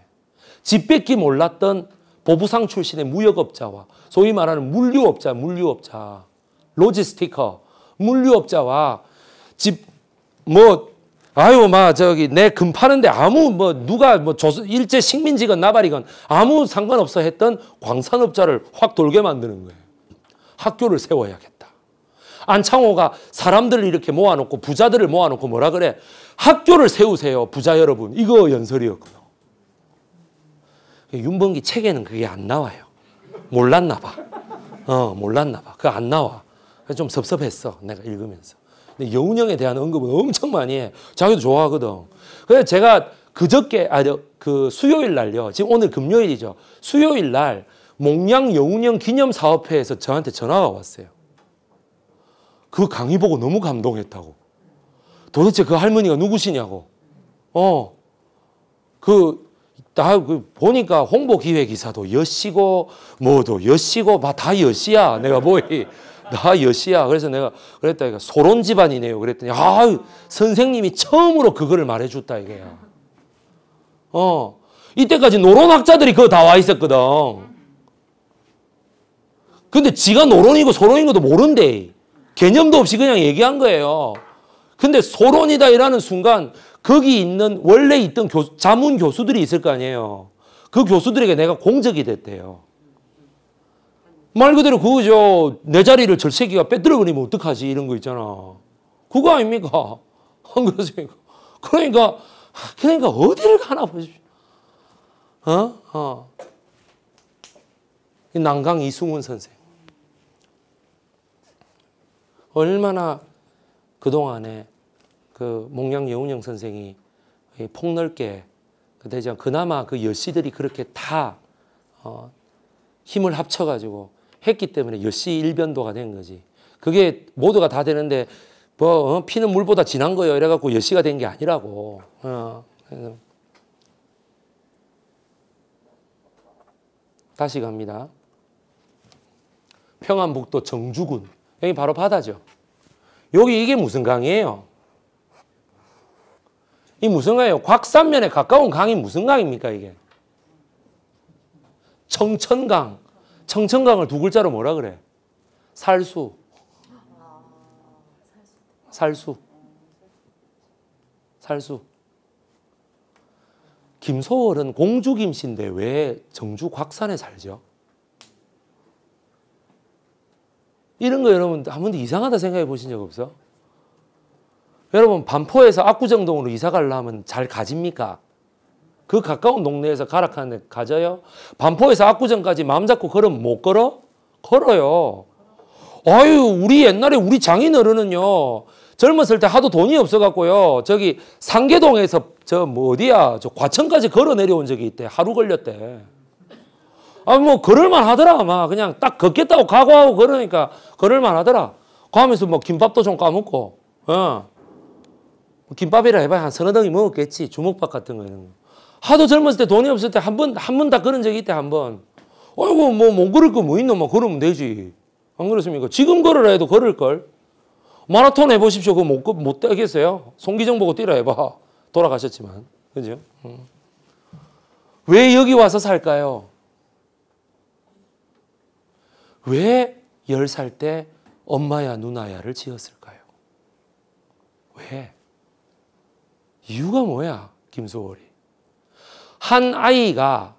집뺏기 몰랐던 보부상 출신의 무역업자와 소위 말하는 물류업자, 물류업자, 로지스티커, 물류업자와 집, 뭐, 아유, 마, 저기, 내 금 파는데 아무, 뭐, 누가, 뭐, 조선, 일제 식민지건 나발이건 아무 상관없어 했던 광산업자를 확 돌게 만드는 거예요. 학교를 세워야겠다. 안창호가 사람들을 이렇게 모아놓고 부자들을 모아놓고 뭐라 그래? 학교를 세우세요, 부자 여러분. 이거 연설이었고요. 윤봉기 책에는 그게 안 나와요. 몰랐나 봐. 어, 몰랐나 봐. 그거 안 나와. 좀 섭섭했어. 내가 읽으면서. 근데 여운형에 대한 언급을 엄청 많이 해. 자기도 좋아하거든. 그래서 제가 그저께 아그 수요일 날요. 지금 오늘 금요일이죠. 수요일 날 목양 여운형 기념 사업회에서 저한테 전화가 왔어요. 그 강의 보고 너무 감동했다고. 도대체 그 할머니가 누구시냐고. 어. 그, 다, 그, 보니까 홍보 기획 기사도 여시고, 뭐도 여시고, 막 다 여시야. 내가 보 뭐나 여시야. 그래서 내가 그랬다. 이거 소론 집안이네요. 그랬더니 아 선생님이 처음으로 그거를 말해줬다 이게야. 어 이때까지 노론학자들이 그거 다 와 있었거든. 근데 지가 노론이고 소론인 것도 모른대. 개념도 없이 그냥 얘기한 거예요. 근데 소론이다 이라는 순간 거기 있는 원래 있던 교수, 자문 교수들이 있을 거 아니에요. 그 교수들에게 내가 공적이 됐대요. 말 그대로 그거죠. 내 자리를 절세기가 빼들어버리면 어떡하지 이런 거 있잖아. 그거 아닙니까? 안 그러십니까? 그러니까 그러니까 어디를 가나 보십시오. 어? 어. 난강 이승훈 선생. 얼마나 그동안에 그 몽양 여운영 선생이 폭넓게 그대장 그나마 그 열시들이 그렇게 다 어, 힘을 합쳐가지고 했기 때문에 여시일변도가 된 거지. 그게 모두가 다 되는데 뭐 어? 피는 물보다 진한 거예요. 이래갖고 여시가 된 게 아니라고. 어. 다시 갑니다. 평안북도 정주군. 여기 바로 바다죠. 여기 이게 무슨 강이에요? 이 무슨 강이에요? 곽산면에 가까운 강이 무슨 강입니까 이게? 청천강. 청천강을 두 글자로 뭐라 그래? 살수. 살수. 살수. 김소월은 공주 김씨인데 왜 정주 곽산에 살죠? 이런 거 여러분 한 번도 이상하다 생각해 보신 적 없어? 여러분 반포에서 압구정동으로 이사 가려면 잘 가집니까? 그 가까운 동네에서 가락하데 가져요? 반포에서 압구정까지 마음 잡고 걸으면 못 걸어? 걸어요. 아유, 우리 옛날에 우리 장인어른은요. 젊었을 때 하도 돈이 없어갖고요. 저기 상계동에서 저뭐 어디야? 저 과천까지 걸어 내려온 적이 있대. 하루 걸렸대. 아, 뭐 걸을만 하더라. 막 그냥 딱 걷겠다고 각오하고 걸으니까 걸을만 하더라. 가면서 뭐 김밥도 좀 까먹고. 어. 김밥이라 해봐야 한 서너 덩이 먹었겠지. 주먹밥 같은 거는. 하도 젊었을 때 돈이 없을 때 한 번, 한 번 다 그런 적이 있대, 한 번. 어이구, 뭐, 못 뭐 걸을 거 뭐 있노? 뭐, 걸으면 되지. 안 그렇습니까? 지금 걸으라 해도 걸을걸. 마라톤 해보십시오. 그거 못, 못 되겠어요? 송기정 보고 뛰라 해봐. 돌아가셨지만. 그죠? 왜 여기 와서 살까요? 왜 열 살 때 엄마야 누나야를 지었을까요? 왜? 이유가 뭐야? 김소월이. 한 아이가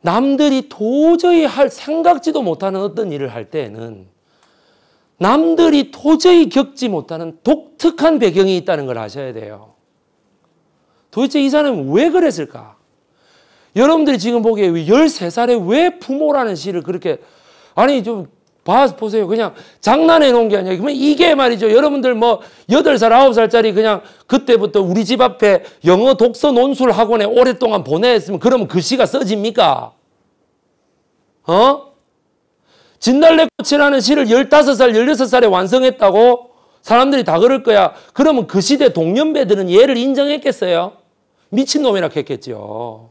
남들이 도저히 할 생각지도 못하는 어떤 일을 할 때에는 남들이 도저히 겪지 못하는 독특한 배경이 있다는 걸 아셔야 돼요. 도대체 이 사람은 왜 그랬을까? 여러분들이 지금 보기에 13살에 왜 부모라는 시를 그렇게 아니 좀 봐, 보세요. 그냥 장난해 놓은 게 아니에요. 그러면 이게 말이죠. 여러분들 뭐 8살, 9살짜리 그냥 그때부터 우리 집 앞에 영어 독서 논술 학원에 오랫동안 보내했으면 그러면 글씨가 그 써집니까? 어? 진달래꽃이라는 시를 15살, 16살에 완성했다고 사람들이 다 그럴 거야. 그러면 그 시대 동년배들은 얘를 인정했겠어요? 미친놈이라 했겠죠.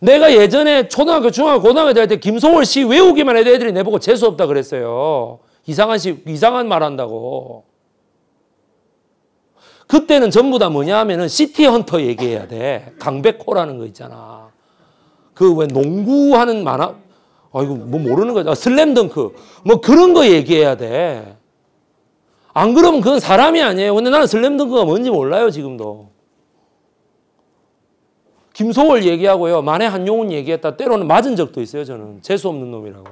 내가 예전에 초등학교, 중학교, 고등학교 다닐 때김성월씨 외우기만 해도 애들이 내보고 재수 없다 그랬어요. 이상한 시, 이상한 말 한다고. 그때는 전부 다 뭐냐 하면은 시티 헌터 얘기해야 돼. 강백호라는 거 있잖아. 그 왜 농구하는 만화, 아, 이거 뭐 모르는 거죠. 아, 슬램덩크. 뭐 그런 거 얘기해야 돼. 안 그러면 그건 사람이 아니에요. 근데 나는 슬램덩크가 뭔지 몰라요, 지금도. 김소월 얘기하고요. 만에 한용운 얘기했다. 때로는 맞은 적도 있어요. 저는 재수 없는 놈이라고.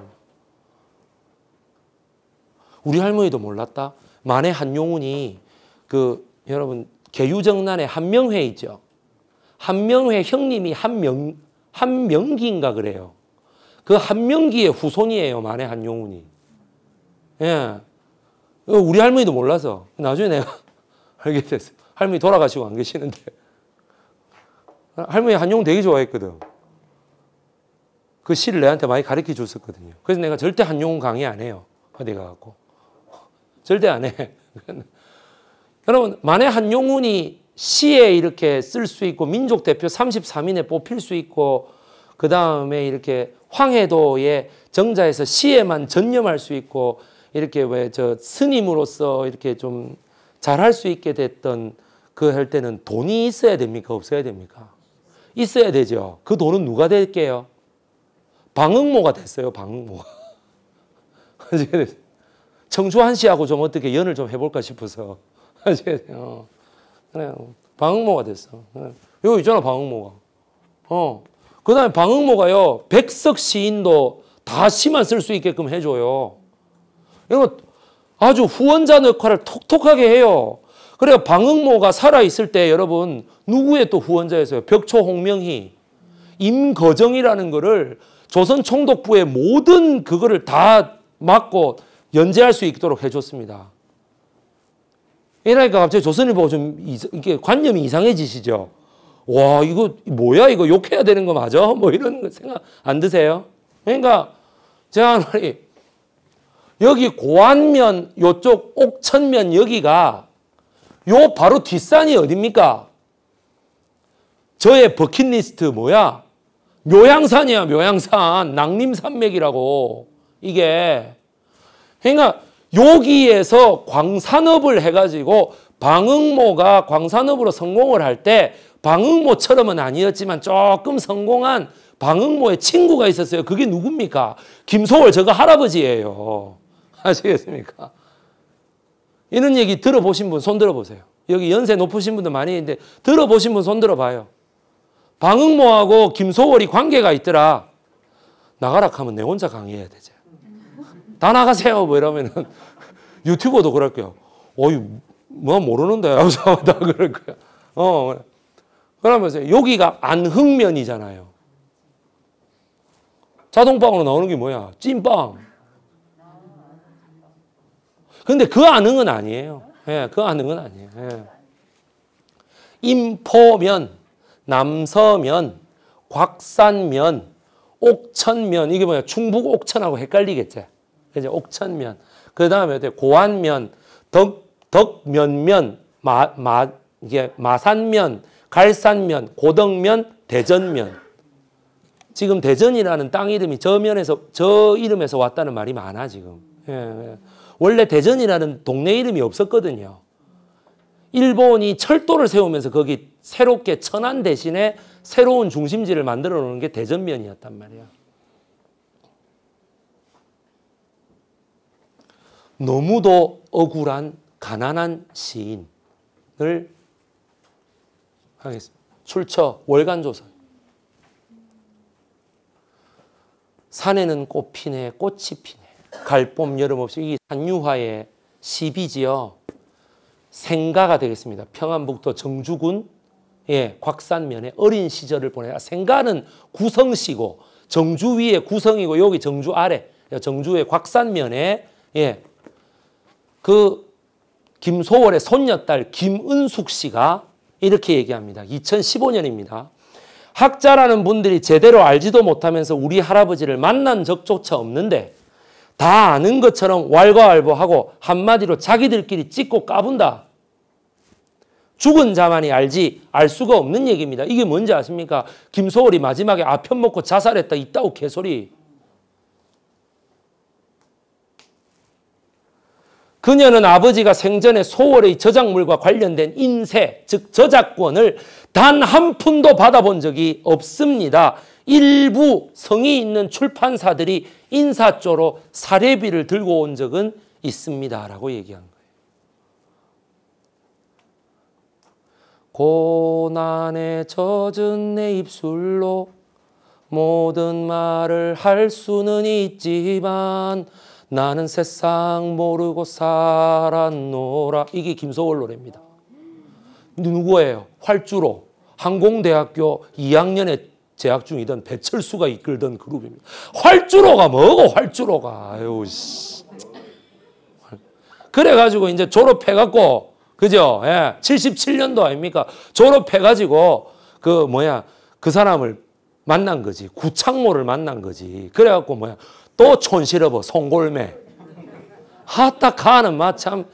우리 할머니도 몰랐다. 만에 한용운이 그 여러분 개유정난의 한명회 있죠. 한명회 형님이 한명 한명기인가 그래요. 그 한명기의 후손이에요. 만에 한용운이. 예. 그 우리 할머니도 몰라서 나중에 내가 알게 됐어요. 할머니 돌아가시고 안 계시는데. 할머니 한용 되게 좋아했거든. 그 시를 내한테 많이 가르쳐 줬었거든요. 그래서 내가 절대 한용 강의 안 해요. 어디 가갖고. 절대 안 해. 여러분, 만에 한용운이 시에 이렇게 쓸 수 있고, 민족 대표 33인에 뽑힐 수 있고, 그 다음에 이렇게 황해도의 정자에서 시에만 전념할 수 있고, 이렇게 왜 저 스님으로서 이렇게 좀 잘할 수 있게 됐던 그 할 때는 돈이 있어야 됩니까? 없어야 됩니까? 있어야 되죠. 그 돈은 누가 될게요? 방응모가 됐어요. 방응모가. 청주한 씨하고 좀 어떻게 연을 좀 해볼까 싶어서. 어. 방응모가 됐어. 여기 있잖아, 방응모가. 어. 그 다음에 방응모가요, 백석 시인도 다 시만 쓸 수 있게끔 해줘요. 이거 아주 후원자 역할을 톡톡하게 해요. 그래서 방응모가 살아있을 때 여러분 누구의 또 후원자였어요? 벽초 홍명희, 임거정이라는 거를 조선 총독부의 모든 그거를 다 막고 연재할 수 있도록 해줬습니다. 이러니까 갑자기 조선일보좀 이게 관념이 이상해지시죠? 와 이거 뭐야 이거 욕해야 되는 거 맞아? 뭐 이런 생각 안 드세요? 그러니까 제가 말이 여기 고안면 요쪽 옥천면 여기가 요 바로 뒷산이 어딥니까? 저의 버킷리스트 뭐야? 묘양산이야 묘양산 낭림산맥이라고 이게 그러니까 여기에서 광산업을 해가지고 방응모가 광산업으로 성공을 할 때 방응모처럼은 아니었지만 조금 성공한 방응모의 친구가 있었어요. 그게 누굽니까? 김소월 저거 할아버지예요. 아시겠습니까? 이런 얘기 들어보신 분 손 들어보세요. 여기 연세 높으신 분들 많이 있는데 들어보신 분 손 들어봐요. 방응모하고 김소월이 관계가 있더라. 나가라 하면 내 혼자 강의해야 되지. 다 나가세요. 뭐 이러면은 유튜버도 그럴 거야. 어이, 뭐 모르는데. 다 그럴 거야. 어. 그러면서 여기가 안흥면이잖아요. 자동빵으로 나오는 게 뭐야? 찐빵. 근데 그 아는 건 아니에요. 예, 그 아는 건 아니에요. 예. 임포면, 남서면, 곽산면, 옥천면 이게 뭐야? 충북 옥천하고 헷갈리겠지. 그죠? 옥천면. 그 다음에 고안면, 덕 덕면면, 마, 마, 이게 마산면, 갈산면, 고덕면, 대전면. 지금 대전이라는 땅 이름이 저 면에서, 저 이름에서 왔다는 말이 많아, 지금. 예, 예. 원래 대전이라는 동네 이름이 없었거든요. 일본이 철도를 세우면서 거기 새롭게 천안 대신에 새로운 중심지를 만들어 놓은 게 대전면이었단 말이야. 너무도 억울한 가난한 시인을 하겠습니다. 출처 월간 조선. 산에는 꽃 피네 꽃이 피네. 갈봄 여름 없이 이 산유화의 시비지요. 생가가 되겠습니다. 평안북도 정주군 예, 곽산면에 어린 시절을 보내라. 아, 생가는 구성시고 정주 위에 구성이고 여기 정주 아래 정주의 곽산면에 예, 그 김소월의 손녀딸 김은숙 씨가 이렇게 얘기합니다. 2015년입니다. 학자라는 분들이 제대로 알지도 못하면서 우리 할아버지를 만난 적조차 없는데 다 아는 것처럼 왈가왈부하고 한마디로 자기들끼리 찍고 까분다. 죽은 자만이 알지 알 수가 없는 얘기입니다. 이게 뭔지 아십니까? 김소월이 마지막에 아편 먹고 자살했다 이따오 개소리. 그녀는 아버지가 생전에 소월의 저작물과 관련된 인세, 즉 저작권을 단 한 푼도 받아본 적이 없습니다. 일부 성이 있는 출판사들이 인사조로 사례비를 들고 온 적은 있습니다. 라고 얘기한 거예요. 고난에 젖은 내 입술로 모든 말을 할 수는 있지만 나는 세상 모르고 살았노라. 이게 김소월 노래입니다. 누구예요? 활주로. 항공대학교 2학년에 재학 중이던 배철수가 이끌던 그룹입니다. 활주로가 뭐고 활주로가 아유 씨. 그래가지고 이제 졸업해갖고 그죠? 예, 77년도 아닙니까? 졸업해가지고 그 뭐야 그 사람을 만난 거지 구창모를 만난 거지 그래갖고 뭐야 또 촌시러버 송골매 하딱하는 마참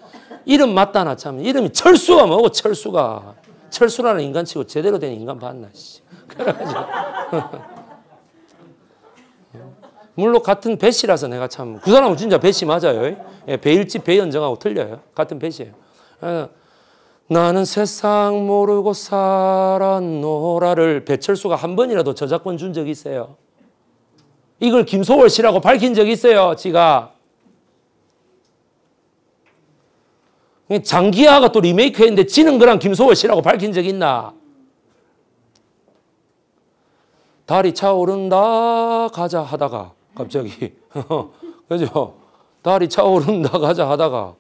이름 맞다나 참 이름이 철수가 뭐고 철수가 철수라는 인간치고 제대로 된 인간 봤나 씨. 물론 같은 배씨라서 내가 참 그 사람은 진짜 배씨 맞아요. 예, 배일지 배연정하고 틀려요. 같은 배씨예요. 어, 나는 세상 모르고 살았노라를 배철수가 한 번이라도 저작권 준 적이 있어요. 이걸 김소월 씨라고 밝힌 적이 있어요. 지가. 장기하가 또 리메이크 했는데 지는 거랑 김소월 씨라고 밝힌 적 있나? 달이 차오른다 가자 하다가 갑자기 그죠? 달이 차오른다 가자 하다가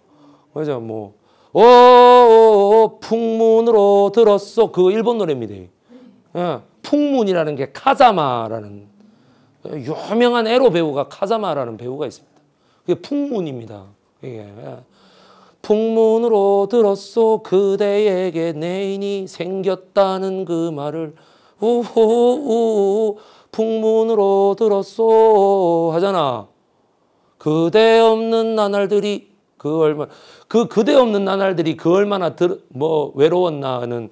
그죠? 뭐 어, 어, 어, 어 풍문으로 들었어 그 일본 노래입니다. 예, 풍문이라는 게 카자마라는 유명한 에로 배우가 카자마라는 배우가 있습니다. 그게 풍문입니다. 예, 예. 풍문으로 들었소 그대에게 내인이 생겼다는 그 말을 우후우 풍문으로 들었소 하잖아. 그대 없는 나날들이 그 얼마 그 그대 없는 나날들이 그 얼마나 들, 뭐 외로웠나는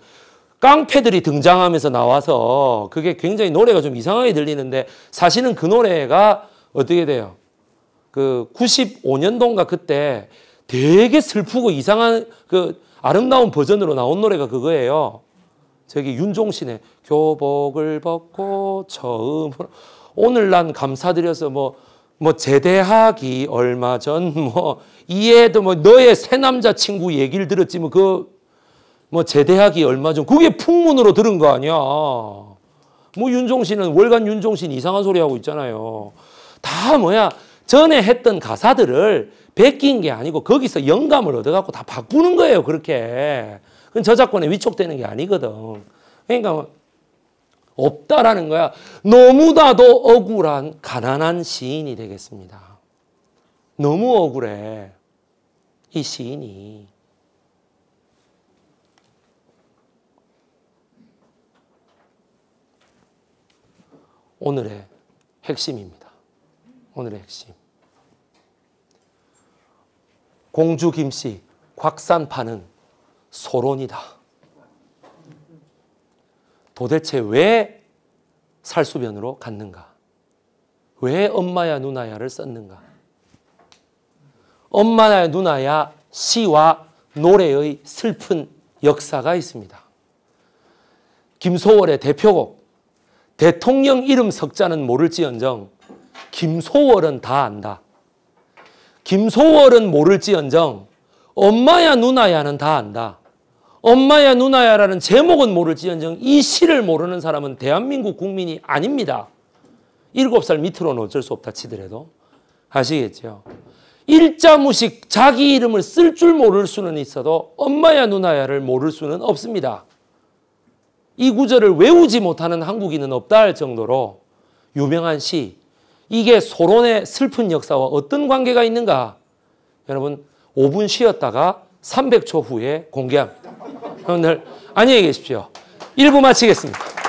깡패들이 등장하면서 나와서 그게 굉장히 노래가 좀 이상하게 들리는데 사실은 그 노래가 어떻게 돼요? 그 95년도인가 그때 되게 슬프고 이상한 그 아름다운 버전으로 나온 노래가 그거예요. 저기 윤종신의 교복을 벗고 처음으로 오늘 난 감사드려서 뭐뭐 뭐 제대하기 얼마 전 뭐 이해도 뭐 너의 새 남자 친구 얘기를 들었지 뭐그뭐 그 뭐 제대하기 얼마 전 그게 풍문으로 들은 거 아니야. 뭐 윤종신은 월간 윤종신 이상한 소리 하고 있잖아요. 다 뭐야 전에 했던 가사들을 베낀 게 아니고 거기서 영감을 얻어갖고 다 바꾸는 거예요 그렇게. 그건 저작권에 위촉되는 게 아니거든. 그러니까 없다라는 거야. 너무나도 억울한 가난한 시인이 되겠습니다. 너무 억울해. 이 시인이. 오늘의 핵심입니다. 오늘의 핵심. 공주 김씨 곽산파는 소론이다. 도대체 왜 살수변으로 갔는가? 왜 엄마야 누나야를 썼는가? 엄마야 누나야 시와 노래의 슬픈 역사가 있습니다. 김소월의 대표곡 대통령 이름 석자는 모를지언정 김소월은 다 안다. 김소월은 모를지언정 엄마야 누나야는 다 안다. 엄마야 누나야라는 제목은 모를지언정 이 시를 모르는 사람은 대한민국 국민이 아닙니다. 7살 밑으로는 어쩔 수 없다 치더라도 아시겠죠? 일자무식 자기 이름을 쓸 줄 모를 수는 있어도 엄마야 누나야를 모를 수는 없습니다. 이 구절을 외우지 못하는 한국인은 없다 할 정도로 유명한 시 이게 소론의 슬픈 역사와 어떤 관계가 있는가 여러분 5분 쉬었다가 300초 후에 공개합니다. 여러분들 안녕히 계십시오. 1부 마치겠습니다.